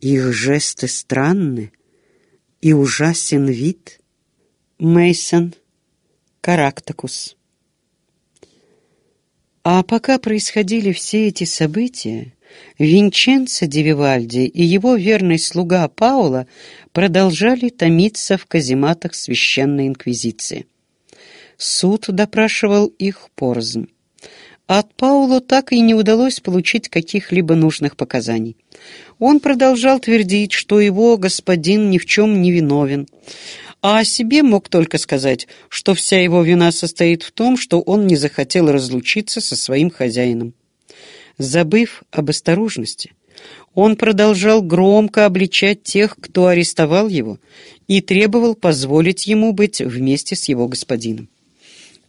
Их жесты странны, и ужасен вид. Мейсон Карактакус. А пока происходили все эти события, Винченцо Девивальди и его верный слуга Паула продолжали томиться в казематах Священной Инквизиции. Суд допрашивал их порознь. От Паулу так и не удалось получить каких-либо нужных показаний. Он продолжал твердить, что его господин ни в чем не виновен, а о себе мог только сказать, что вся его вина состоит в том, что он не захотел разлучиться со своим хозяином. Забыв об осторожности, он продолжал громко обличать тех, кто арестовал его, и требовал позволить ему быть вместе с его господином.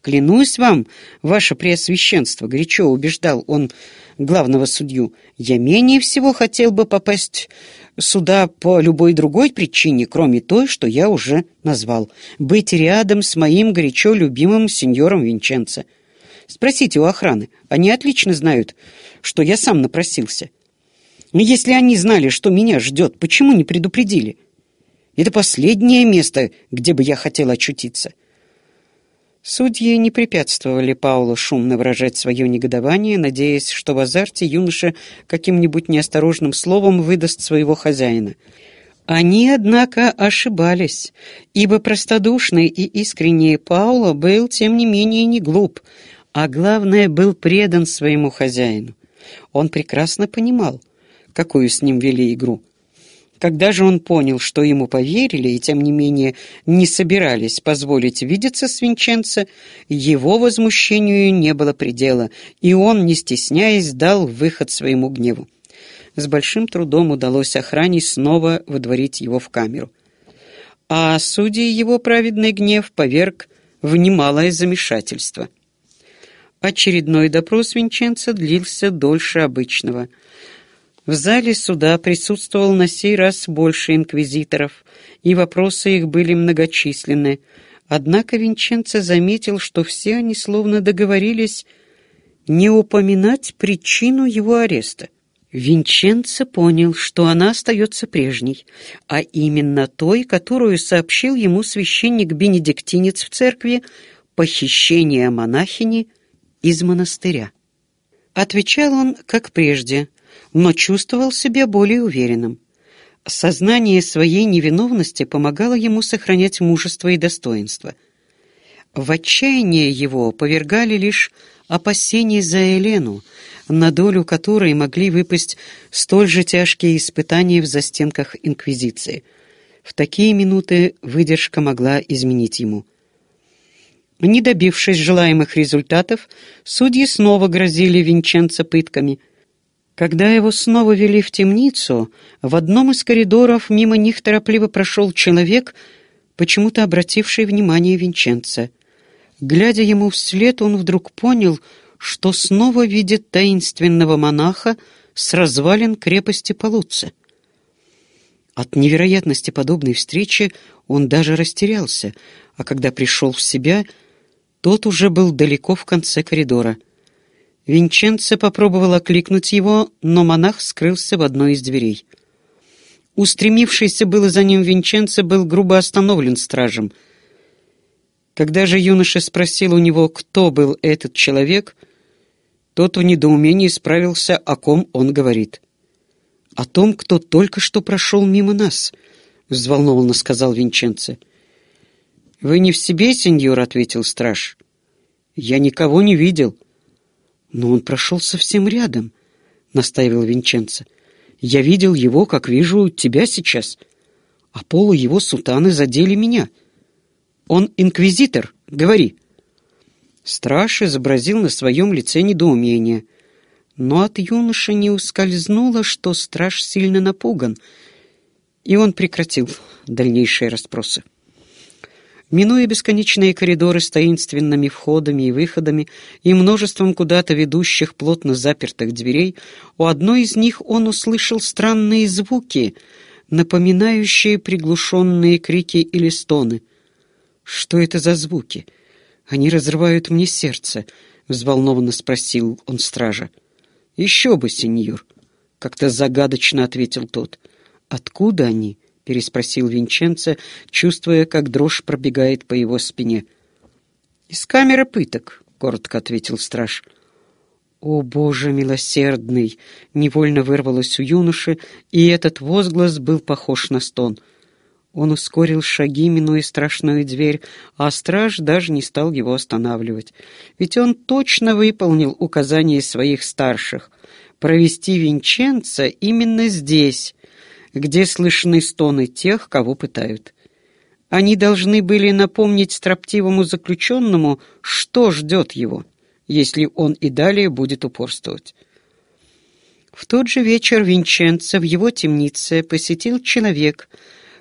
«Клянусь вам, ваше преосвященство!» — горячо убеждал он главного судью, я менее всего хотел бы попасть сюда по любой другой причине, кроме той, что я уже назвал. Быть рядом с моим горячо любимым сеньором Винченце. Спросите у охраны. Они отлично знают, что я сам напросился. Но Если они знали, что меня ждет, почему не предупредили? Это последнее место, где бы я хотел очутиться. Судьи не препятствовали Паулу шумно выражать свое негодование, надеясь, что в азарте юноша каким-нибудь неосторожным словом выдаст своего хозяина. Они, однако, ошибались, ибо простодушный и искренний Пауло был, тем не менее, не глуп, а главное, был предан своему хозяину. Он прекрасно понимал, какую с ним вели игру — когда же он понял, что ему поверили и, тем не менее, не собирались позволить видеться с Винченцо, его возмущению не было предела, и он, не стесняясь, дал выход своему гневу. С большим трудом удалось охране снова выдворить его в камеру. А судей его праведный гнев поверг в немалое замешательство. Очередной допрос Винченца длился дольше обычного — в зале суда присутствовал на сей раз больше инквизиторов, и вопросы их были многочисленны. Однако Винченцо заметил, что все они словно договорились не упоминать причину его ареста. Винченцо понял, что она остается прежней, а именно той, которую сообщил ему священник-бенедиктинец в церкви «Похищение монахини из монастыря». Отвечал он, как прежде – но чувствовал себя более уверенным. Сознание своей невиновности помогало ему сохранять мужество и достоинство. В отчаяние его повергали лишь опасения за Елену, на долю которой могли выпасть столь же тяжкие испытания в застенках Инквизиции. В такие минуты выдержка могла изменить ему. Не добившись желаемых результатов, судьи снова грозили Винченца пытками – когда его снова вели в темницу, в одном из коридоров мимо них торопливо прошел человек, почему-то обративший внимание Винченца. Глядя ему вслед, он вдруг понял, что снова видит таинственного монаха с развалин крепости Полуца. От невероятности подобной встречи он даже растерялся, а когда пришел в себя, тот уже был далеко в конце коридора — Винченце попробовал окликнуть его, но монах скрылся в одной из дверей. Устремившийся было за ним Винченце был грубо остановлен стражем. Когда же юноша спросил у него, кто был этот человек, тот в недоумении справился, о ком он говорит. «О том, кто только что прошел мимо нас», — взволнованно сказал Винченце. «Вы не в себе, сеньор?» — ответил страж. «Я никого не видел». «Но он прошел совсем рядом», — настаивал Винченцо. «Я видел его, как вижу тебя сейчас, а полу его сутаны задели меня. Он инквизитор, говори». Страж изобразил на своем лице недоумение, но от юноши не ускользнуло, что страж сильно напуган, и он прекратил дальнейшие расспросы. Минуя бесконечные коридоры с таинственными входами и выходами и множеством куда-то ведущих плотно запертых дверей, у одной из них он услышал странные звуки, напоминающие приглушенные крики или стоны. «Что это за звуки? Они разрывают мне сердце», — взволнованно спросил он стража. «Еще бы, сеньор», — как-то загадочно ответил тот. «Откуда они?» переспросил Винченце, чувствуя, как дрожь пробегает по его спине. «Из камеры пыток», — коротко ответил страж. «О, Боже милосердный!» — невольно вырвалось у юноши, и этот возглас был похож на стон. Он ускорил шаги, минуя страшную дверь, а страж даже не стал его останавливать. Ведь он точно выполнил указание своих старших — провести Винченца именно здесь, где слышны стоны тех, кого пытают. Они должны были напомнить строптивому заключенному, что ждет его, если он и далее будет упорствовать. В тот же вечер Винченцо в его темнице посетил человек,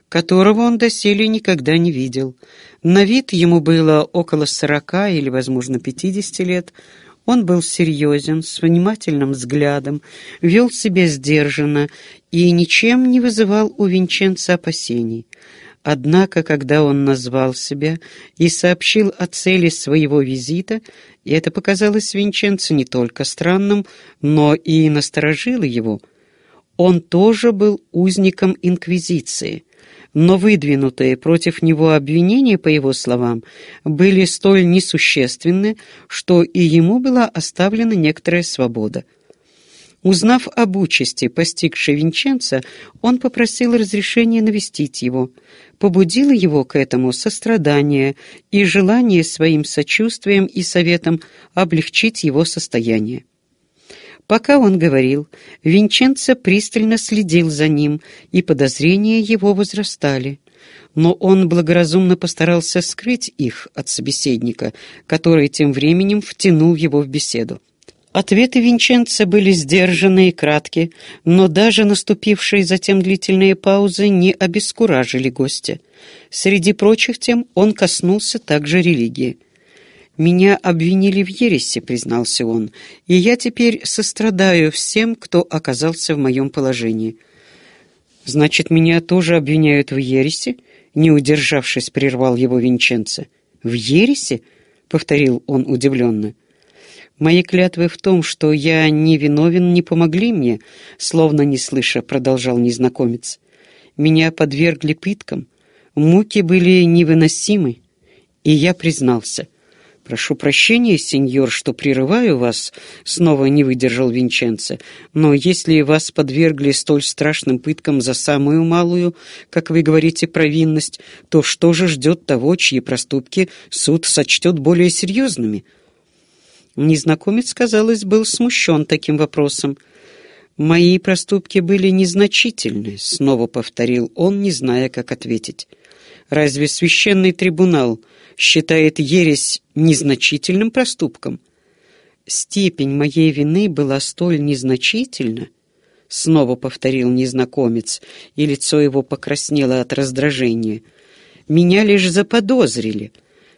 которого он доселе никогда не видел. На вид ему было около сорока или, возможно, пятидесяти лет – он был серьезен, с внимательным взглядом, вел себя сдержанно и ничем не вызывал у Винченца опасений. Однако, когда он назвал себя и сообщил о цели своего визита, и это показалось Винченцу не только странным, но и насторожило его, он тоже был узником Инквизиции — но выдвинутые против него обвинения, по его словам, были столь несущественны, что и ему была оставлена некоторая свобода. Узнав об участи, постигшей Винченца, он попросил разрешения навестить его. Побудило его к этому сострадание и желание своим сочувствием и советом облегчить его состояние. Пока он говорил, Винченцо пристально следил за ним, и подозрения его возрастали. Но он благоразумно постарался скрыть их от собеседника, который тем временем втянул его в беседу. Ответы Винченцо были сдержаны и кратки, но даже наступившие затем длительные паузы не обескуражили гостя. Среди прочих тем он коснулся также религии. «Меня обвинили в ересе», — признался он, «и я теперь сострадаю всем, кто оказался в моем положении». «Значит, меня тоже обвиняют в ересе?» — не удержавшись, прервал его Винченце. «В ересе?» — повторил он удивленно. «Мои клятвы в том, что я не виновен, не помогли мне», — словно не слыша, продолжал незнакомец. «Меня подвергли пыткам, муки были невыносимы, и я признался». «Прошу прощения, сеньор, что прерываю вас», — снова не выдержал Винченце, «но если вас подвергли столь страшным пыткам за самую малую, как вы говорите, провинность, то что же ждет того, чьи проступки суд сочтет более серьезными?» Незнакомец, казалось, был смущен таким вопросом. «Мои проступки были незначительны», — снова повторил он, не зная, как ответить. Разве священный трибунал считает ересь незначительным проступком? Степень моей вины была столь незначительна, — снова повторил незнакомец, и лицо его покраснело от раздражения. «Меня лишь заподозрили.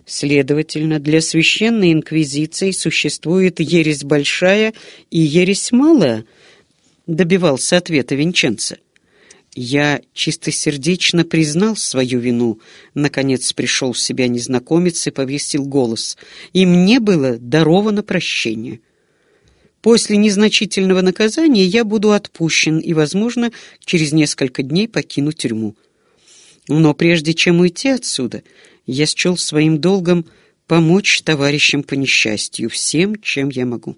Следовательно, для священной инквизиции существует ересь большая и ересь малая», — добивался ответа Винченца. Я чистосердечно признал свою вину. Наконец пришел в себя незнакомец и повесил голос. И мне было даровано прощение. После незначительного наказания я буду отпущен и, возможно, через несколько дней покину тюрьму. Но прежде чем уйти отсюда, я счел своим долгом помочь товарищам по несчастью всем, чем я могу.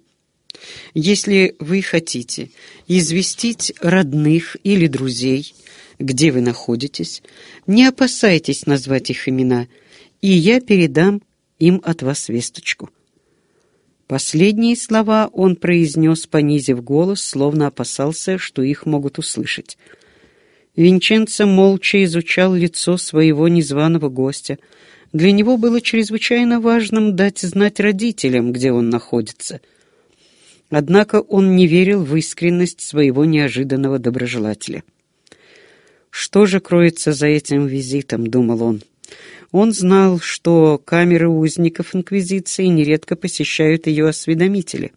Если вы хотите известить родных или друзей, где вы находитесь, не опасайтесь назвать их имена, и я передам им от вас весточку». Последние слова он произнес, понизив голос, словно опасался, что их могут услышать. Винченцо молча изучал лицо своего незваного гостя. Для него было чрезвычайно важным дать знать родителям, где он находится — Однако он не верил в искренность своего неожиданного доброжелателя. «Что же кроется за этим визитом?» — думал он. Он знал, что камеры узников Инквизиции нередко посещают ее осведомители.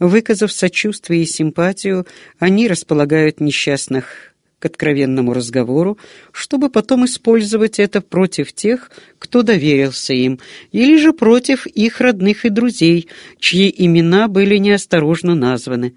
Выказав сочувствие и симпатию, они располагают несчастных к откровенному разговору, чтобы потом использовать это против тех, кто доверился им, или же против их родных и друзей, чьи имена были неосторожно названы.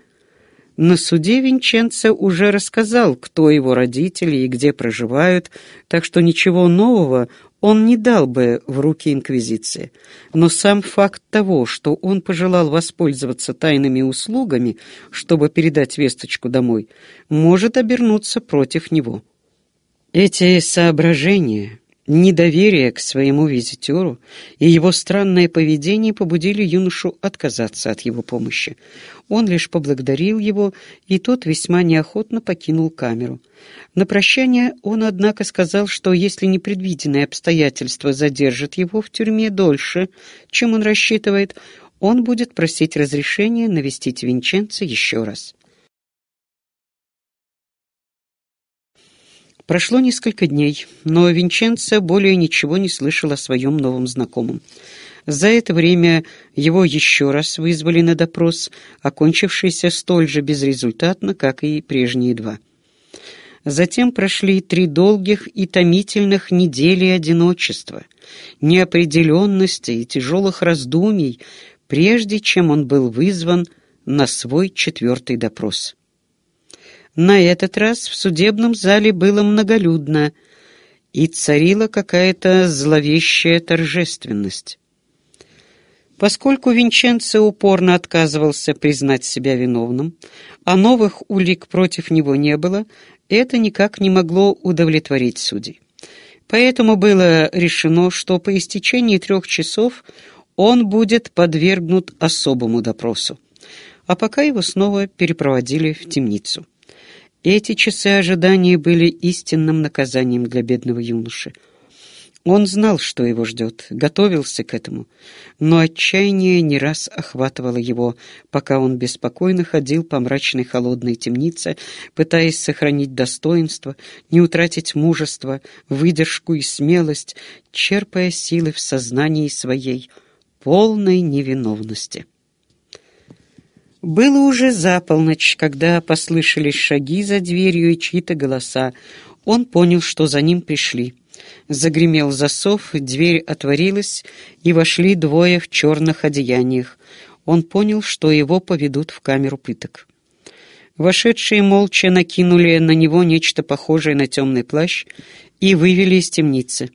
На суде Винченцо уже рассказал, кто его родители и где проживают, так что ничего нового он не дал бы в руки инквизиции. Но сам факт того, что он пожелал воспользоваться тайными услугами, чтобы передать весточку домой, может обернуться против него. Эти соображения, недоверие к своему визитеру и его странное поведение побудили юношу отказаться от его помощи. Он лишь поблагодарил его, и тот весьма неохотно покинул камеру. На прощание он, однако, сказал, что если непредвиденные обстоятельства задержат его в тюрьме дольше, чем он рассчитывает, он будет просить разрешения навестить Винченца еще раз. Прошло несколько дней, но Винченцо более ничего не слышал о своем новом знакомом. За это время его еще раз вызвали на допрос, окончившийся столь же безрезультатно, как и прежние два. Затем прошли три долгих и томительных недели одиночества, неопределенности и тяжелых раздумий, прежде чем он был вызван на свой четвертый допрос. На этот раз в судебном зале было многолюдно, и царила какая-то зловещая торжественность. Поскольку Винченце упорно отказывался признать себя виновным, а новых улик против него не было, это никак не могло удовлетворить судей. Поэтому было решено, что по истечении трех часов он будет подвергнут особому допросу. А пока его снова перепроводили в темницу. Эти часы ожидания были истинным наказанием для бедного юноши — он знал, что его ждет, готовился к этому, но отчаяние не раз охватывало его, пока он беспокойно ходил по мрачной холодной темнице, пытаясь сохранить достоинство, не утратить мужество, выдержку и смелость, черпая силы в сознании своей полной невиновности. Было уже за полночь, когда послышались шаги за дверью и чьи-то голоса. Он понял, что за ним пришли. Загремел засов, дверь отворилась, и вошли двое в черных одеяниях. Он понял, что его поведут в камеру пыток. Вошедшие молча накинули на него нечто похожее на темный плащ и вывели из темницы.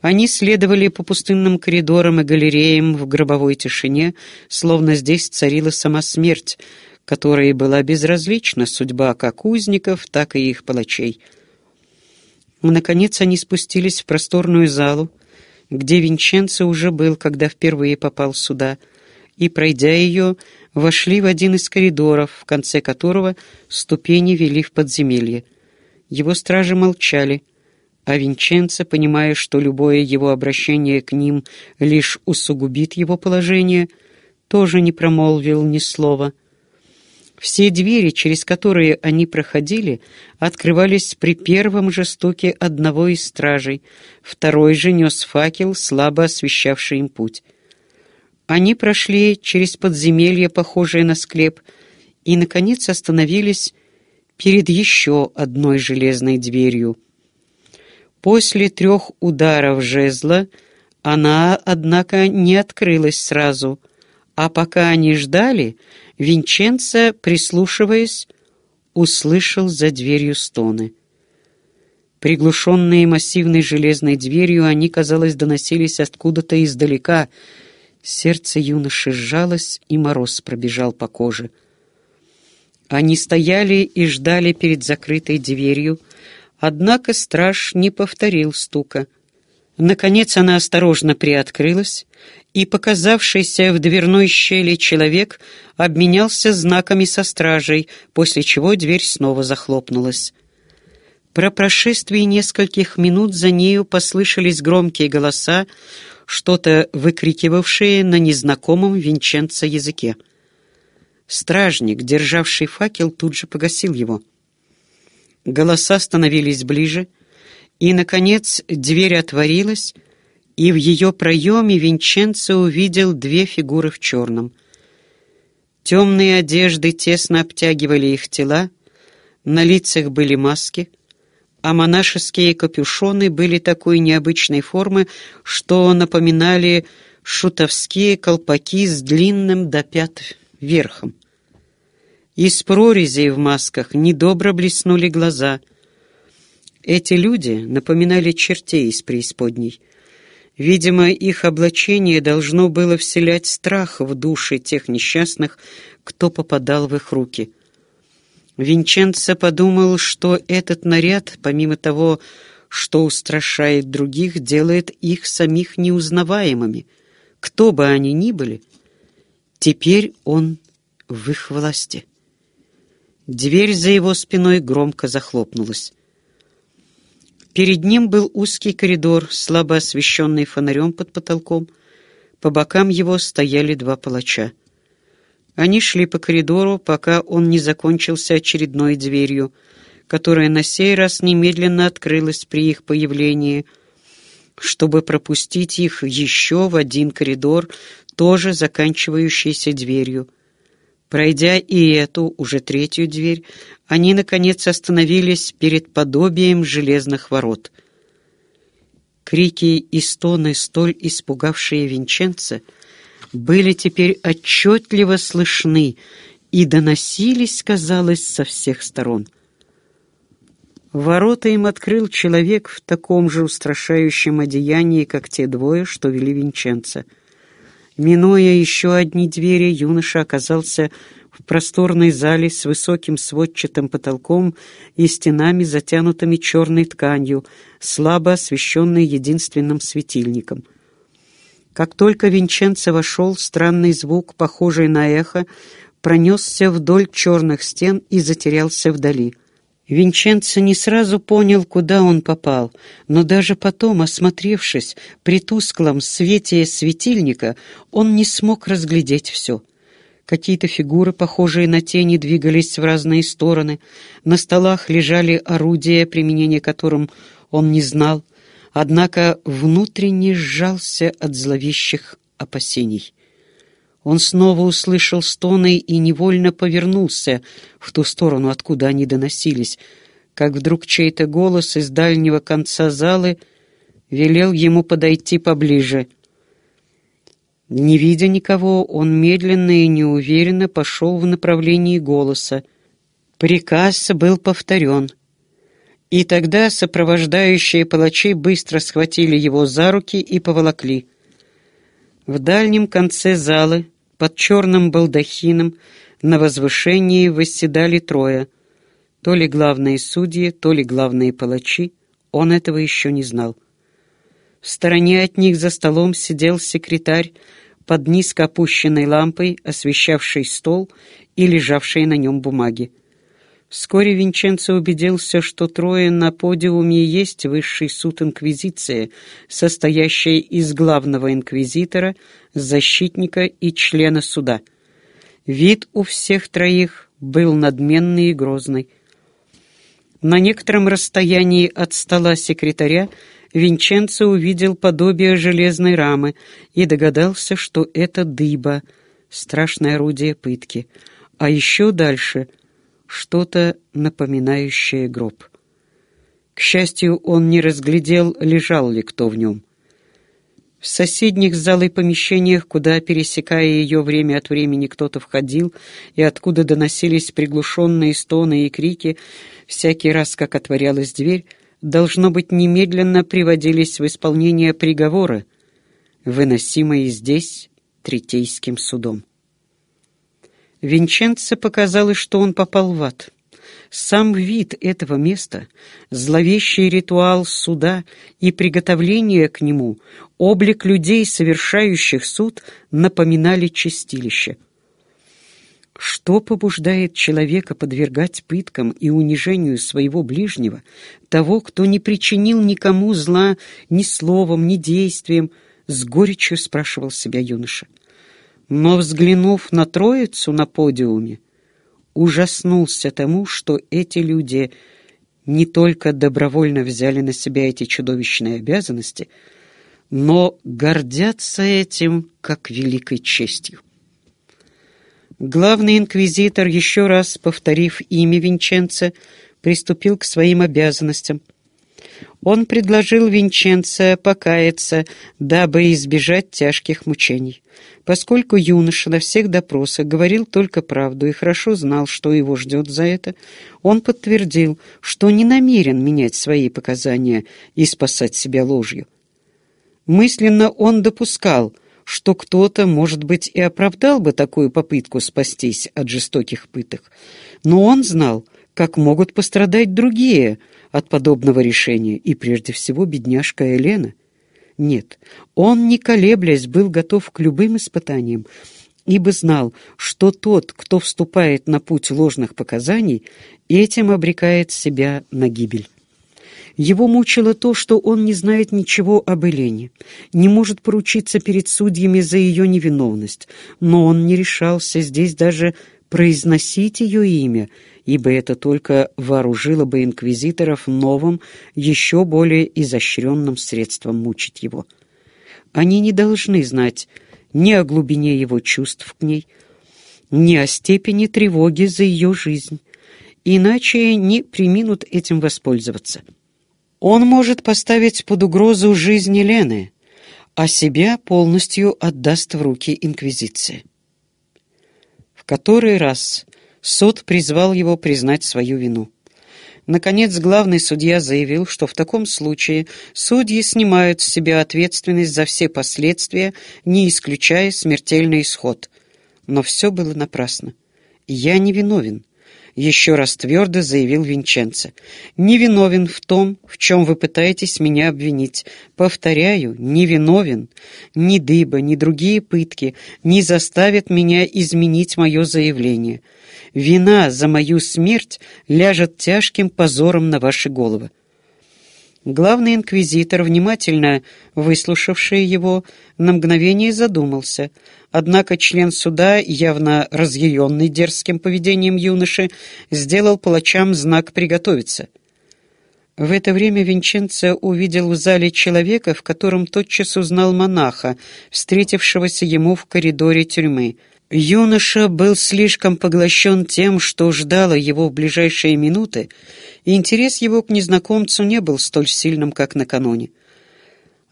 Они следовали по пустынным коридорам и галереям в гробовой тишине, словно здесь царила сама смерть, которой была безразлична судьба как узников, так и их палачей — Наконец они спустились в просторную залу, где Винченцо уже был, когда впервые попал сюда, и, пройдя ее, вошли в один из коридоров, в конце которого ступени вели в подземелье. Его стражи молчали, а Винченцо, понимая, что любое его обращение к ним лишь усугубит его положение, тоже не промолвил ни слова — все двери, через которые они проходили, открывались при первом же стуке одного из стражей, второй же нес факел, слабо освещавший им путь. Они прошли через подземелье, похожее на склеп, и, наконец, остановились перед еще одной железной дверью. После трех ударов жезла она, однако, не открылась сразу — а пока они ждали, Винченцо, прислушиваясь, услышал за дверью стоны. Приглушенные массивной железной дверью, они, казалось, доносились откуда-то издалека. Сердце юноши сжалось, и мороз пробежал по коже. Они стояли и ждали перед закрытой дверью, однако страж не повторил стука. Наконец она осторожно приоткрылась, и показавшийся в дверной щели человек обменялся знаками со стражей, после чего дверь снова захлопнулась. Про прошествие нескольких минут за нею послышались громкие голоса, что-то выкрикивавшие на незнакомом венченца языке. Стражник, державший факел, тут же погасил его. Голоса становились ближе, и, наконец, дверь отворилась — и в ее проеме Винченцо увидел две фигуры в черном. Темные одежды тесно обтягивали их тела, на лицах были маски, а монашеские капюшоны были такой необычной формы, что напоминали шутовские колпаки с длинным до пят верхом. Из прорезей в масках недобро блеснули глаза. Эти люди напоминали чертей из преисподней — Видимо, их облачение должно было вселять страх в души тех несчастных, кто попадал в их руки. Винченцо подумал, что этот наряд, помимо того, что устрашает других, делает их самих неузнаваемыми, кто бы они ни были. Теперь он в их власти. Дверь за его спиной громко захлопнулась. Перед ним был узкий коридор, слабо освещенный фонарем под потолком. По бокам его стояли два палача. Они шли по коридору, пока он не закончился очередной дверью, которая на сей раз немедленно открылась при их появлении, чтобы пропустить их еще в один коридор, тоже заканчивающийся дверью. Пройдя и эту, уже третью дверь, они, наконец, остановились перед подобием железных ворот. Крики и стоны, столь испугавшие Винченца, были теперь отчетливо слышны и доносились, казалось, со всех сторон. Ворота им открыл человек в таком же устрашающем одеянии, как те двое, что вели Винченца. Минуя еще одни двери, юноша оказался в просторной зале с высоким сводчатым потолком и стенами, затянутыми черной тканью, слабо освещенной единственным светильником. Как только Винченцо вошел, странный звук, похожий на эхо, пронесся вдоль черных стен и затерялся вдали. Винченцо не сразу понял, куда он попал, но даже потом, осмотревшись, при тусклом свете светильника, он не смог разглядеть все — Какие-то фигуры, похожие на тени, двигались в разные стороны. На столах лежали орудия, применение которым он не знал, однако внутренне сжался от зловещих опасений. Он снова услышал стоны и невольно повернулся в ту сторону, откуда они доносились, как вдруг чей-то голос из дальнего конца залы велел ему подойти поближе — не видя никого, он медленно и неуверенно пошел в направлении голоса. Приказ был повторен. И тогда сопровождающие палачи быстро схватили его за руки и поволокли. В дальнем конце залы, под черным балдахином, на возвышении восседали трое. То ли главные судьи, то ли главные палачи, он этого еще не знал. В стороне от них за столом сидел секретарь, под низко опущенной лампой, освещавшей стол и лежавшие на нем бумаги. Вскоре Винченцо убедился, что трое на подиуме есть высший суд Инквизиции, состоящий из главного инквизитора, защитника и члена суда. Вид у всех троих был надменный и грозный. На некотором расстоянии от стола секретаря Винченцо увидел подобие железной рамы и догадался, что это дыба, страшное орудие пытки, а еще дальше — что-то напоминающее гроб. К счастью, он не разглядел, лежал ли кто в нем. В соседних с и помещениях, куда, пересекая ее время от времени, кто-то входил, и откуда доносились приглушенные стоны и крики, всякий раз, как отворялась дверь — должно быть, немедленно приводились в исполнение приговоры, выносимые здесь Третейским судом. Винченце показалось, что он попал в ад. Сам вид этого места, зловещий ритуал суда и приготовление к нему, облик людей, совершающих суд, напоминали чистилище — что побуждает человека подвергать пыткам и унижению своего ближнего, того, кто не причинил никому зла ни словом, ни действием, с горечью спрашивал себя юноша. Но, взглянув на троицу на подиуме, ужаснулся тому, что эти люди не только добровольно взяли на себя эти чудовищные обязанности, но гордятся этим как великой честью. Главный инквизитор, еще раз повторив имя Винченца, приступил к своим обязанностям. Он предложил Винченца покаяться, дабы избежать тяжких мучений. Поскольку юноша на всех допросах говорил только правду и хорошо знал, что его ждет за это, он подтвердил, что не намерен менять свои показания и спасать себя ложью. Мысленно он допускал, что кто-то, может быть, и оправдал бы такую попытку спастись от жестоких пыток, но он знал, как могут пострадать другие от подобного решения, и прежде всего бедняжка Елена. Нет, он, не колеблясь, был готов к любым испытаниям, ибо знал, что тот, кто вступает на путь ложных показаний, этим обрекает себя на гибель. Его мучило то, что он не знает ничего об Элене, не может поручиться перед судьями за ее невиновность, но он не решался здесь даже произносить ее имя, ибо это только вооружило бы инквизиторов новым, еще более изощренным средством мучить его. Они не должны знать ни о глубине его чувств к ней, ни о степени тревоги за ее жизнь, иначе не приминут этим воспользоваться. Он может поставить под угрозу жизни Лены, а себя полностью отдаст в руки Инквизиции. В который раз суд призвал его признать свою вину. Наконец, главный судья заявил, что в таком случае судьи снимают с себя ответственность за все последствия, не исключая смертельный исход. Но все было напрасно. «Я не виновен», — еще раз твердо заявил Винченце. «Не виновен в том, в чем вы пытаетесь меня обвинить. Повторяю, не виновен. Ни дыба, ни другие пытки не заставят меня изменить мое заявление. Вина за мою смерть ляжет тяжким позором на ваши головы». Главный инквизитор, внимательно выслушавший его, на мгновение задумался — Однако член суда, явно разъяренный дерзким поведением юноши, сделал палачам знак «приготовиться». В это время Винченцо увидел в зале человека, в котором тотчас узнал монаха, встретившегося ему в коридоре тюрьмы. Юноша был слишком поглощен тем, что ждало его в ближайшие минуты, и интерес его к незнакомцу не был столь сильным, как накануне.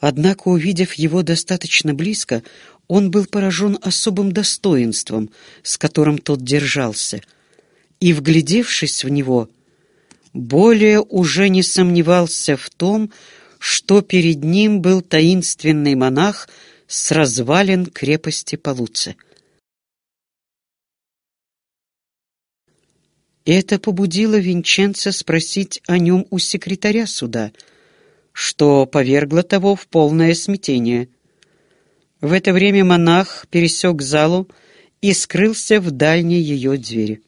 Однако, увидев его достаточно близко, он был поражен особым достоинством, с которым тот держался, и, вглядевшись в него, более уже не сомневался в том, что перед ним был таинственный монах с развалин крепости Полуцы. Это побудило Винченца спросить о нем у секретаря суда, что повергло того в полное смятение — в это время монах пересек залу и скрылся в дальней ее двери.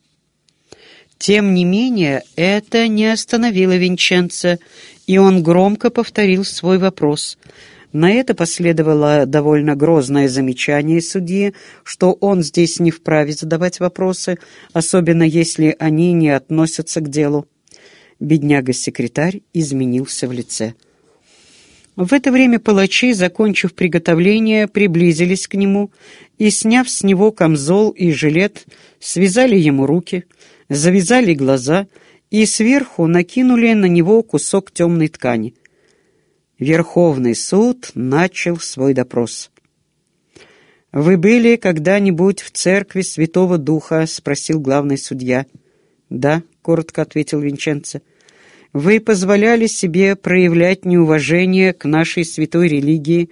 Тем не менее, это не остановило Винченца, и он громко повторил свой вопрос. На это последовало довольно грозное замечание судьи, что он здесь не вправе задавать вопросы, особенно если они не относятся к делу. Бедняга-секретарь изменился в лице. В это время палачи, закончив приготовление, приблизились к нему и, сняв с него камзол и жилет, связали ему руки, завязали глаза и сверху накинули на него кусок темной ткани. Верховный суд начал свой допрос. «Вы были когда-нибудь в церкви Святого Духа?» — спросил главный судья. «Да», — коротко ответил Винченцо вы позволяли себе проявлять неуважение к нашей святой религии?»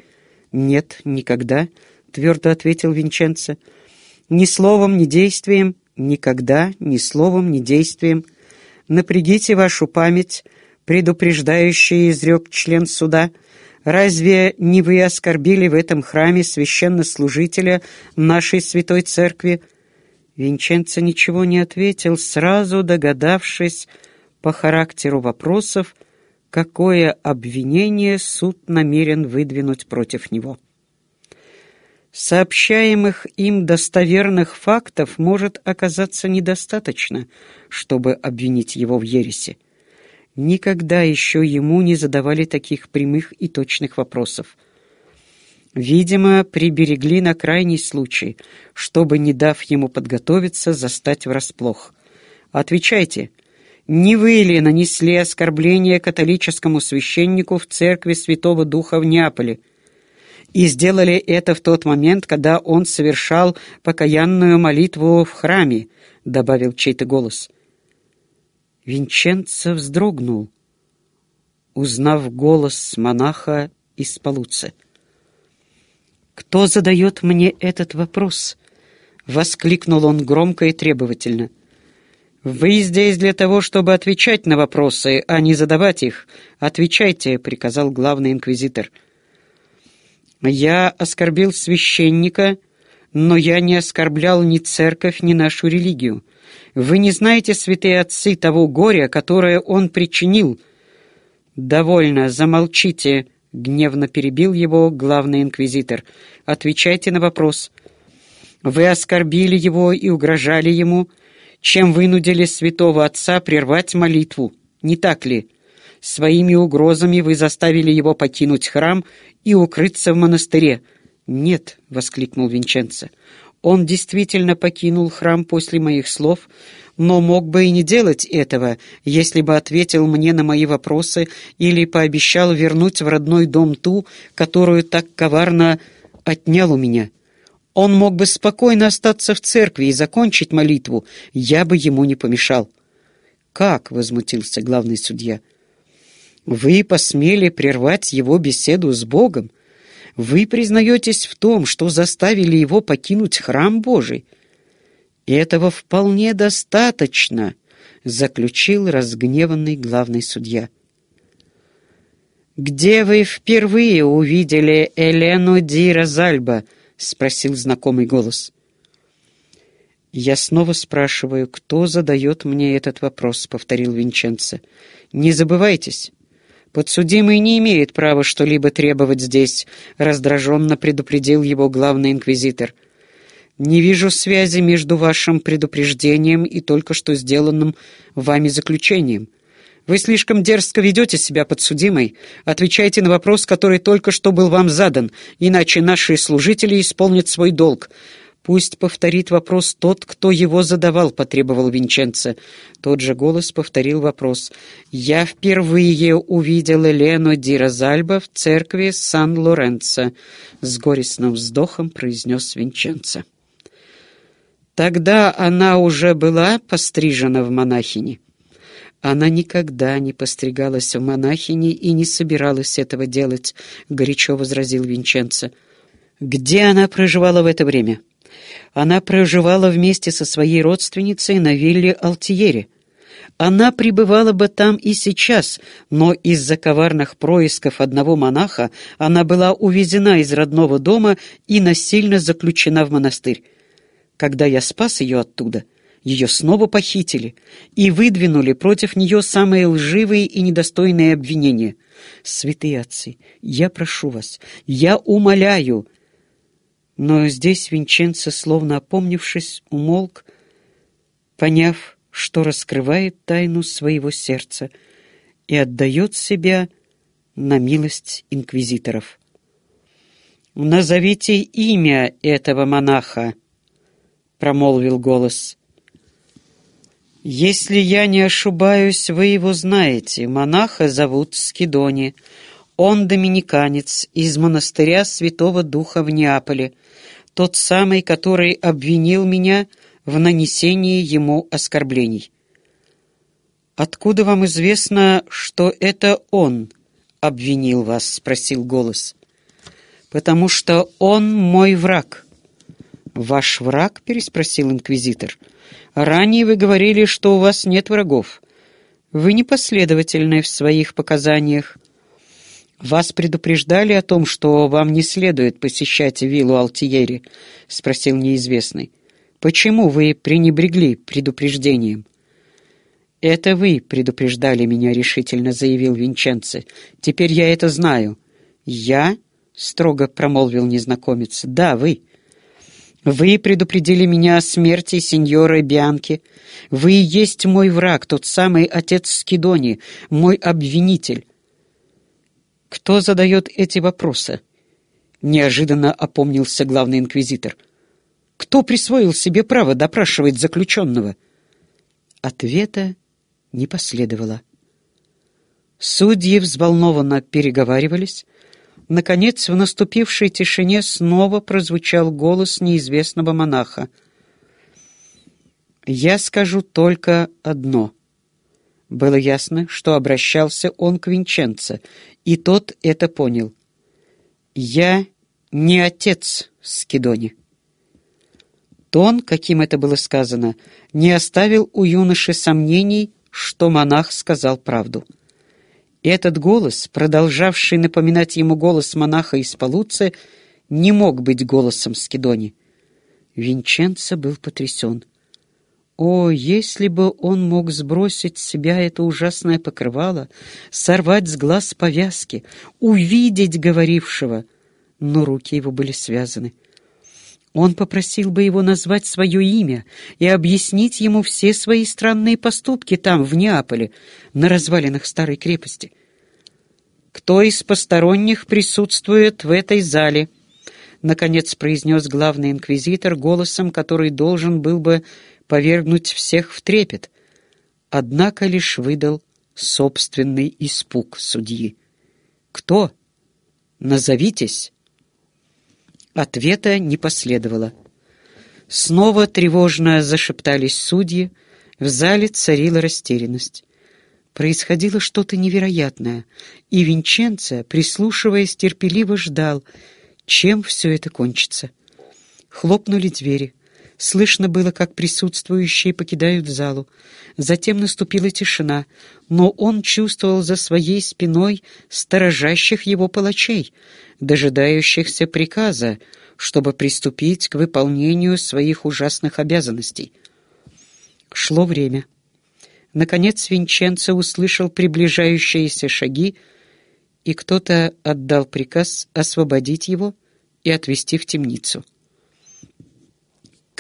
«Нет, никогда», — твердо ответил Винченцо. «Ни словом, ни действием, никогда, ни словом, ни действием. Напрягите вашу память, предупреждающий изрек член суда. Разве не вы оскорбили в этом храме священнослужителя нашей святой церкви?» Винченцо ничего не ответил, сразу догадавшись, по характеру вопросов, какое обвинение суд намерен выдвинуть против него. Сообщаемых им достоверных фактов может оказаться недостаточно, чтобы обвинить его в ереси. Никогда еще ему не задавали таких прямых и точных вопросов. Видимо, приберегли на крайний случай, чтобы, не дав ему подготовиться, застать врасплох. «Отвечайте, не вы ли нанесли оскорбление католическому священнику в церкви Святого Духа в Неаполе? И сделали это в тот момент, когда он совершал покаянную молитву в храме», — добавил чей-то голос. Винченцо вздрогнул, узнав голос монаха из Полуца. «Кто задает мне этот вопрос?» — воскликнул он громко и требовательно — «Вы здесь для того, чтобы отвечать на вопросы, а не задавать их. Отвечайте», — приказал главный инквизитор. «Я оскорбил священника, но я не оскорблял ни церковь, ни нашу религию. Вы не знаете, святые отцы, того горя, которое он причинил». «Довольно, замолчите», — гневно перебил его главный инквизитор. «Отвечайте на вопрос. Вы оскорбили его и угрожали ему» чем вынудили святого отца прервать молитву, не так ли? Своими угрозами вы заставили его покинуть храм и укрыться в монастыре». «Нет», — воскликнул Винченцо, — «он действительно покинул храм после моих слов, но мог бы и не делать этого, если бы ответил мне на мои вопросы или пообещал вернуть в родной дом ту, которую так коварно отнял у меня». Он мог бы спокойно остаться в церкви и закончить молитву. Я бы ему не помешал». «Как?» — возмутился главный судья. «Вы посмели прервать его беседу с Богом. Вы признаетесь в том, что заставили его покинуть храм Божий. И этого вполне достаточно», — заключил разгневанный главный судья. «Где вы впервые увидели Элену Ди Розальба?» спросил знакомый голос. «Я снова спрашиваю, кто задает мне этот вопрос?» — повторил Винченцо. «Не забывайтесь. Подсудимый не имеет права что-либо требовать здесь», — раздраженно предупредил его главный инквизитор. «Не вижу связи между вашим предупреждением и только что сделанным вами заключением. Вы слишком дерзко ведете себя, подсудимый. Отвечайте на вопрос, который только что был вам задан, иначе наши служители исполнят свой долг. «Пусть повторит вопрос тот, кто его задавал», — потребовал Винченце. Тот же голос повторил вопрос. «Я впервые увидел Елену Ди Розальба в церкви Сан-Лоренцо», — с горестным вздохом произнес Винченце. Тогда она уже была пострижена в монахини. Она никогда не постригалась в монахини и не собиралась этого делать, горячо возразил Винченцо. Где она проживала в это время? Она проживала вместе со своей родственницей на вилле Алтиере. Она пребывала бы там и сейчас, но из-за коварных происков одного монаха она была увезена из родного дома и насильно заключена в монастырь. Когда я спас ее оттуда, — ее снова похитили и выдвинули против нее самые лживые и недостойные обвинения. «Святые отцы, я прошу вас, я умоляю!» Но здесь Винченцо, словно опомнившись, умолк, поняв, что раскрывает тайну своего сердца и отдает себя на милость инквизиторов. «Назовите имя этого монаха», — промолвил голос. «Если я не ошибаюсь, вы его знаете. Монаха зовут Скидони. Он доминиканец из монастыря Святого Духа в Неаполе, тот самый, который обвинил меня в нанесении ему оскорблений». «Откуда вам известно, что это он обвинил вас?» — спросил голос. «Потому что он мой враг». «Ваш враг?» — переспросил инквизитор. Ранее вы говорили, что у вас нет врагов. Вы непоследовательны в своих показаниях. «Вас предупреждали о том, что вам не следует посещать виллу Алтиери?» — спросил неизвестный. «Почему вы пренебрегли предупреждением?» «Это вы предупреждали меня решительно», — заявил Винченце. «Теперь я это знаю». «Я?» — строго промолвил незнакомец. «Да, вы». Вы предупредили меня о смерти сеньора Бианки. Вы и есть мой враг, тот самый отец Скидони, мой обвинитель. Кто задает эти вопросы? Неожиданно опомнился главный инквизитор. Кто присвоил себе право допрашивать заключенного? Ответа не последовало. Судьи взволнованно переговаривались, Наконец, в наступившей тишине снова прозвучал голос неизвестного монаха. «Я скажу только одно». Было ясно, что обращался он к Винченце, и тот это понял. «Я не отец Скидони». Тон, каким это было сказано, не оставил у юноши сомнений, что монах сказал правду. И этот голос, продолжавший напоминать ему голос монаха из Полуцы, не мог быть голосом Скидони. Винченцо был потрясен. О, если бы он мог сбросить с себя это ужасное покрывало, сорвать с глаз повязки, увидеть говорившего! Но руки его были связаны — он попросил бы его назвать свое имя и объяснить ему все свои странные поступки там, в Неаполе, на развалинах старой крепости. «Кто из посторонних присутствует в этой зале?» — наконец произнес главный инквизитор голосом, который должен был бы повергнуть всех в трепет, однако лишь выдал собственный испуг судьи. «Кто? Назовитесь!» Ответа не последовало. Снова тревожно зашептались судьи, в зале царила растерянность. Происходило что-то невероятное, и Винченцо, прислушиваясь, терпеливо ждал, чем все это кончится. Хлопнули двери. Слышно было, как присутствующие покидают залу. Затем наступила тишина, но он чувствовал за своей спиной сторожащих его палачей, дожидающихся приказа, чтобы приступить к выполнению своих ужасных обязанностей. Шло время. Наконец Винченцо услышал приближающиеся шаги, и кто-то отдал приказ освободить его и отвезти в темницу.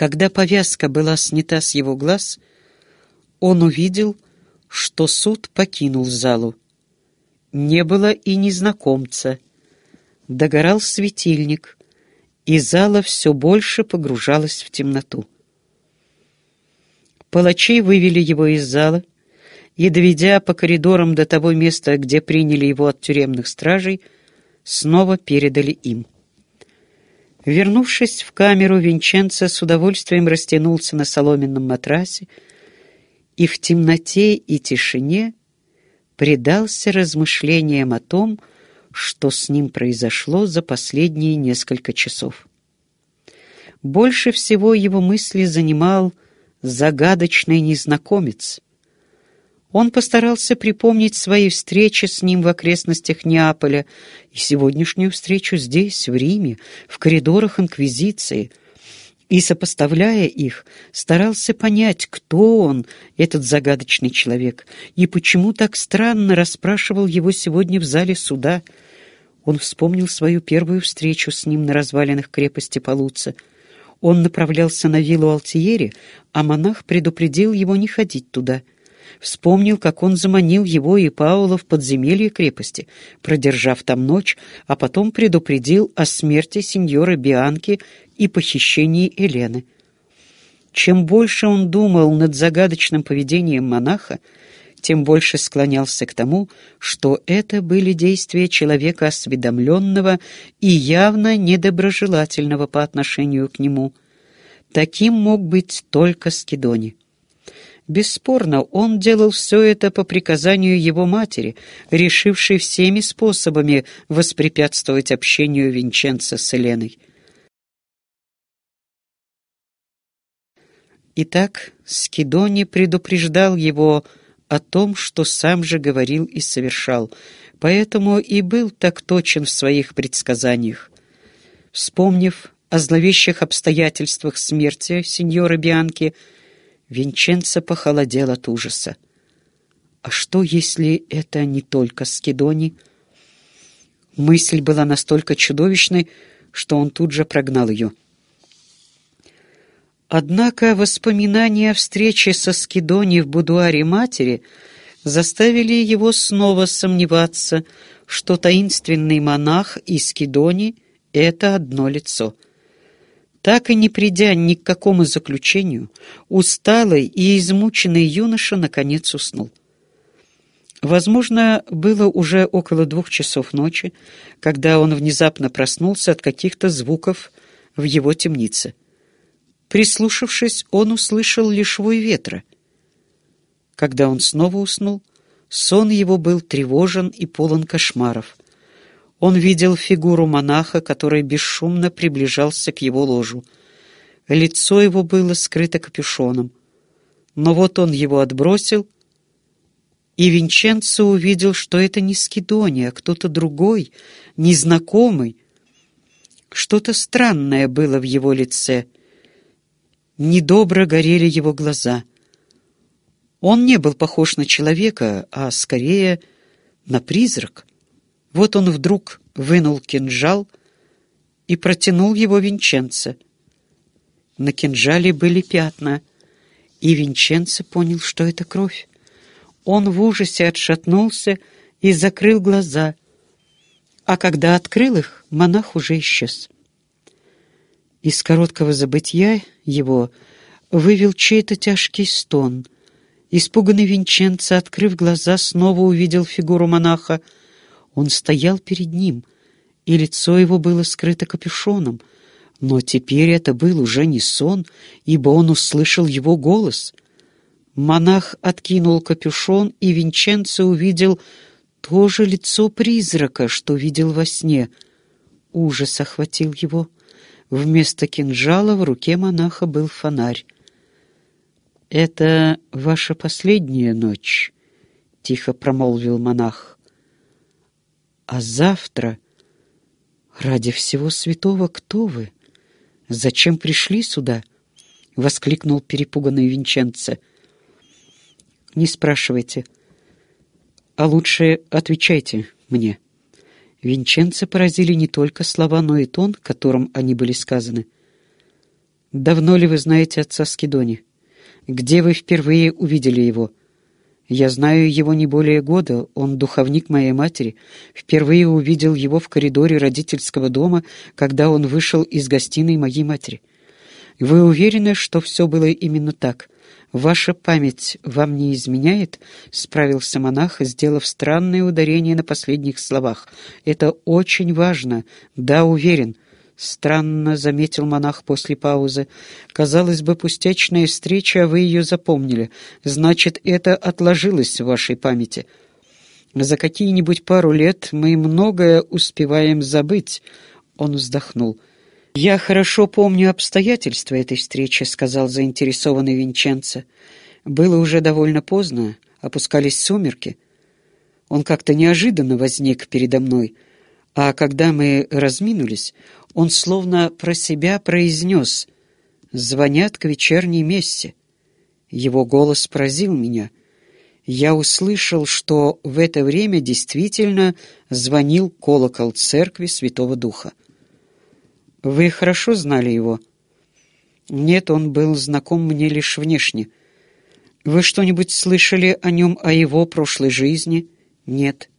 Когда повязка была снята с его глаз, он увидел, что суд покинул залу. Не было и незнакомца. Догорал светильник, и зала все больше погружалась в темноту. Палачи вывели его из зала и, доведя по коридорам до того места, где приняли его от тюремных стражей, снова передали им. Вернувшись в камеру, Винченцо с удовольствием растянулся на соломенном матрасе и в темноте и тишине предался размышлениям о том, что с ним произошло за последние несколько часов. Больше всего его мысли занимал загадочный незнакомец — он постарался припомнить свои встречи с ним в окрестностях Неаполя и сегодняшнюю встречу здесь, в Риме, в коридорах Инквизиции, и, сопоставляя их, старался понять, кто он, этот загадочный человек, и почему так странно расспрашивал его сегодня в зале суда. Он вспомнил свою первую встречу с ним на развалинах крепости Полуца — он направлялся на виллу Алтиери, а монах предупредил его не ходить туда — Вспомнил, как он заманил его и Паула в подземелье крепости, продержав там ночь, а потом предупредил о смерти сеньора Бианки и похищении Елены. Чем больше он думал над загадочным поведением монаха, тем больше склонялся к тому, что это были действия человека осведомленного и явно недоброжелательного по отношению к нему. Таким мог быть только Скидони. Бесспорно, он делал все это по приказанию его матери, решившей всеми способами воспрепятствовать общению Винченца с Еленой. Итак, Скидони предупреждал его о том, что сам же говорил и совершал, поэтому и был так точен в своих предсказаниях. Вспомнив о зловещих обстоятельствах смерти сеньора Бианки, Винченцо похолодел от ужаса. А что, если это не только Скидони? Мысль была настолько чудовищной, что он тут же прогнал ее. Однако воспоминания о встрече со Скидони в будуаре матери заставили его снова сомневаться, что таинственный монах и Скидони — это одно лицо — так и не придя ни к какому заключению, усталый и измученный юноша наконец уснул. Возможно, было уже около двух часов ночи, когда он внезапно проснулся от каких-то звуков в его темнице. Прислушавшись, он услышал лишь вой ветра. Когда он снова уснул, сон его был тревожен и полон кошмаров — он видел фигуру монаха, который бесшумно приближался к его ложу. Лицо его было скрыто капюшоном. Но вот он его отбросил, и Винченцо увидел, что это не Скидония, а кто-то другой, незнакомый. Что-то странное было в его лице. Недобро горели его глаза. Он не был похож на человека, а скорее на призрак. Вот он вдруг вынул кинжал и протянул его Винченце. На кинжале были пятна, и Винченце понял, что это кровь. Он в ужасе отшатнулся и закрыл глаза, а когда открыл их, монах уже исчез. Из короткого забытья его вывел чей-то тяжкий стон. Испуганный Винченце, открыв глаза, снова увидел фигуру монаха — он стоял перед ним, и лицо его было скрыто капюшоном. Но теперь это был уже не сон, ибо он услышал его голос. Монах откинул капюшон, и Винченцо увидел то же лицо призрака, что видел во сне. Ужас охватил его. Вместо кинжала в руке монаха был фонарь. «Это ваша последняя ночь», — тихо промолвил монах. А завтра... Ради всего святого, кто вы? Зачем пришли сюда? — воскликнул перепуганный Винченце. «Не спрашивайте, а лучше отвечайте мне». Винченце поразили не только слова, но и тон, которым они были сказаны. «Давно ли вы знаете отца Скидони? Где вы впервые увидели его? Я знаю его не более года, он духовник моей матери. Впервые увидел его в коридоре родительского дома, когда он вышел из гостиной моей матери. Вы уверены, что все было именно так? Ваша память вам не изменяет?» — справился монах, сделав странное ударение на последних словах. «Это очень важно. Да, уверен». Странно, заметил монах после паузы. Казалось бы, пустячная встреча, а вы ее запомнили. Значит, это отложилось в вашей памяти. За какие-нибудь пару лет мы многое успеваем забыть. Он вздохнул. «Я хорошо помню обстоятельства этой встречи», — сказал заинтересованный Винченцо. «Было уже довольно поздно, опускались сумерки. Он как-то неожиданно возник передо мной». А когда мы разминулись, он словно про себя произнес «Звонят к вечерней мессе». Его голос поразил меня. Я услышал, что в это время действительно звонил колокол церкви Святого Духа. «Вы хорошо знали его?» «Нет, он был знаком мне лишь внешне». «Вы что-нибудь слышали о нем, о его прошлой жизни?» «Нет».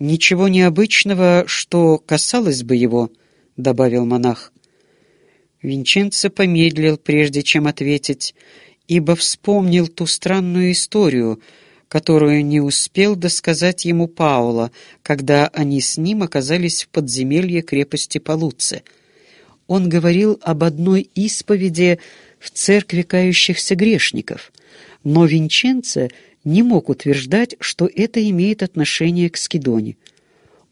«Ничего необычного, что касалось бы его», — добавил монах. Винченцо помедлил, прежде чем ответить, ибо вспомнил ту странную историю, которую не успел досказать ему Паула, когда они с ним оказались в подземелье крепости Полуце. Он говорил об одной исповеди в церкви кающихся грешников, но Винченцо не мог утверждать, что это имеет отношение к Скидоне.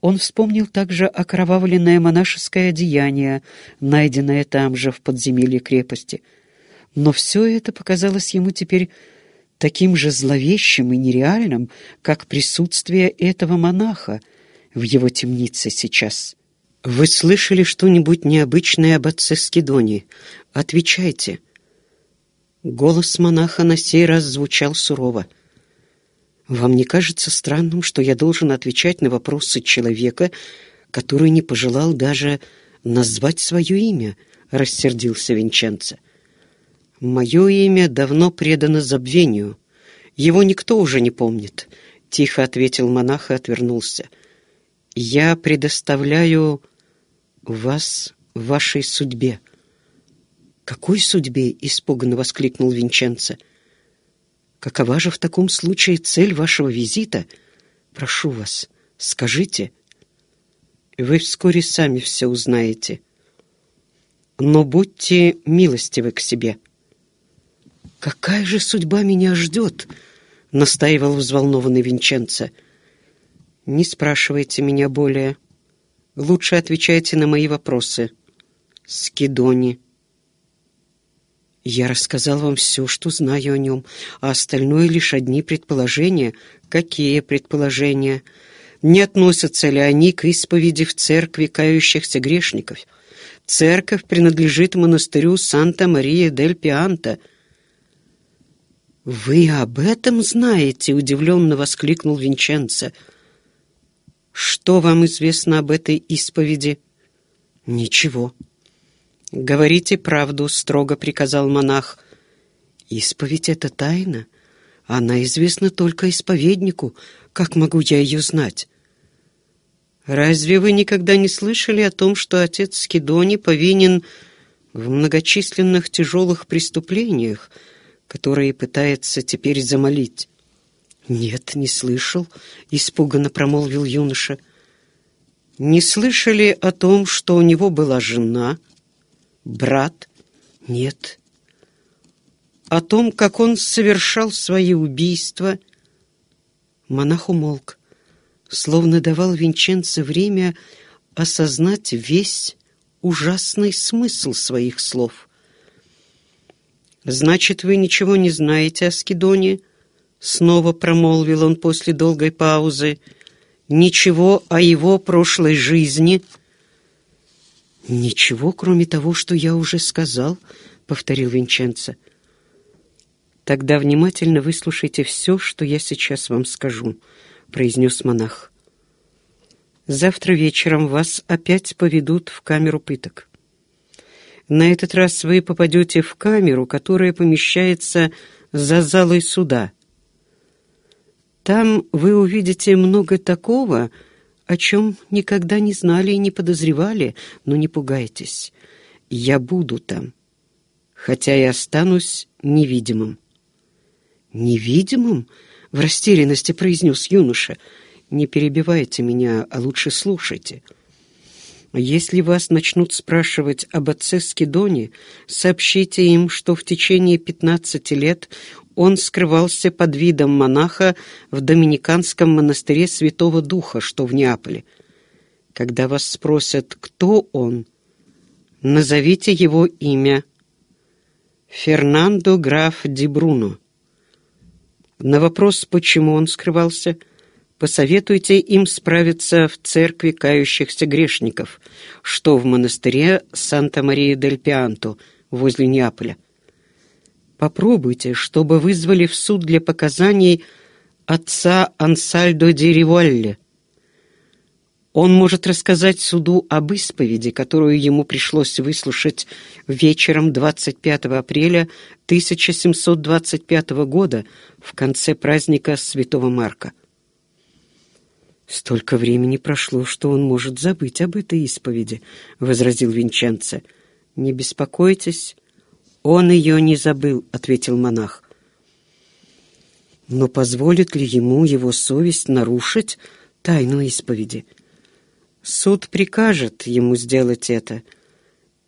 Он вспомнил также окровавленное монашеское одеяние, найденное там же, в подземелье крепости. Но все это показалось ему теперь таким же зловещим и нереальным, как присутствие этого монаха в его темнице сейчас. «Вы слышали что-нибудь необычное об отце Скидоне? Отвечайте!» Голос монаха на сей раз звучал сурово. Вам не кажется странным, что я должен отвечать на вопросы человека, который не пожелал даже назвать свое имя?» — рассердился Винченцо. «Мое имя давно предано забвению. Его никто уже не помнит», — тихо ответил монах и отвернулся. «Я предоставляю вас вашей судьбе». «Какой судьбе?» — испуганно воскликнул Винченцо. — Какова же в таком случае цель вашего визита? Прошу вас, скажите. Вы вскоре сами все узнаете. Но будьте милостивы к себе. «Какая же судьба меня ждет?» — настаивал взволнованный Винченцо. «Не спрашивайте меня более. Лучше отвечайте на мои вопросы. Скидони». Я рассказал вам все, что знаю о нем, а остальное лишь одни предположения. Какие предположения? Не относятся ли они к исповеди в церкви кающихся грешников? Церковь принадлежит монастырю Санта-Мария-дель-Пианта. «Вы об этом знаете?» — удивленно воскликнул Винченцо. «Что вам известно об этой исповеди?» «Ничего». «Говорите правду», — строго приказал монах. «Исповедь — это тайна. Она известна только исповеднику. Как могу я ее знать?» «Разве вы никогда не слышали о том, что отец Скидони повинен в многочисленных тяжелых преступлениях, которые пытается теперь замолить?» «Нет, не слышал», — испуганно промолвил юноша. «Не слышали о том, что у него была жена?» брат? Нет. О том, как он совершал свои убийства, монах умолк, словно давал Винченце время осознать весь ужасный смысл своих слов. «Значит, вы ничего не знаете о Скидоне?» — снова промолвил он после долгой паузы. «Ничего о его прошлой жизни?» «Ничего, кроме того, что я уже сказал», — повторил Винченцо. «Тогда внимательно выслушайте все, что я сейчас вам скажу», — произнес монах. «Завтра вечером вас опять поведут в камеру пыток. На этот раз вы попадете в камеру, которая помещается за залой суда. Там вы увидите много такого, — о чем никогда не знали и не подозревали, но не пугайтесь. Я буду там, хотя и останусь невидимым». «Невидимым?» — в растерянности произнес юноша. «Не перебивайте меня, а лучше слушайте». Если вас начнут спрашивать об отце Скидоне, сообщите им, что в течение пятнадцати лет он скрывался под видом монаха в доминиканском монастыре Святого Духа, что в Неаполе. Когда вас спросят, кто он, назовите его имя. Фернандо граф Ди Бруно. На вопрос, почему он скрывался, посоветуйте им справиться в церкви кающихся грешников, что в монастыре Санта-Мария-дель-Пианто возле Неаполя. Попробуйте, чтобы вызвали в суд для показаний отца Ансальдо Деревалле. Он может рассказать суду об исповеди, которую ему пришлось выслушать вечером 25 апреля 1725 года в конце праздника Святого Марка. «Столько времени прошло, что он может забыть об этой исповеди», — возразил Винченце. «Не беспокойтесь, «Он ее не забыл», — ответил монах. «Но позволит ли ему его совесть нарушить тайну исповеди?» «Суд прикажет ему сделать это,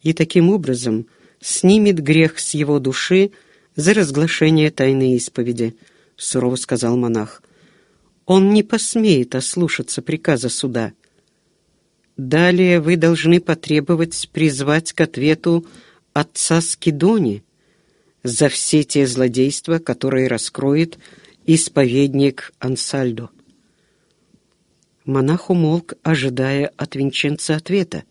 и таким образом снимет грех с его души за разглашение тайны исповеди», — сурово сказал монах. «Он не посмеет ослушаться приказа суда». Далее вы должны потребовать призвать к ответу отца Скидони за все те злодейства, которые раскроет исповедник Ансальдо. Монах умолк, ожидая от Винченца ответа.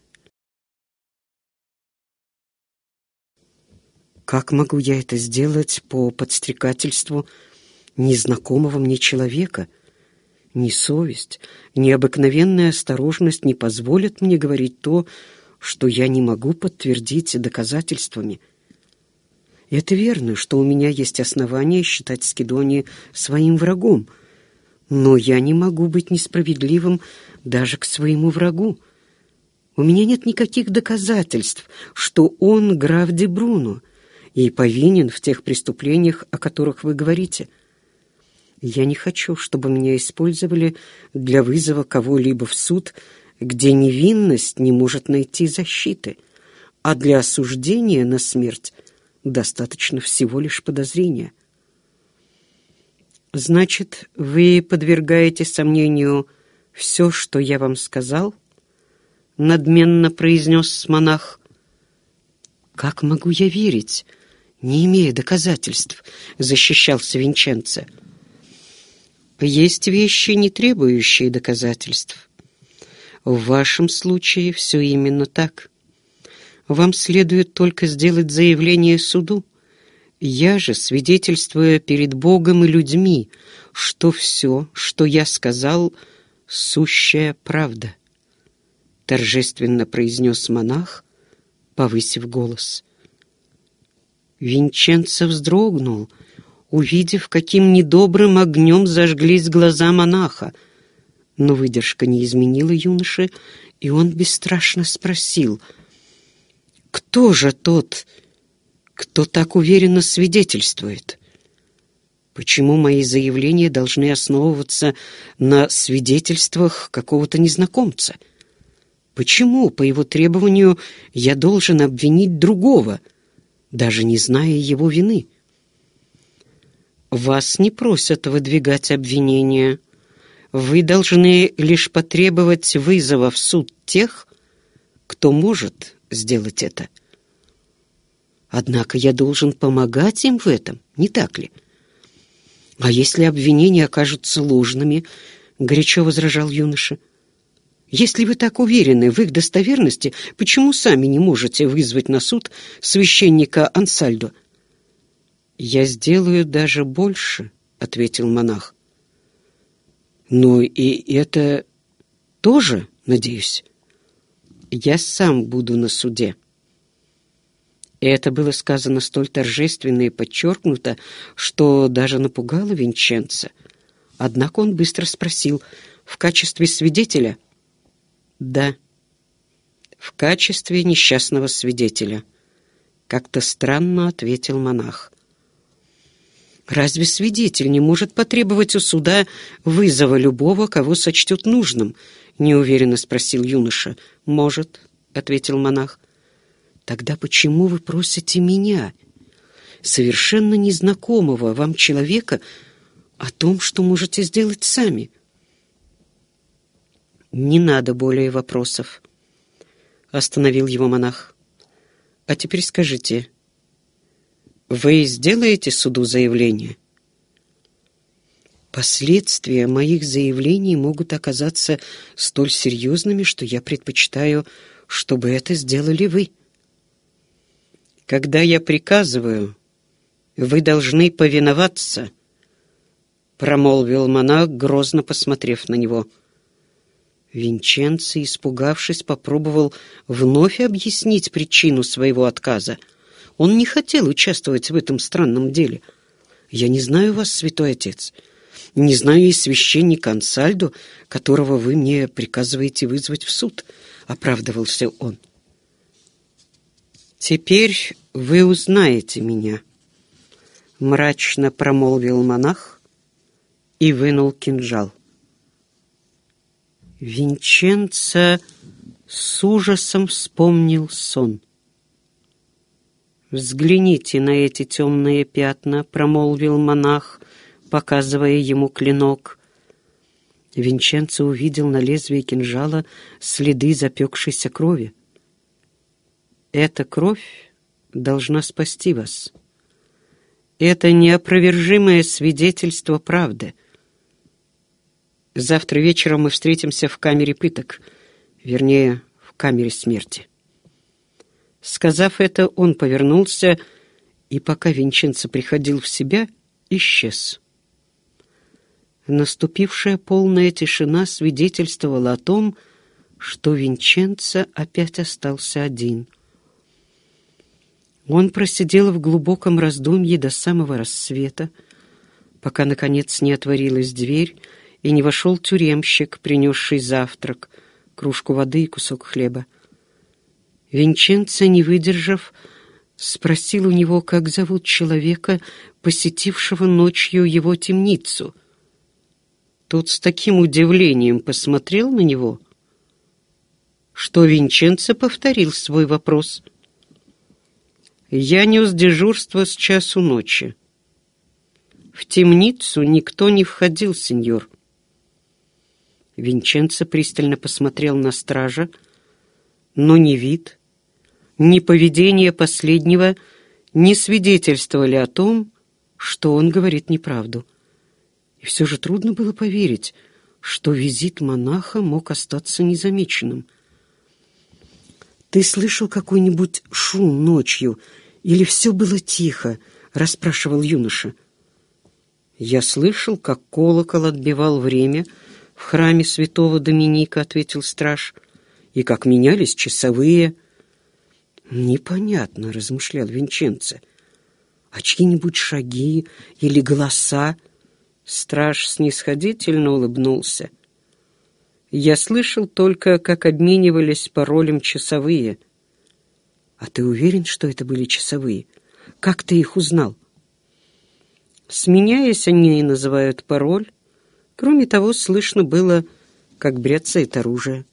«Как могу я это сделать по подстрекательству незнакомого мне человека?» Ни совесть, ни обыкновенная осторожность не позволят мне говорить то, что я не могу подтвердить доказательствами. Это верно, что у меня есть основания считать Скидонии своим врагом, но я не могу быть несправедливым даже к своему врагу. У меня нет никаких доказательств, что он граф де Бруно и повинен в тех преступлениях, о которых вы говорите. Я не хочу, чтобы меня использовали для вызова кого-либо в суд — где невинность не может найти защиты, а для осуждения на смерть достаточно всего лишь подозрения. «Значит, вы подвергаете сомнению все, что я вам сказал?» — надменно произнес монах. «Как могу я верить, не имея доказательств?» — защищался Винченце. «Есть вещи, не требующие доказательств. В вашем случае все именно так. Вам следует только сделать заявление суду. Я же свидетельствую перед Богом и людьми, что все, что я сказал, сущая правда. Торжественно произнес монах, повысив голос. Винченцо вздрогнул, увидев, каким недобрым огнем зажглись глаза монаха — но выдержка не изменила юноше, и он бесстрашно спросил, «Кто же тот, кто так уверенно свидетельствует? Почему мои заявления должны основываться на свидетельствах какого-то незнакомца? Почему, по его требованию, я должен обвинить другого, даже не зная его вины?» «Вас не просят выдвигать обвинения», вы должны лишь потребовать вызова в суд тех, кто может сделать это. Однако я должен помогать им в этом, не так ли? А если обвинения окажутся ложными, горячо возражал юноша. Если вы так уверены в их достоверности, почему сами не можете вызвать на суд священника Ансальдо? Я сделаю даже больше, ответил монах. Ну и это тоже, надеюсь. Я сам буду на суде. Это было сказано столь торжественно и подчеркнуто, что даже напугало Винченца. Однако он быстро спросил, в качестве свидетеля? Да, в качестве несчастного свидетеля. Как-то странно ответил монах. Разве свидетель не может потребовать у суда вызова любого, кого сочтет нужным? Неуверенно спросил юноша. Может, ответил монах. Тогда почему вы просите меня, совершенно незнакомого вам человека, о том, что можете сделать сами? Не надо более вопросов, остановил его монах. А теперь скажите, вы сделаете суду заявление? Последствия моих заявлений могут оказаться столь серьезными, что я предпочитаю, чтобы это сделали вы. Когда я приказываю, вы должны повиноваться, промолвил монах, грозно посмотрев на него. Винченци, испугавшись, попробовал вновь объяснить причину своего отказа — он не хотел участвовать в этом странном деле. Я не знаю вас, святой отец. Не знаю и священника Ансальдо, которого вы мне приказываете вызвать в суд, — оправдывался он. «Теперь вы узнаете меня», — мрачно промолвил монах и вынул кинжал. Винченца с ужасом вспомнил сон — «Взгляните на эти темные пятна», — промолвил монах, показывая ему клинок. Винченцо увидел на лезвии кинжала следы запекшейся крови. «Эта кровь должна спасти вас. Это неопровержимое свидетельство правды. Завтра вечером мы встретимся в камере пыток, вернее, в камере смерти». Сказав это, он повернулся и, пока Винченцо приходил в себя, исчез. Наступившая полная тишина свидетельствовала о том, что Винченцо опять остался один. Он просидел в глубоком раздумье до самого рассвета, пока, наконец, не отворилась дверь и не вошел тюремщик, принесший завтрак, кружку воды и кусок хлеба. Винченцо, не выдержав, спросил у него, как зовут человека, посетившего ночью его темницу. Тот с таким удивлением посмотрел на него, что Винченцо повторил свой вопрос. «Я нес дежурство с часу ночи. В темницу никто не входил, сеньор». Винченцо пристально посмотрел на стража, но ни вид, ни поведение последнего не свидетельствовали о том, что он говорит неправду. И все же трудно было поверить, что визит монаха мог остаться незамеченным. «Ты слышал какой-нибудь шум ночью? Или все было тихо?» — расспрашивал юноша. «Я слышал, как колокол отбивал время в храме святого Доминика», — ответил страж, «и как менялись часовые». «Непонятно», — размышлял Винченце. «А чьи-нибудь шаги или голоса?» Страж снисходительно улыбнулся. «Я слышал только, как обменивались паролем часовые». «А ты уверен, что это были часовые? Как ты их узнал?» Сменяясь, они и называют пароль. Кроме того, слышно было, как бряцает оружие.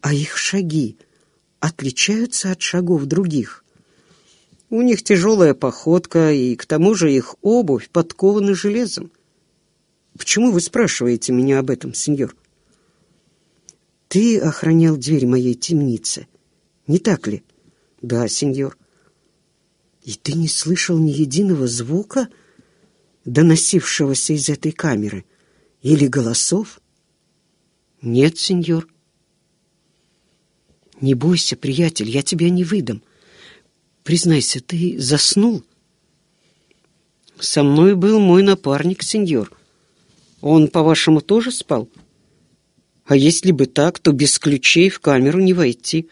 «А их шаги?» отличаются от шагов других. У них тяжелая походка, и к тому же их обувь подкована железом. Почему вы спрашиваете меня об этом, сеньор? Ты охранял дверь моей темницы, не так ли? Да, сеньор. И ты не слышал ни единого звука, доносившегося из этой камеры, или голосов? Нет, сеньор. «Не бойся, приятель, я тебя не выдам. Признайся, ты заснул?» «Со мной был мой напарник, сеньор. Он, по-вашему, тоже спал? А если бы так, то без ключей в камеру не войти,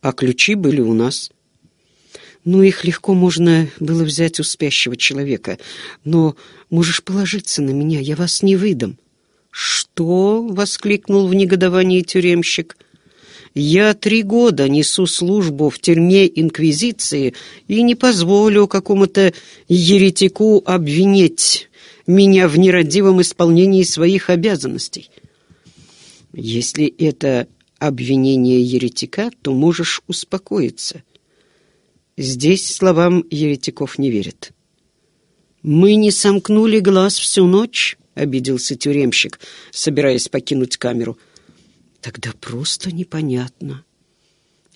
а ключи были у нас». Ну, их легко можно было взять у спящего человека. Но можешь положиться на меня, я вас не выдам». «Что?» — воскликнул в негодовании тюремщик — я три года несу службу в тюрьме Инквизиции и не позволю какому-то еретику обвинить меня в нерадивом исполнении своих обязанностей. Если это обвинение еретика, то можешь успокоиться. Здесь словам еретиков не верят. «Мы не сомкнули глаз всю ночь», — обиделся тюремщик, собираясь покинуть камеру — Тогда просто непонятно.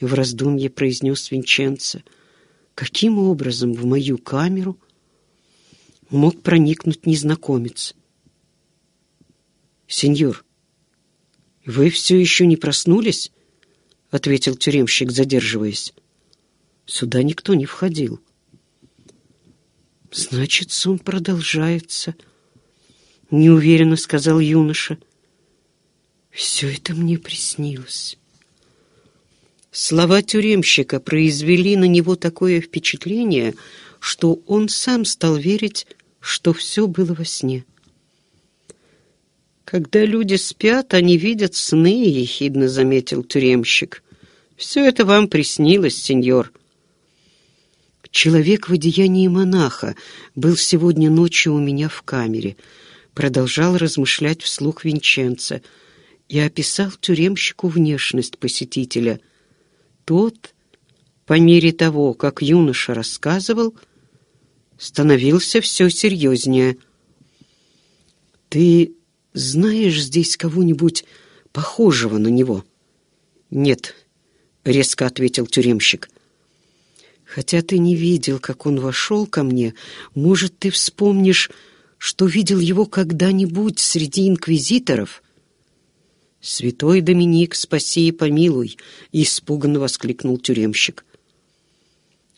В раздумье произнес Винченце. Каким образом в мою камеру мог проникнуть незнакомец? Сеньор, вы все еще не проснулись? Ответил тюремщик, задерживаясь. Сюда никто не входил. Значит, сон продолжается, неуверенно сказал юноша. — все это мне приснилось. Слова тюремщика произвели на него такое впечатление, что он сам стал верить, что все было во сне. «Когда люди спят, они видят сны», — ехидно заметил тюремщик. «Все это вам приснилось, сеньор». «Человек в одеянии монаха был сегодня ночью у меня в камере», — продолжал размышлять вслух Винченце — я описал тюремщику внешность посетителя. Тот, по мере того, как юноша рассказывал, становился все серьезнее. «Ты знаешь здесь кого-нибудь похожего на него?» «Нет», — резко ответил тюремщик. «Хотя ты не видел, как он вошел ко мне, может, ты вспомнишь, что видел его когда-нибудь среди инквизиторов?» «Святой Доминик, спаси и помилуй!» — испуганно воскликнул тюремщик.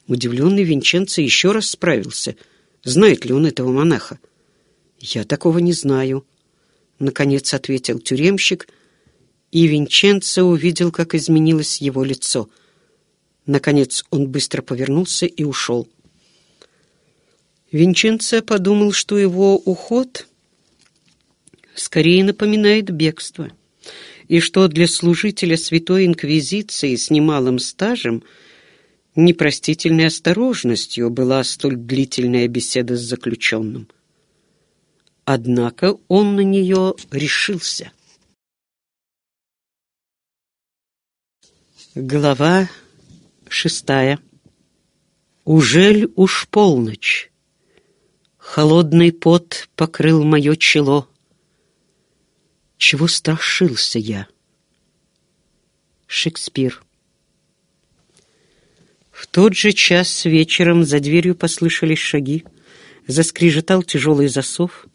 Удивленный Винченцо еще раз справился. Знает ли он этого монаха? «Я такого не знаю», — наконец ответил тюремщик, и Винченцо увидел, как изменилось его лицо. Наконец он быстро повернулся и ушел. Винченцо подумал, что его уход скорее напоминает бегство и что для служителя Святой Инквизиции с немалым стажем непростительной осторожностью была столь длительная беседа с заключенным. Однако он на нее решился. Глава шестая. Ужель уж полночь? Холодный пот покрыл мое чело. Чего страшился я? Шекспир. В тот же час вечером за дверью послышались шаги, заскрежетал тяжелый засов,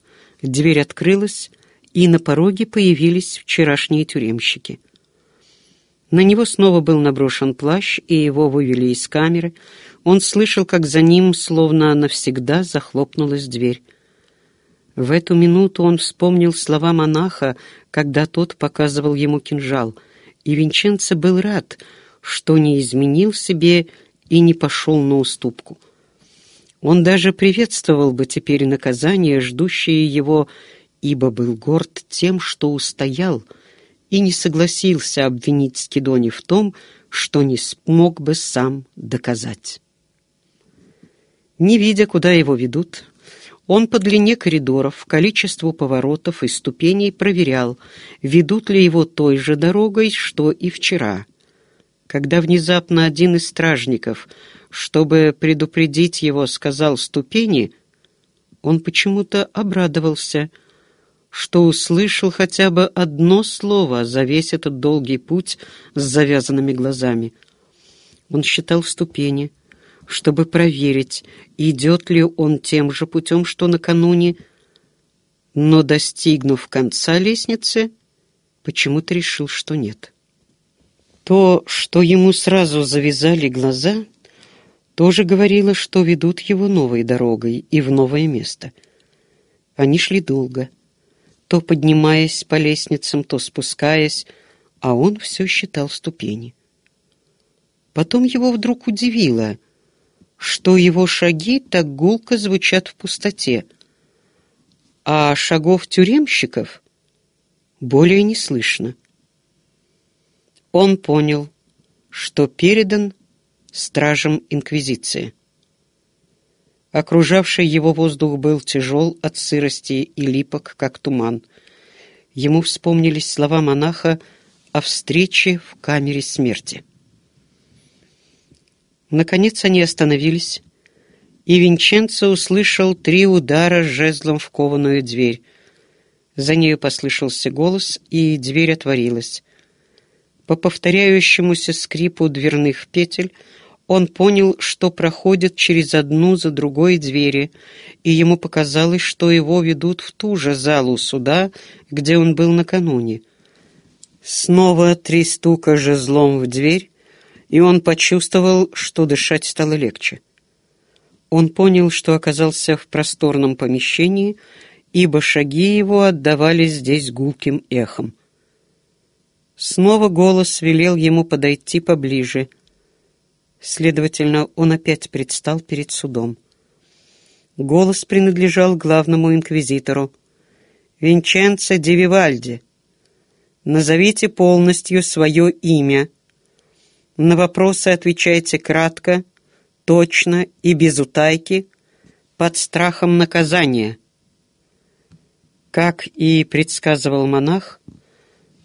дверь открылась, и на пороге появились вчерашние тюремщики. На него снова был наброшен плащ, и его вывели из камеры. Он слышал, как за ним, словно навсегда, захлопнулась дверь. В эту минуту он вспомнил слова монаха, когда тот показывал ему кинжал, и Винченцо был рад, что не изменил себе и не пошел на уступку. Он даже приветствовал бы теперь наказание, ждущее его, ибо был горд тем, что устоял, и не согласился обвинить Скидони в том, что не смог бы сам доказать. Не видя, куда его ведут, он по длине коридоров, количеству поворотов и ступеней проверял, ведут ли его той же дорогой, что и вчера. Когда внезапно один из стражников, чтобы предупредить его, сказал ступени, он почему-то обрадовался, что услышал хотя бы одно слово за весь этот долгий путь с завязанными глазами. Он считал ступени — чтобы проверить, идет ли он тем же путем, что накануне, но, достигнув конца лестницы, почему-то решил, что нет. То, что ему сразу завязали глаза, тоже говорило, что ведут его новой дорогой и в новое место. Они шли долго, то поднимаясь по лестницам, то спускаясь, а он все считал ступени. Потом его вдруг удивило — что его шаги так гулко звучат в пустоте, а шагов тюремщиков более не слышно. Он понял, что передан стражам Инквизиции. Окружавший его воздух был тяжел от сырости и липок, как туман. Ему вспомнились слова монаха о встрече в камере смерти. Наконец они остановились, и Винченцо услышал три удара жезлом в кованую дверь. За нею послышался голос, и дверь отворилась. По повторяющемуся скрипу дверных петель он понял, что проходит через одну за другой двери, и ему показалось, что его ведут в ту же залу суда, где он был накануне. Снова три стука жезлом в дверь, и он почувствовал, что дышать стало легче. Он понял, что оказался в просторном помещении, ибо шаги его отдавались здесь гулким эхом. Снова голос велел ему подойти поближе. Следовательно, он опять предстал перед судом. Голос принадлежал главному инквизитору. «Винченцо Девивальди, назовите полностью свое имя», на вопросы отвечайте кратко, точно и без утайки, под страхом наказания. Как и предсказывал монах,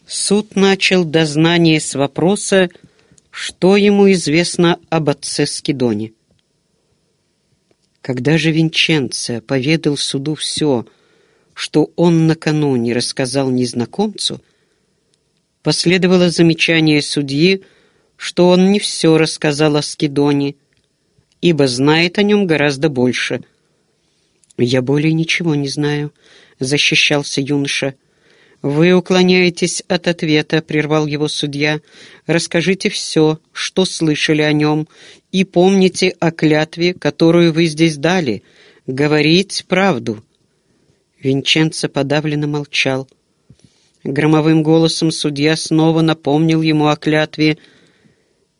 суд начал дознание с вопроса, что ему известно об отце Скидоне. Когда же Винченце поведал суду все, что он накануне рассказал незнакомцу, последовало замечание судьи — что он не все рассказал о Скидоне, ибо знает о нем гораздо больше. «Я более ничего не знаю», — защищался юноша. «Вы уклоняетесь от ответа», — прервал его судья. «Расскажите все, что слышали о нем, и помните о клятве, которую вы здесь дали. Говорить правду». Винченцо подавленно молчал. Громовым голосом судья снова напомнил ему о клятве —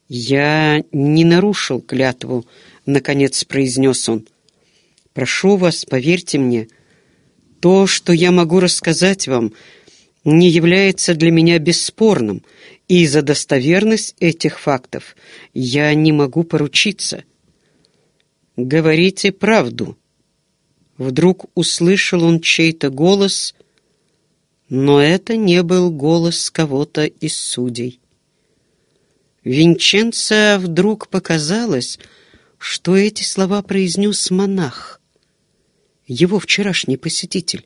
«Я не нарушил клятву», — наконец произнес он. «Прошу вас, поверьте мне, то, что я могу рассказать вам, не является для меня бесспорным, и за достоверность этих фактов я не могу поручиться». «Говорите правду». Вдруг услышал он чей-то голос, но это не был голос кого-то из судей. Винченцо вдруг показалось, что эти слова произнес монах, его вчерашний посетитель.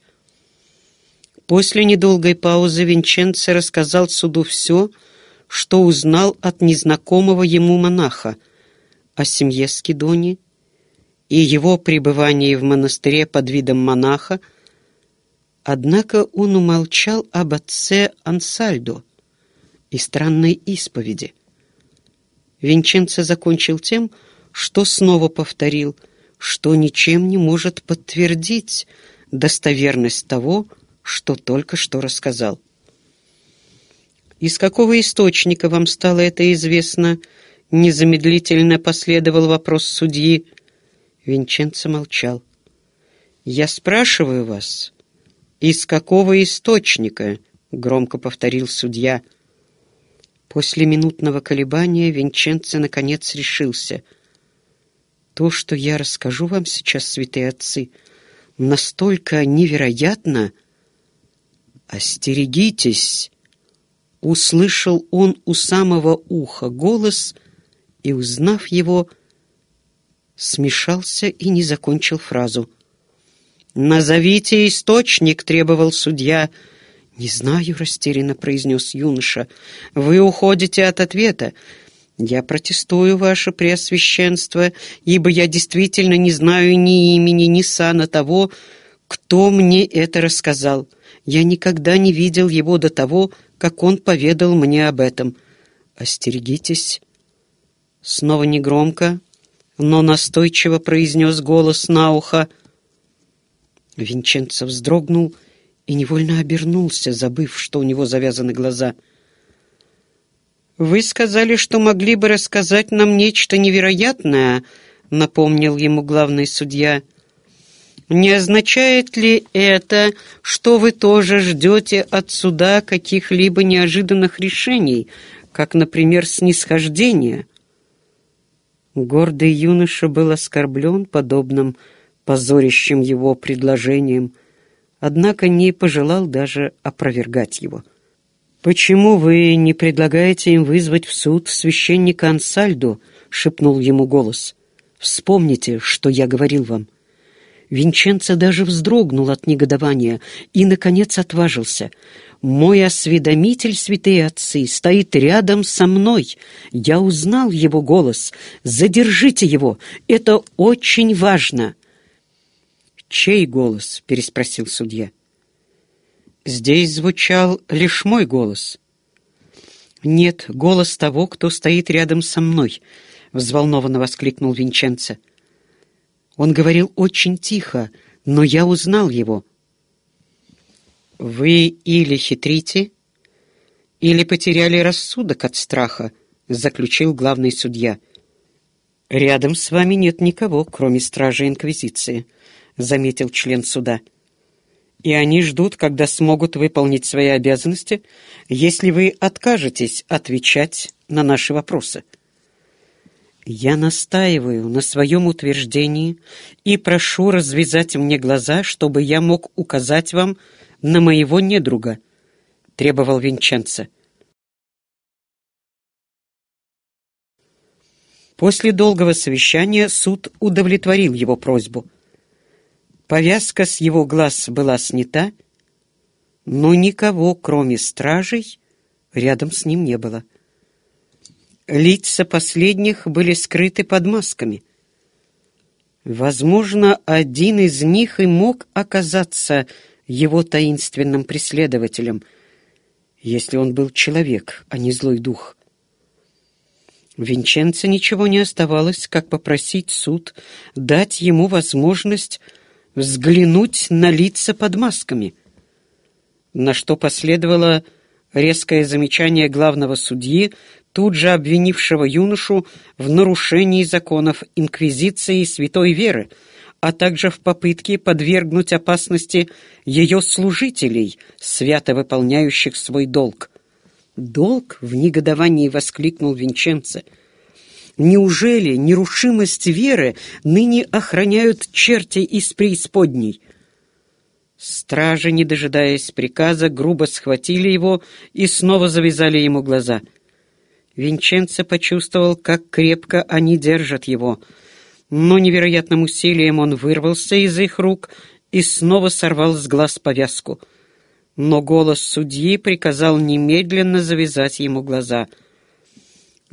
После недолгой паузы Винченцо рассказал суду все, что узнал от незнакомого ему монаха о семье Скидони и его пребывании в монастыре под видом монаха, однако он умолчал об отце Ансальдо и странной исповеди — Винченце закончил тем, что снова повторил, что ничем не может подтвердить достоверность того, что только что рассказал. «Из какого источника вам стало это известно?» Незамедлительно последовал вопрос судьи. Винченцо молчал. «Я спрашиваю вас, из какого источника?» — громко повторил судья — После минутного колебания Винченце наконец решился. «То, что я расскажу вам сейчас, святые отцы, настолько невероятно...» «Остерегитесь!» — услышал он у самого уха голос и, узнав его, смешался и не закончил фразу. «Назовите источник!» — требовал судья — «Не знаю», — растерянно произнес юноша. «Вы уходите от ответа. Я протестую, ваше преосвященство, ибо я действительно не знаю ни имени, ни сана того, кто мне это рассказал. Я никогда не видел его до того, как он поведал мне об этом. Остерегитесь». Снова негромко, но настойчиво произнес голос на ухо. Винченцо вздрогнул и и невольно обернулся, забыв, что у него завязаны глаза. «Вы сказали, что могли бы рассказать нам нечто невероятное», — напомнил ему главный судья. «Не означает ли это, что вы тоже ждете от суда каких-либо неожиданных решений, как, например, снисхождение?» Гордый юноша был оскорблен подобным позорящим его предложением — однако не пожелал даже опровергать его. «Почему вы не предлагаете им вызвать в суд священника Ансальду?» — шепнул ему голос. «Вспомните, что я говорил вам». Винченцо даже вздрогнул от негодования и, наконец, отважился. «Мой осведомитель, святые отцы, стоит рядом со мной. Я узнал его голос. Задержите его. Это очень важно!» «Чей голос?» — переспросил судья. «Здесь звучал лишь мой голос». «Нет, голос того, кто стоит рядом со мной», — взволнованно воскликнул Винченце. Он говорил очень тихо, но я узнал его. «Вы или хитрите, или потеряли рассудок от страха», — заключил главный судья. «Рядом с вами нет никого, кроме стражи Инквизиции». — заметил член суда. «И они ждут, когда смогут выполнить свои обязанности, если вы откажетесь отвечать на наши вопросы». Я настаиваю на своем утверждении и прошу развязать мне глаза, чтобы я мог указать вам на моего недруга», — требовал Винченце. После долгого совещания суд удовлетворил его просьбу — Повязка с его глаз была снята, но никого, кроме стражей, рядом с ним не было. Лица последних были скрыты под масками. Возможно, один из них и мог оказаться его таинственным преследователем, если он был человек, а не злой дух. Винченце ничего не оставалось, как попросить суд дать ему возможность взглянуть на лица под масками, на что последовало резкое замечание главного судьи, тут же обвинившего юношу в нарушении законов Инквизиции и Святой Веры, а также в попытке подвергнуть опасности ее служителей, свято выполняющих свой долг. «Долг!» — в негодовании воскликнул Винченце — Неужели нерушимость веры ныне охраняют черти из преисподней? Стражи, не дожидаясь приказа, грубо схватили его и снова завязали ему глаза. Винченцо почувствовал, как крепко они держат его, но невероятным усилием он вырвался из их рук и снова сорвал с глаз повязку. Но голос судьи приказал немедленно завязать ему глаза —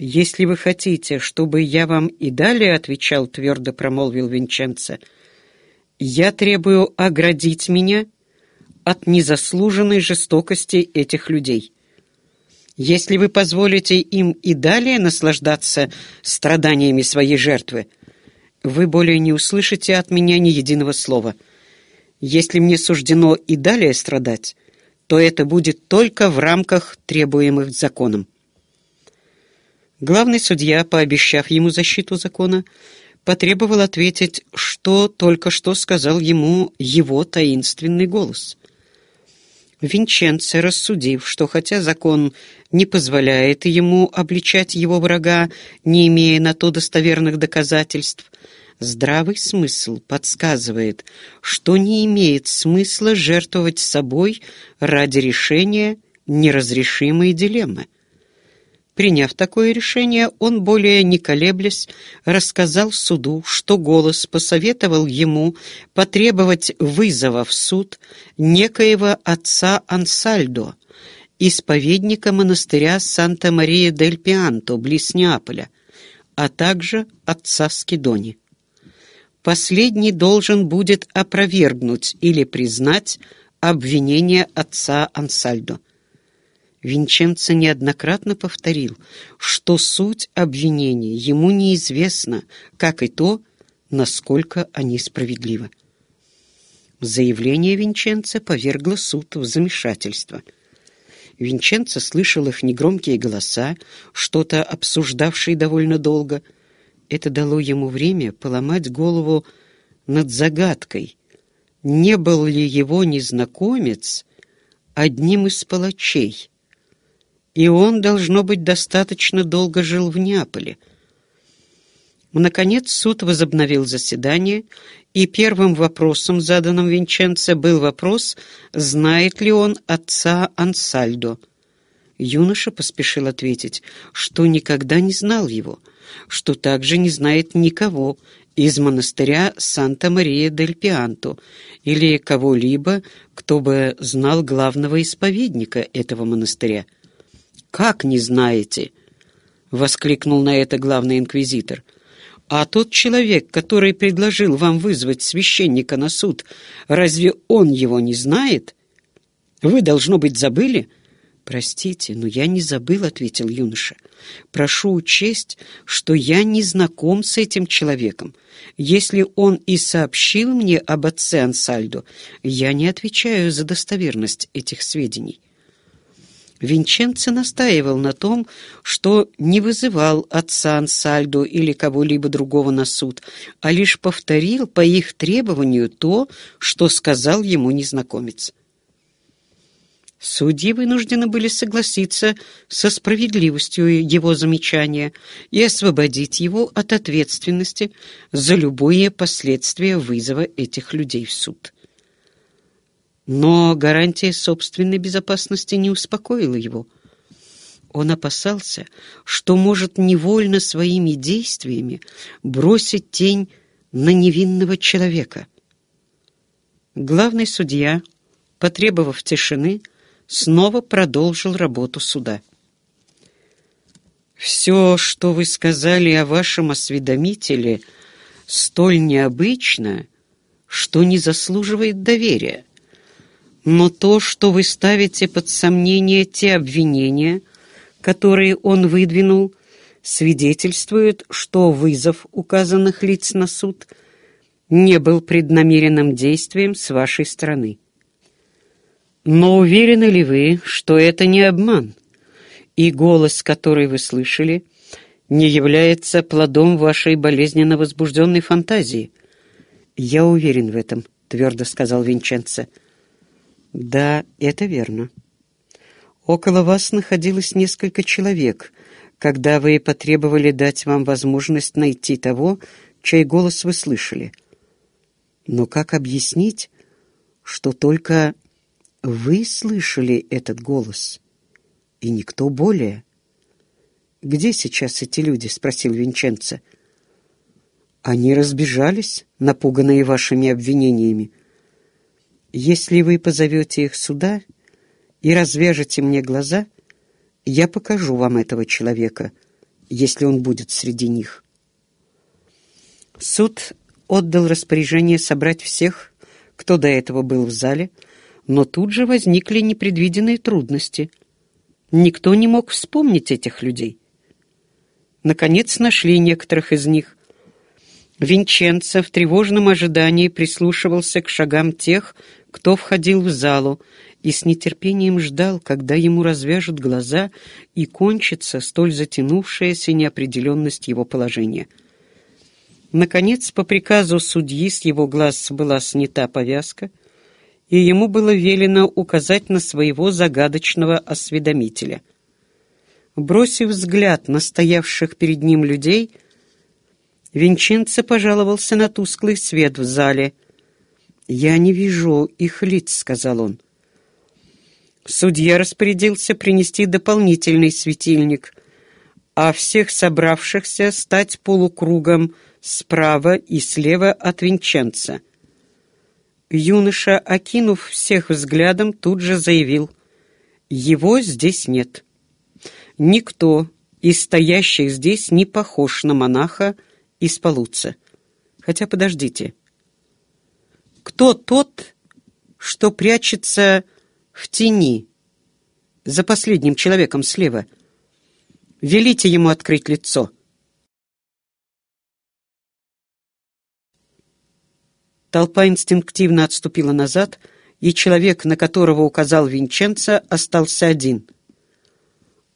«Если вы хотите, чтобы я вам и далее отвечал», — твердо промолвил Винченце, — «я требую оградить меня от незаслуженной жестокости этих людей. Если вы позволите им и далее наслаждаться страданиями своей жертвы, вы более не услышите от меня ни единого слова. Если мне суждено и далее страдать, то это будет только в рамках требуемых законом». Главный судья, пообещав ему защиту закона, потребовал ответить, что только что сказал ему его таинственный голос. Винченце, рассудив, что хотя закон не позволяет ему обличать его врага, не имея на то достоверных доказательств, здравый смысл подсказывает, что не имеет смысла жертвовать собой ради решения неразрешимой дилеммы. Приняв такое решение, он, более не колеблясь, рассказал суду, что голос посоветовал ему потребовать вызова в суд некоего отца Ансальдо, исповедника монастыря Санта-Мария-дель-Пианто близ Неаполя, а также отца Скидони. Последний должен будет опровергнуть или признать обвинение отца Ансальдо. Винченцо неоднократно повторил, что суть обвинения ему неизвестна, как и то, насколько они справедливы. Заявление Винченцо повергло суд в замешательство. Винченцо слышал их негромкие голоса, что-то обсуждавшие довольно долго. Это дало ему время поломать голову над загадкой. Не был ли его незнакомец одним из палачей? и он, должно быть, достаточно долго жил в Неаполе. Наконец суд возобновил заседание, и первым вопросом, заданным Винченце, был вопрос, знает ли он отца Ансальдо. Юноша поспешил ответить, что никогда не знал его, что также не знает никого из монастыря Санта-Мария-дель-Пианто или кого-либо, кто бы знал главного исповедника этого монастыря — «Как не знаете?» — воскликнул на это главный инквизитор. «А тот человек, который предложил вам вызвать священника на суд, разве он его не знает? Вы, должно быть, забыли?» «Простите, но я не забыл», — ответил юноша. «Прошу учесть, что я не знаком с этим человеком. Если он и сообщил мне об отце Ансальдо, я не отвечаю за достоверность этих сведений». Винченцо настаивал на том, что не вызывал отца Ансальдо или кого-либо другого на суд, а лишь повторил по их требованию то, что сказал ему незнакомец. Судьи вынуждены были согласиться со справедливостью его замечания и освободить его от ответственности за любые последствия вызова этих людей в суд. Но гарантия собственной безопасности не успокоила его. Он опасался, что может невольно своими действиями бросить тень на невинного человека. Главный судья, потребовав тишины, снова продолжил работу суда. «Все, что вы сказали о вашем осведомителе, столь необычно, что не заслуживает доверия но то, что вы ставите под сомнение те обвинения, которые он выдвинул, свидетельствует, что вызов указанных лиц на суд не был преднамеренным действием с вашей стороны. Но уверены ли вы, что это не обман, и голос, который вы слышали, не является плодом вашей болезненно возбужденной фантазии? «Я уверен в этом», — твердо сказал Винченцо. Да, это верно. Около вас находилось несколько человек, когда вы потребовали дать вам возможность найти того, чей голос вы слышали. Но как объяснить, что только вы слышали этот голос, и никто более? «Где сейчас эти люди?» — спросил Винченцо. «Они разбежались, напуганные вашими обвинениями. Если вы позовете их сюда и развяжете мне глаза, я покажу вам этого человека, если он будет среди них. Суд отдал распоряжение собрать всех, кто до этого был в зале, но тут же возникли непредвиденные трудности. Никто не мог вспомнить этих людей. Наконец нашли некоторых из них. Винченцо в тревожном ожидании прислушивался к шагам тех, кто входил в залу и с нетерпением ждал, когда ему развяжут глаза и кончится столь затянувшаяся неопределенность его положения. Наконец, по приказу судьи с его глаз была снята повязка, и ему было велено указать на своего загадочного осведомителя. Бросив взгляд на стоявших перед ним людей, Винченце пожаловался на тусклый свет в зале — «Я не вижу их лиц», — сказал он. Судья распорядился принести дополнительный светильник, а всех собравшихся стать полукругом справа и слева от венчанца. Юноша, окинув всех взглядом, тут же заявил, «Его здесь нет. Никто из стоящих здесь не похож на монаха из Полуца. Хотя подождите, кто тот, что прячется в тени, за последним человеком слева. Велите ему открыть лицо. Толпа инстинктивно отступила назад, и человек, на которого указал Винченца, остался один.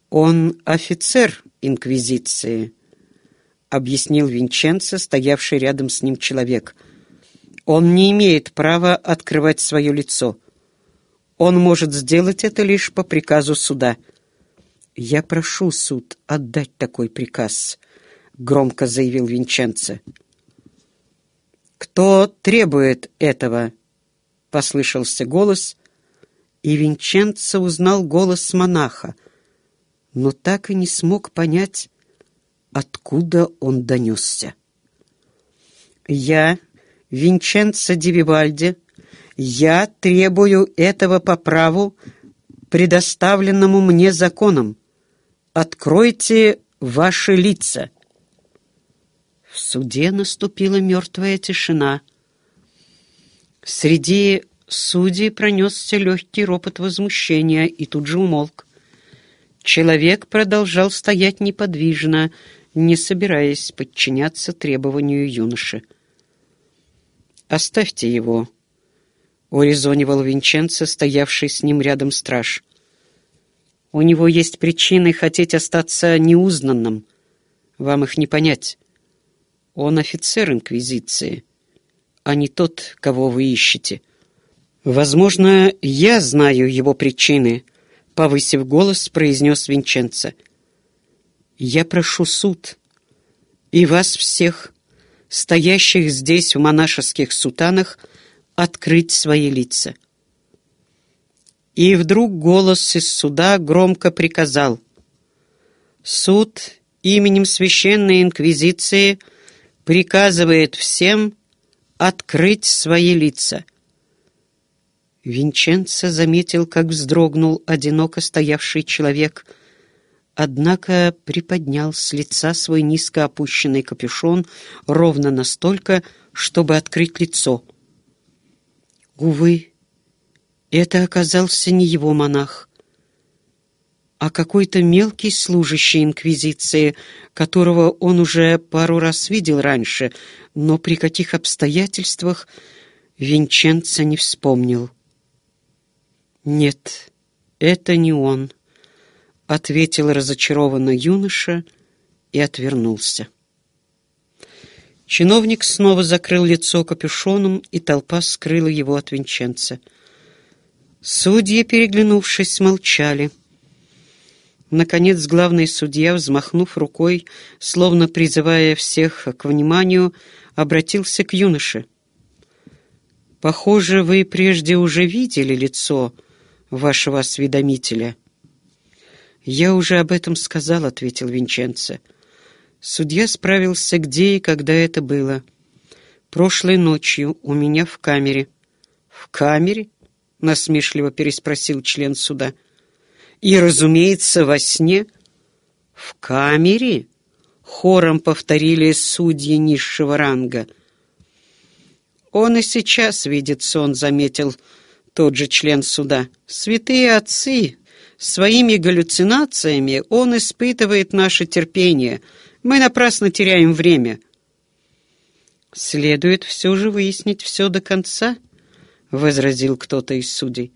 «Он офицер Инквизиции», — объяснил Винченца стоявший рядом с ним человек. Он не имеет права открывать свое лицо. Он может сделать это лишь по приказу суда. «Я прошу суд отдать такой приказ», — громко заявил Винченце. «Кто требует этого?» — послышался голос, и Винченце узнал голос монаха, но так и не смог понять, откуда он донесся. «Я Винченцо де я требую этого по праву, предоставленному мне законом. Откройте ваши лица». В суде наступила мертвая тишина. Среди судей пронесся легкий ропот возмущения и тут же умолк. Человек продолжал стоять неподвижно, не собираясь подчиняться требованию юноши. «Оставьте его», — урезонивал Винченцо, стоявший с ним рядом страж. «У него есть причины хотеть остаться неузнанным. Вам их не понять. Он офицер Инквизиции, а не тот, кого вы ищете. Возможно, я знаю его причины», — повысив голос, произнес Винченцо. «Я прошу суд и вас всех стоящих здесь в монашеских сутанах, открыть свои лица. И вдруг голос из суда громко приказал «Суд именем Священной Инквизиции приказывает всем открыть свои лица». Винченцо заметил, как вздрогнул одиноко стоявший человек — однако приподнял с лица свой низко опущенный капюшон ровно настолько, чтобы открыть лицо. Увы, это оказался не его монах, а какой-то мелкий служащий Инквизиции, которого он уже пару раз видел раньше, но при каких обстоятельствах Винченца не вспомнил. Нет, это не он. — ответил разочарованно юноша и отвернулся. Чиновник снова закрыл лицо капюшоном, и толпа скрыла его от венченца. Судьи, переглянувшись, молчали. Наконец, главный судья, взмахнув рукой, словно призывая всех к вниманию, обратился к юноше. «Похоже, вы прежде уже видели лицо вашего осведомителя». «Я уже об этом сказал», — ответил Винченцо. Судья справился, где и когда это было. «Прошлой ночью у меня в камере». «В камере?» — насмешливо переспросил член суда. «И, разумеется, во сне». «В камере?» — хором повторили судьи низшего ранга. «Он и сейчас видит сон», — заметил тот же член суда. «Святые отцы Своими галлюцинациями он испытывает наше терпение. Мы напрасно теряем время. «Следует все же выяснить все до конца», — возразил кто-то из судей.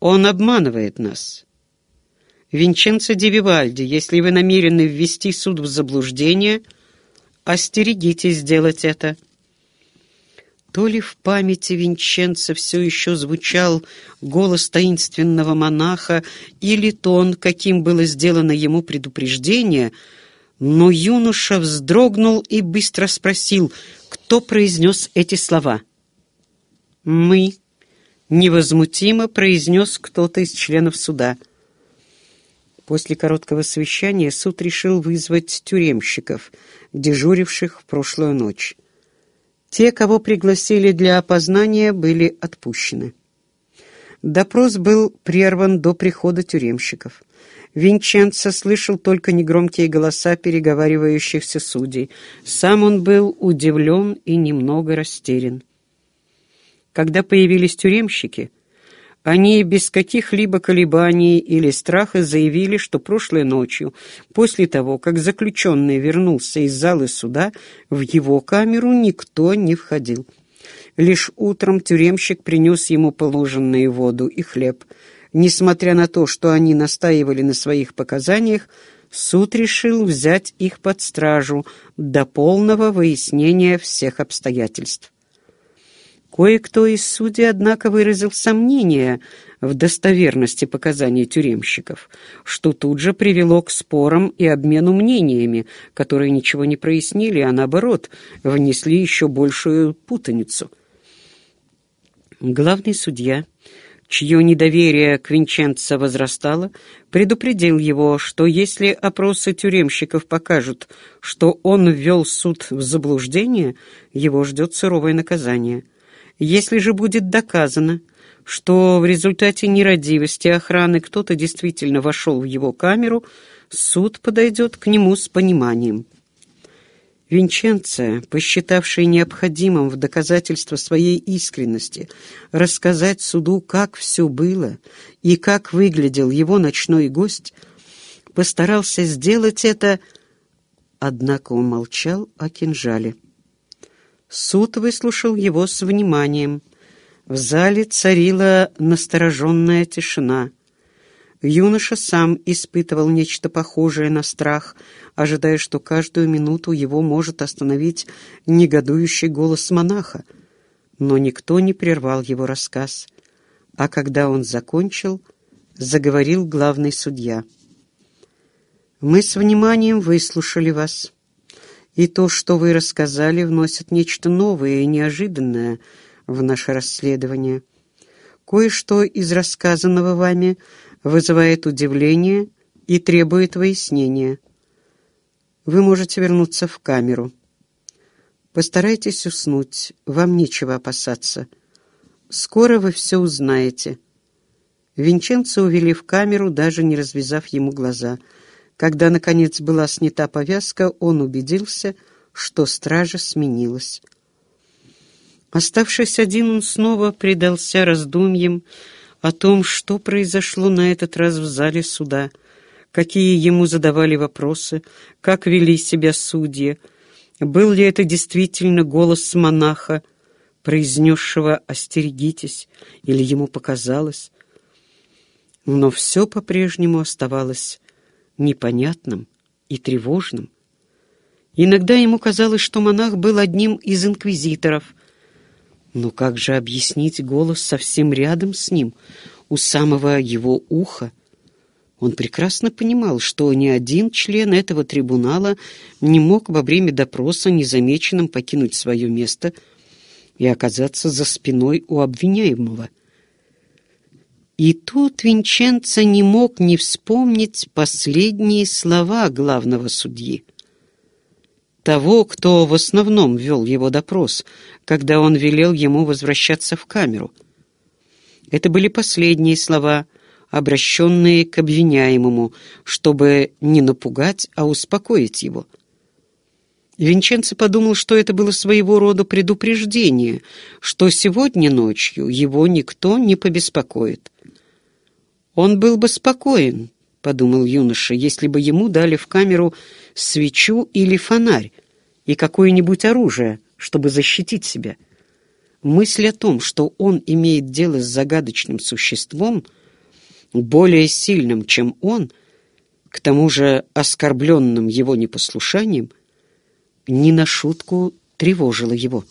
«Он обманывает нас». Винченцо де Вивальди, если вы намерены ввести суд в заблуждение, остерегитесь сделать это. То ли в памяти Винченца все еще звучал голос таинственного монаха, или тон, каким было сделано ему предупреждение, но юноша вздрогнул и быстро спросил, кто произнес эти слова. «Мы», — невозмутимо произнес кто-то из членов суда. После короткого совещания суд решил вызвать тюремщиков, дежуривших в прошлую ночь. Те, кого пригласили для опознания, были отпущены. Допрос был прерван до прихода тюремщиков. Винченцо слышал только негромкие голоса переговаривающихся судей. Сам он был удивлен и немного растерян. Когда появились тюремщики, они без каких-либо колебаний или страха заявили, что прошлой ночью, после того, как заключенный вернулся из зала суда, в его камеру никто не входил. Лишь утром тюремщик принес ему положенные воду и хлеб. Несмотря на то, что они настаивали на своих показаниях, суд решил взять их под стражу до полного выяснения всех обстоятельств. Кое-кто из судей, однако, выразил сомнение в достоверности показаний тюремщиков, что тут же привело к спорам и обмену мнениями, которые ничего не прояснили, а наоборот, внесли еще большую путаницу. Главный судья, чье недоверие к Винченцо возрастало, предупредил его, что если опросы тюремщиков покажут, что он ввел суд в заблуждение, его ждет суровое наказание — если же будет доказано, что в результате нерадивости охраны кто-то действительно вошел в его камеру, суд подойдет к нему с пониманием. Винченция, посчитавший необходимым в доказательство своей искренности рассказать суду, как все было и как выглядел его ночной гость, постарался сделать это, однако умолчал о кинжале. Суд выслушал его с вниманием. В зале царила настороженная тишина. Юноша сам испытывал нечто похожее на страх, ожидая, что каждую минуту его может остановить негодующий голос монаха. Но никто не прервал его рассказ. А когда он закончил, заговорил главный судья. «Мы с вниманием выслушали вас. И то, что вы рассказали, вносит нечто новое и неожиданное в наше расследование. Кое-что из рассказанного вами вызывает удивление и требует выяснения. Вы можете вернуться в камеру. Постарайтесь уснуть, вам нечего опасаться. Скоро вы все узнаете». Винченцо увели в камеру, даже не развязав ему глаза — когда, наконец, была снята повязка, он убедился, что стража сменилась. Оставшись один, он снова предался раздумьям о том, что произошло на этот раз в зале суда, какие ему задавали вопросы, как вели себя судьи, был ли это действительно голос монаха, произнесшего «остерегитесь», или ему показалось. Но все по-прежнему оставалось непонятным и тревожным. Иногда ему казалось, что монах был одним из инквизиторов. Но как же объяснить голос совсем рядом с ним, у самого его уха? Он прекрасно понимал, что ни один член этого трибунала не мог во время допроса незамеченным покинуть свое место и оказаться за спиной у обвиняемого — и тут Винченцо не мог не вспомнить последние слова главного судьи. Того, кто в основном вел его допрос, когда он велел ему возвращаться в камеру. Это были последние слова, обращенные к обвиняемому, чтобы не напугать, а успокоить его. Винченцо подумал, что это было своего рода предупреждение, что сегодня ночью его никто не побеспокоит. Он был бы спокоен, подумал юноша, если бы ему дали в камеру свечу или фонарь и какое-нибудь оружие, чтобы защитить себя. Мысль о том, что он имеет дело с загадочным существом, более сильным, чем он, к тому же оскорбленным его непослушанием, не на шутку тревожила его.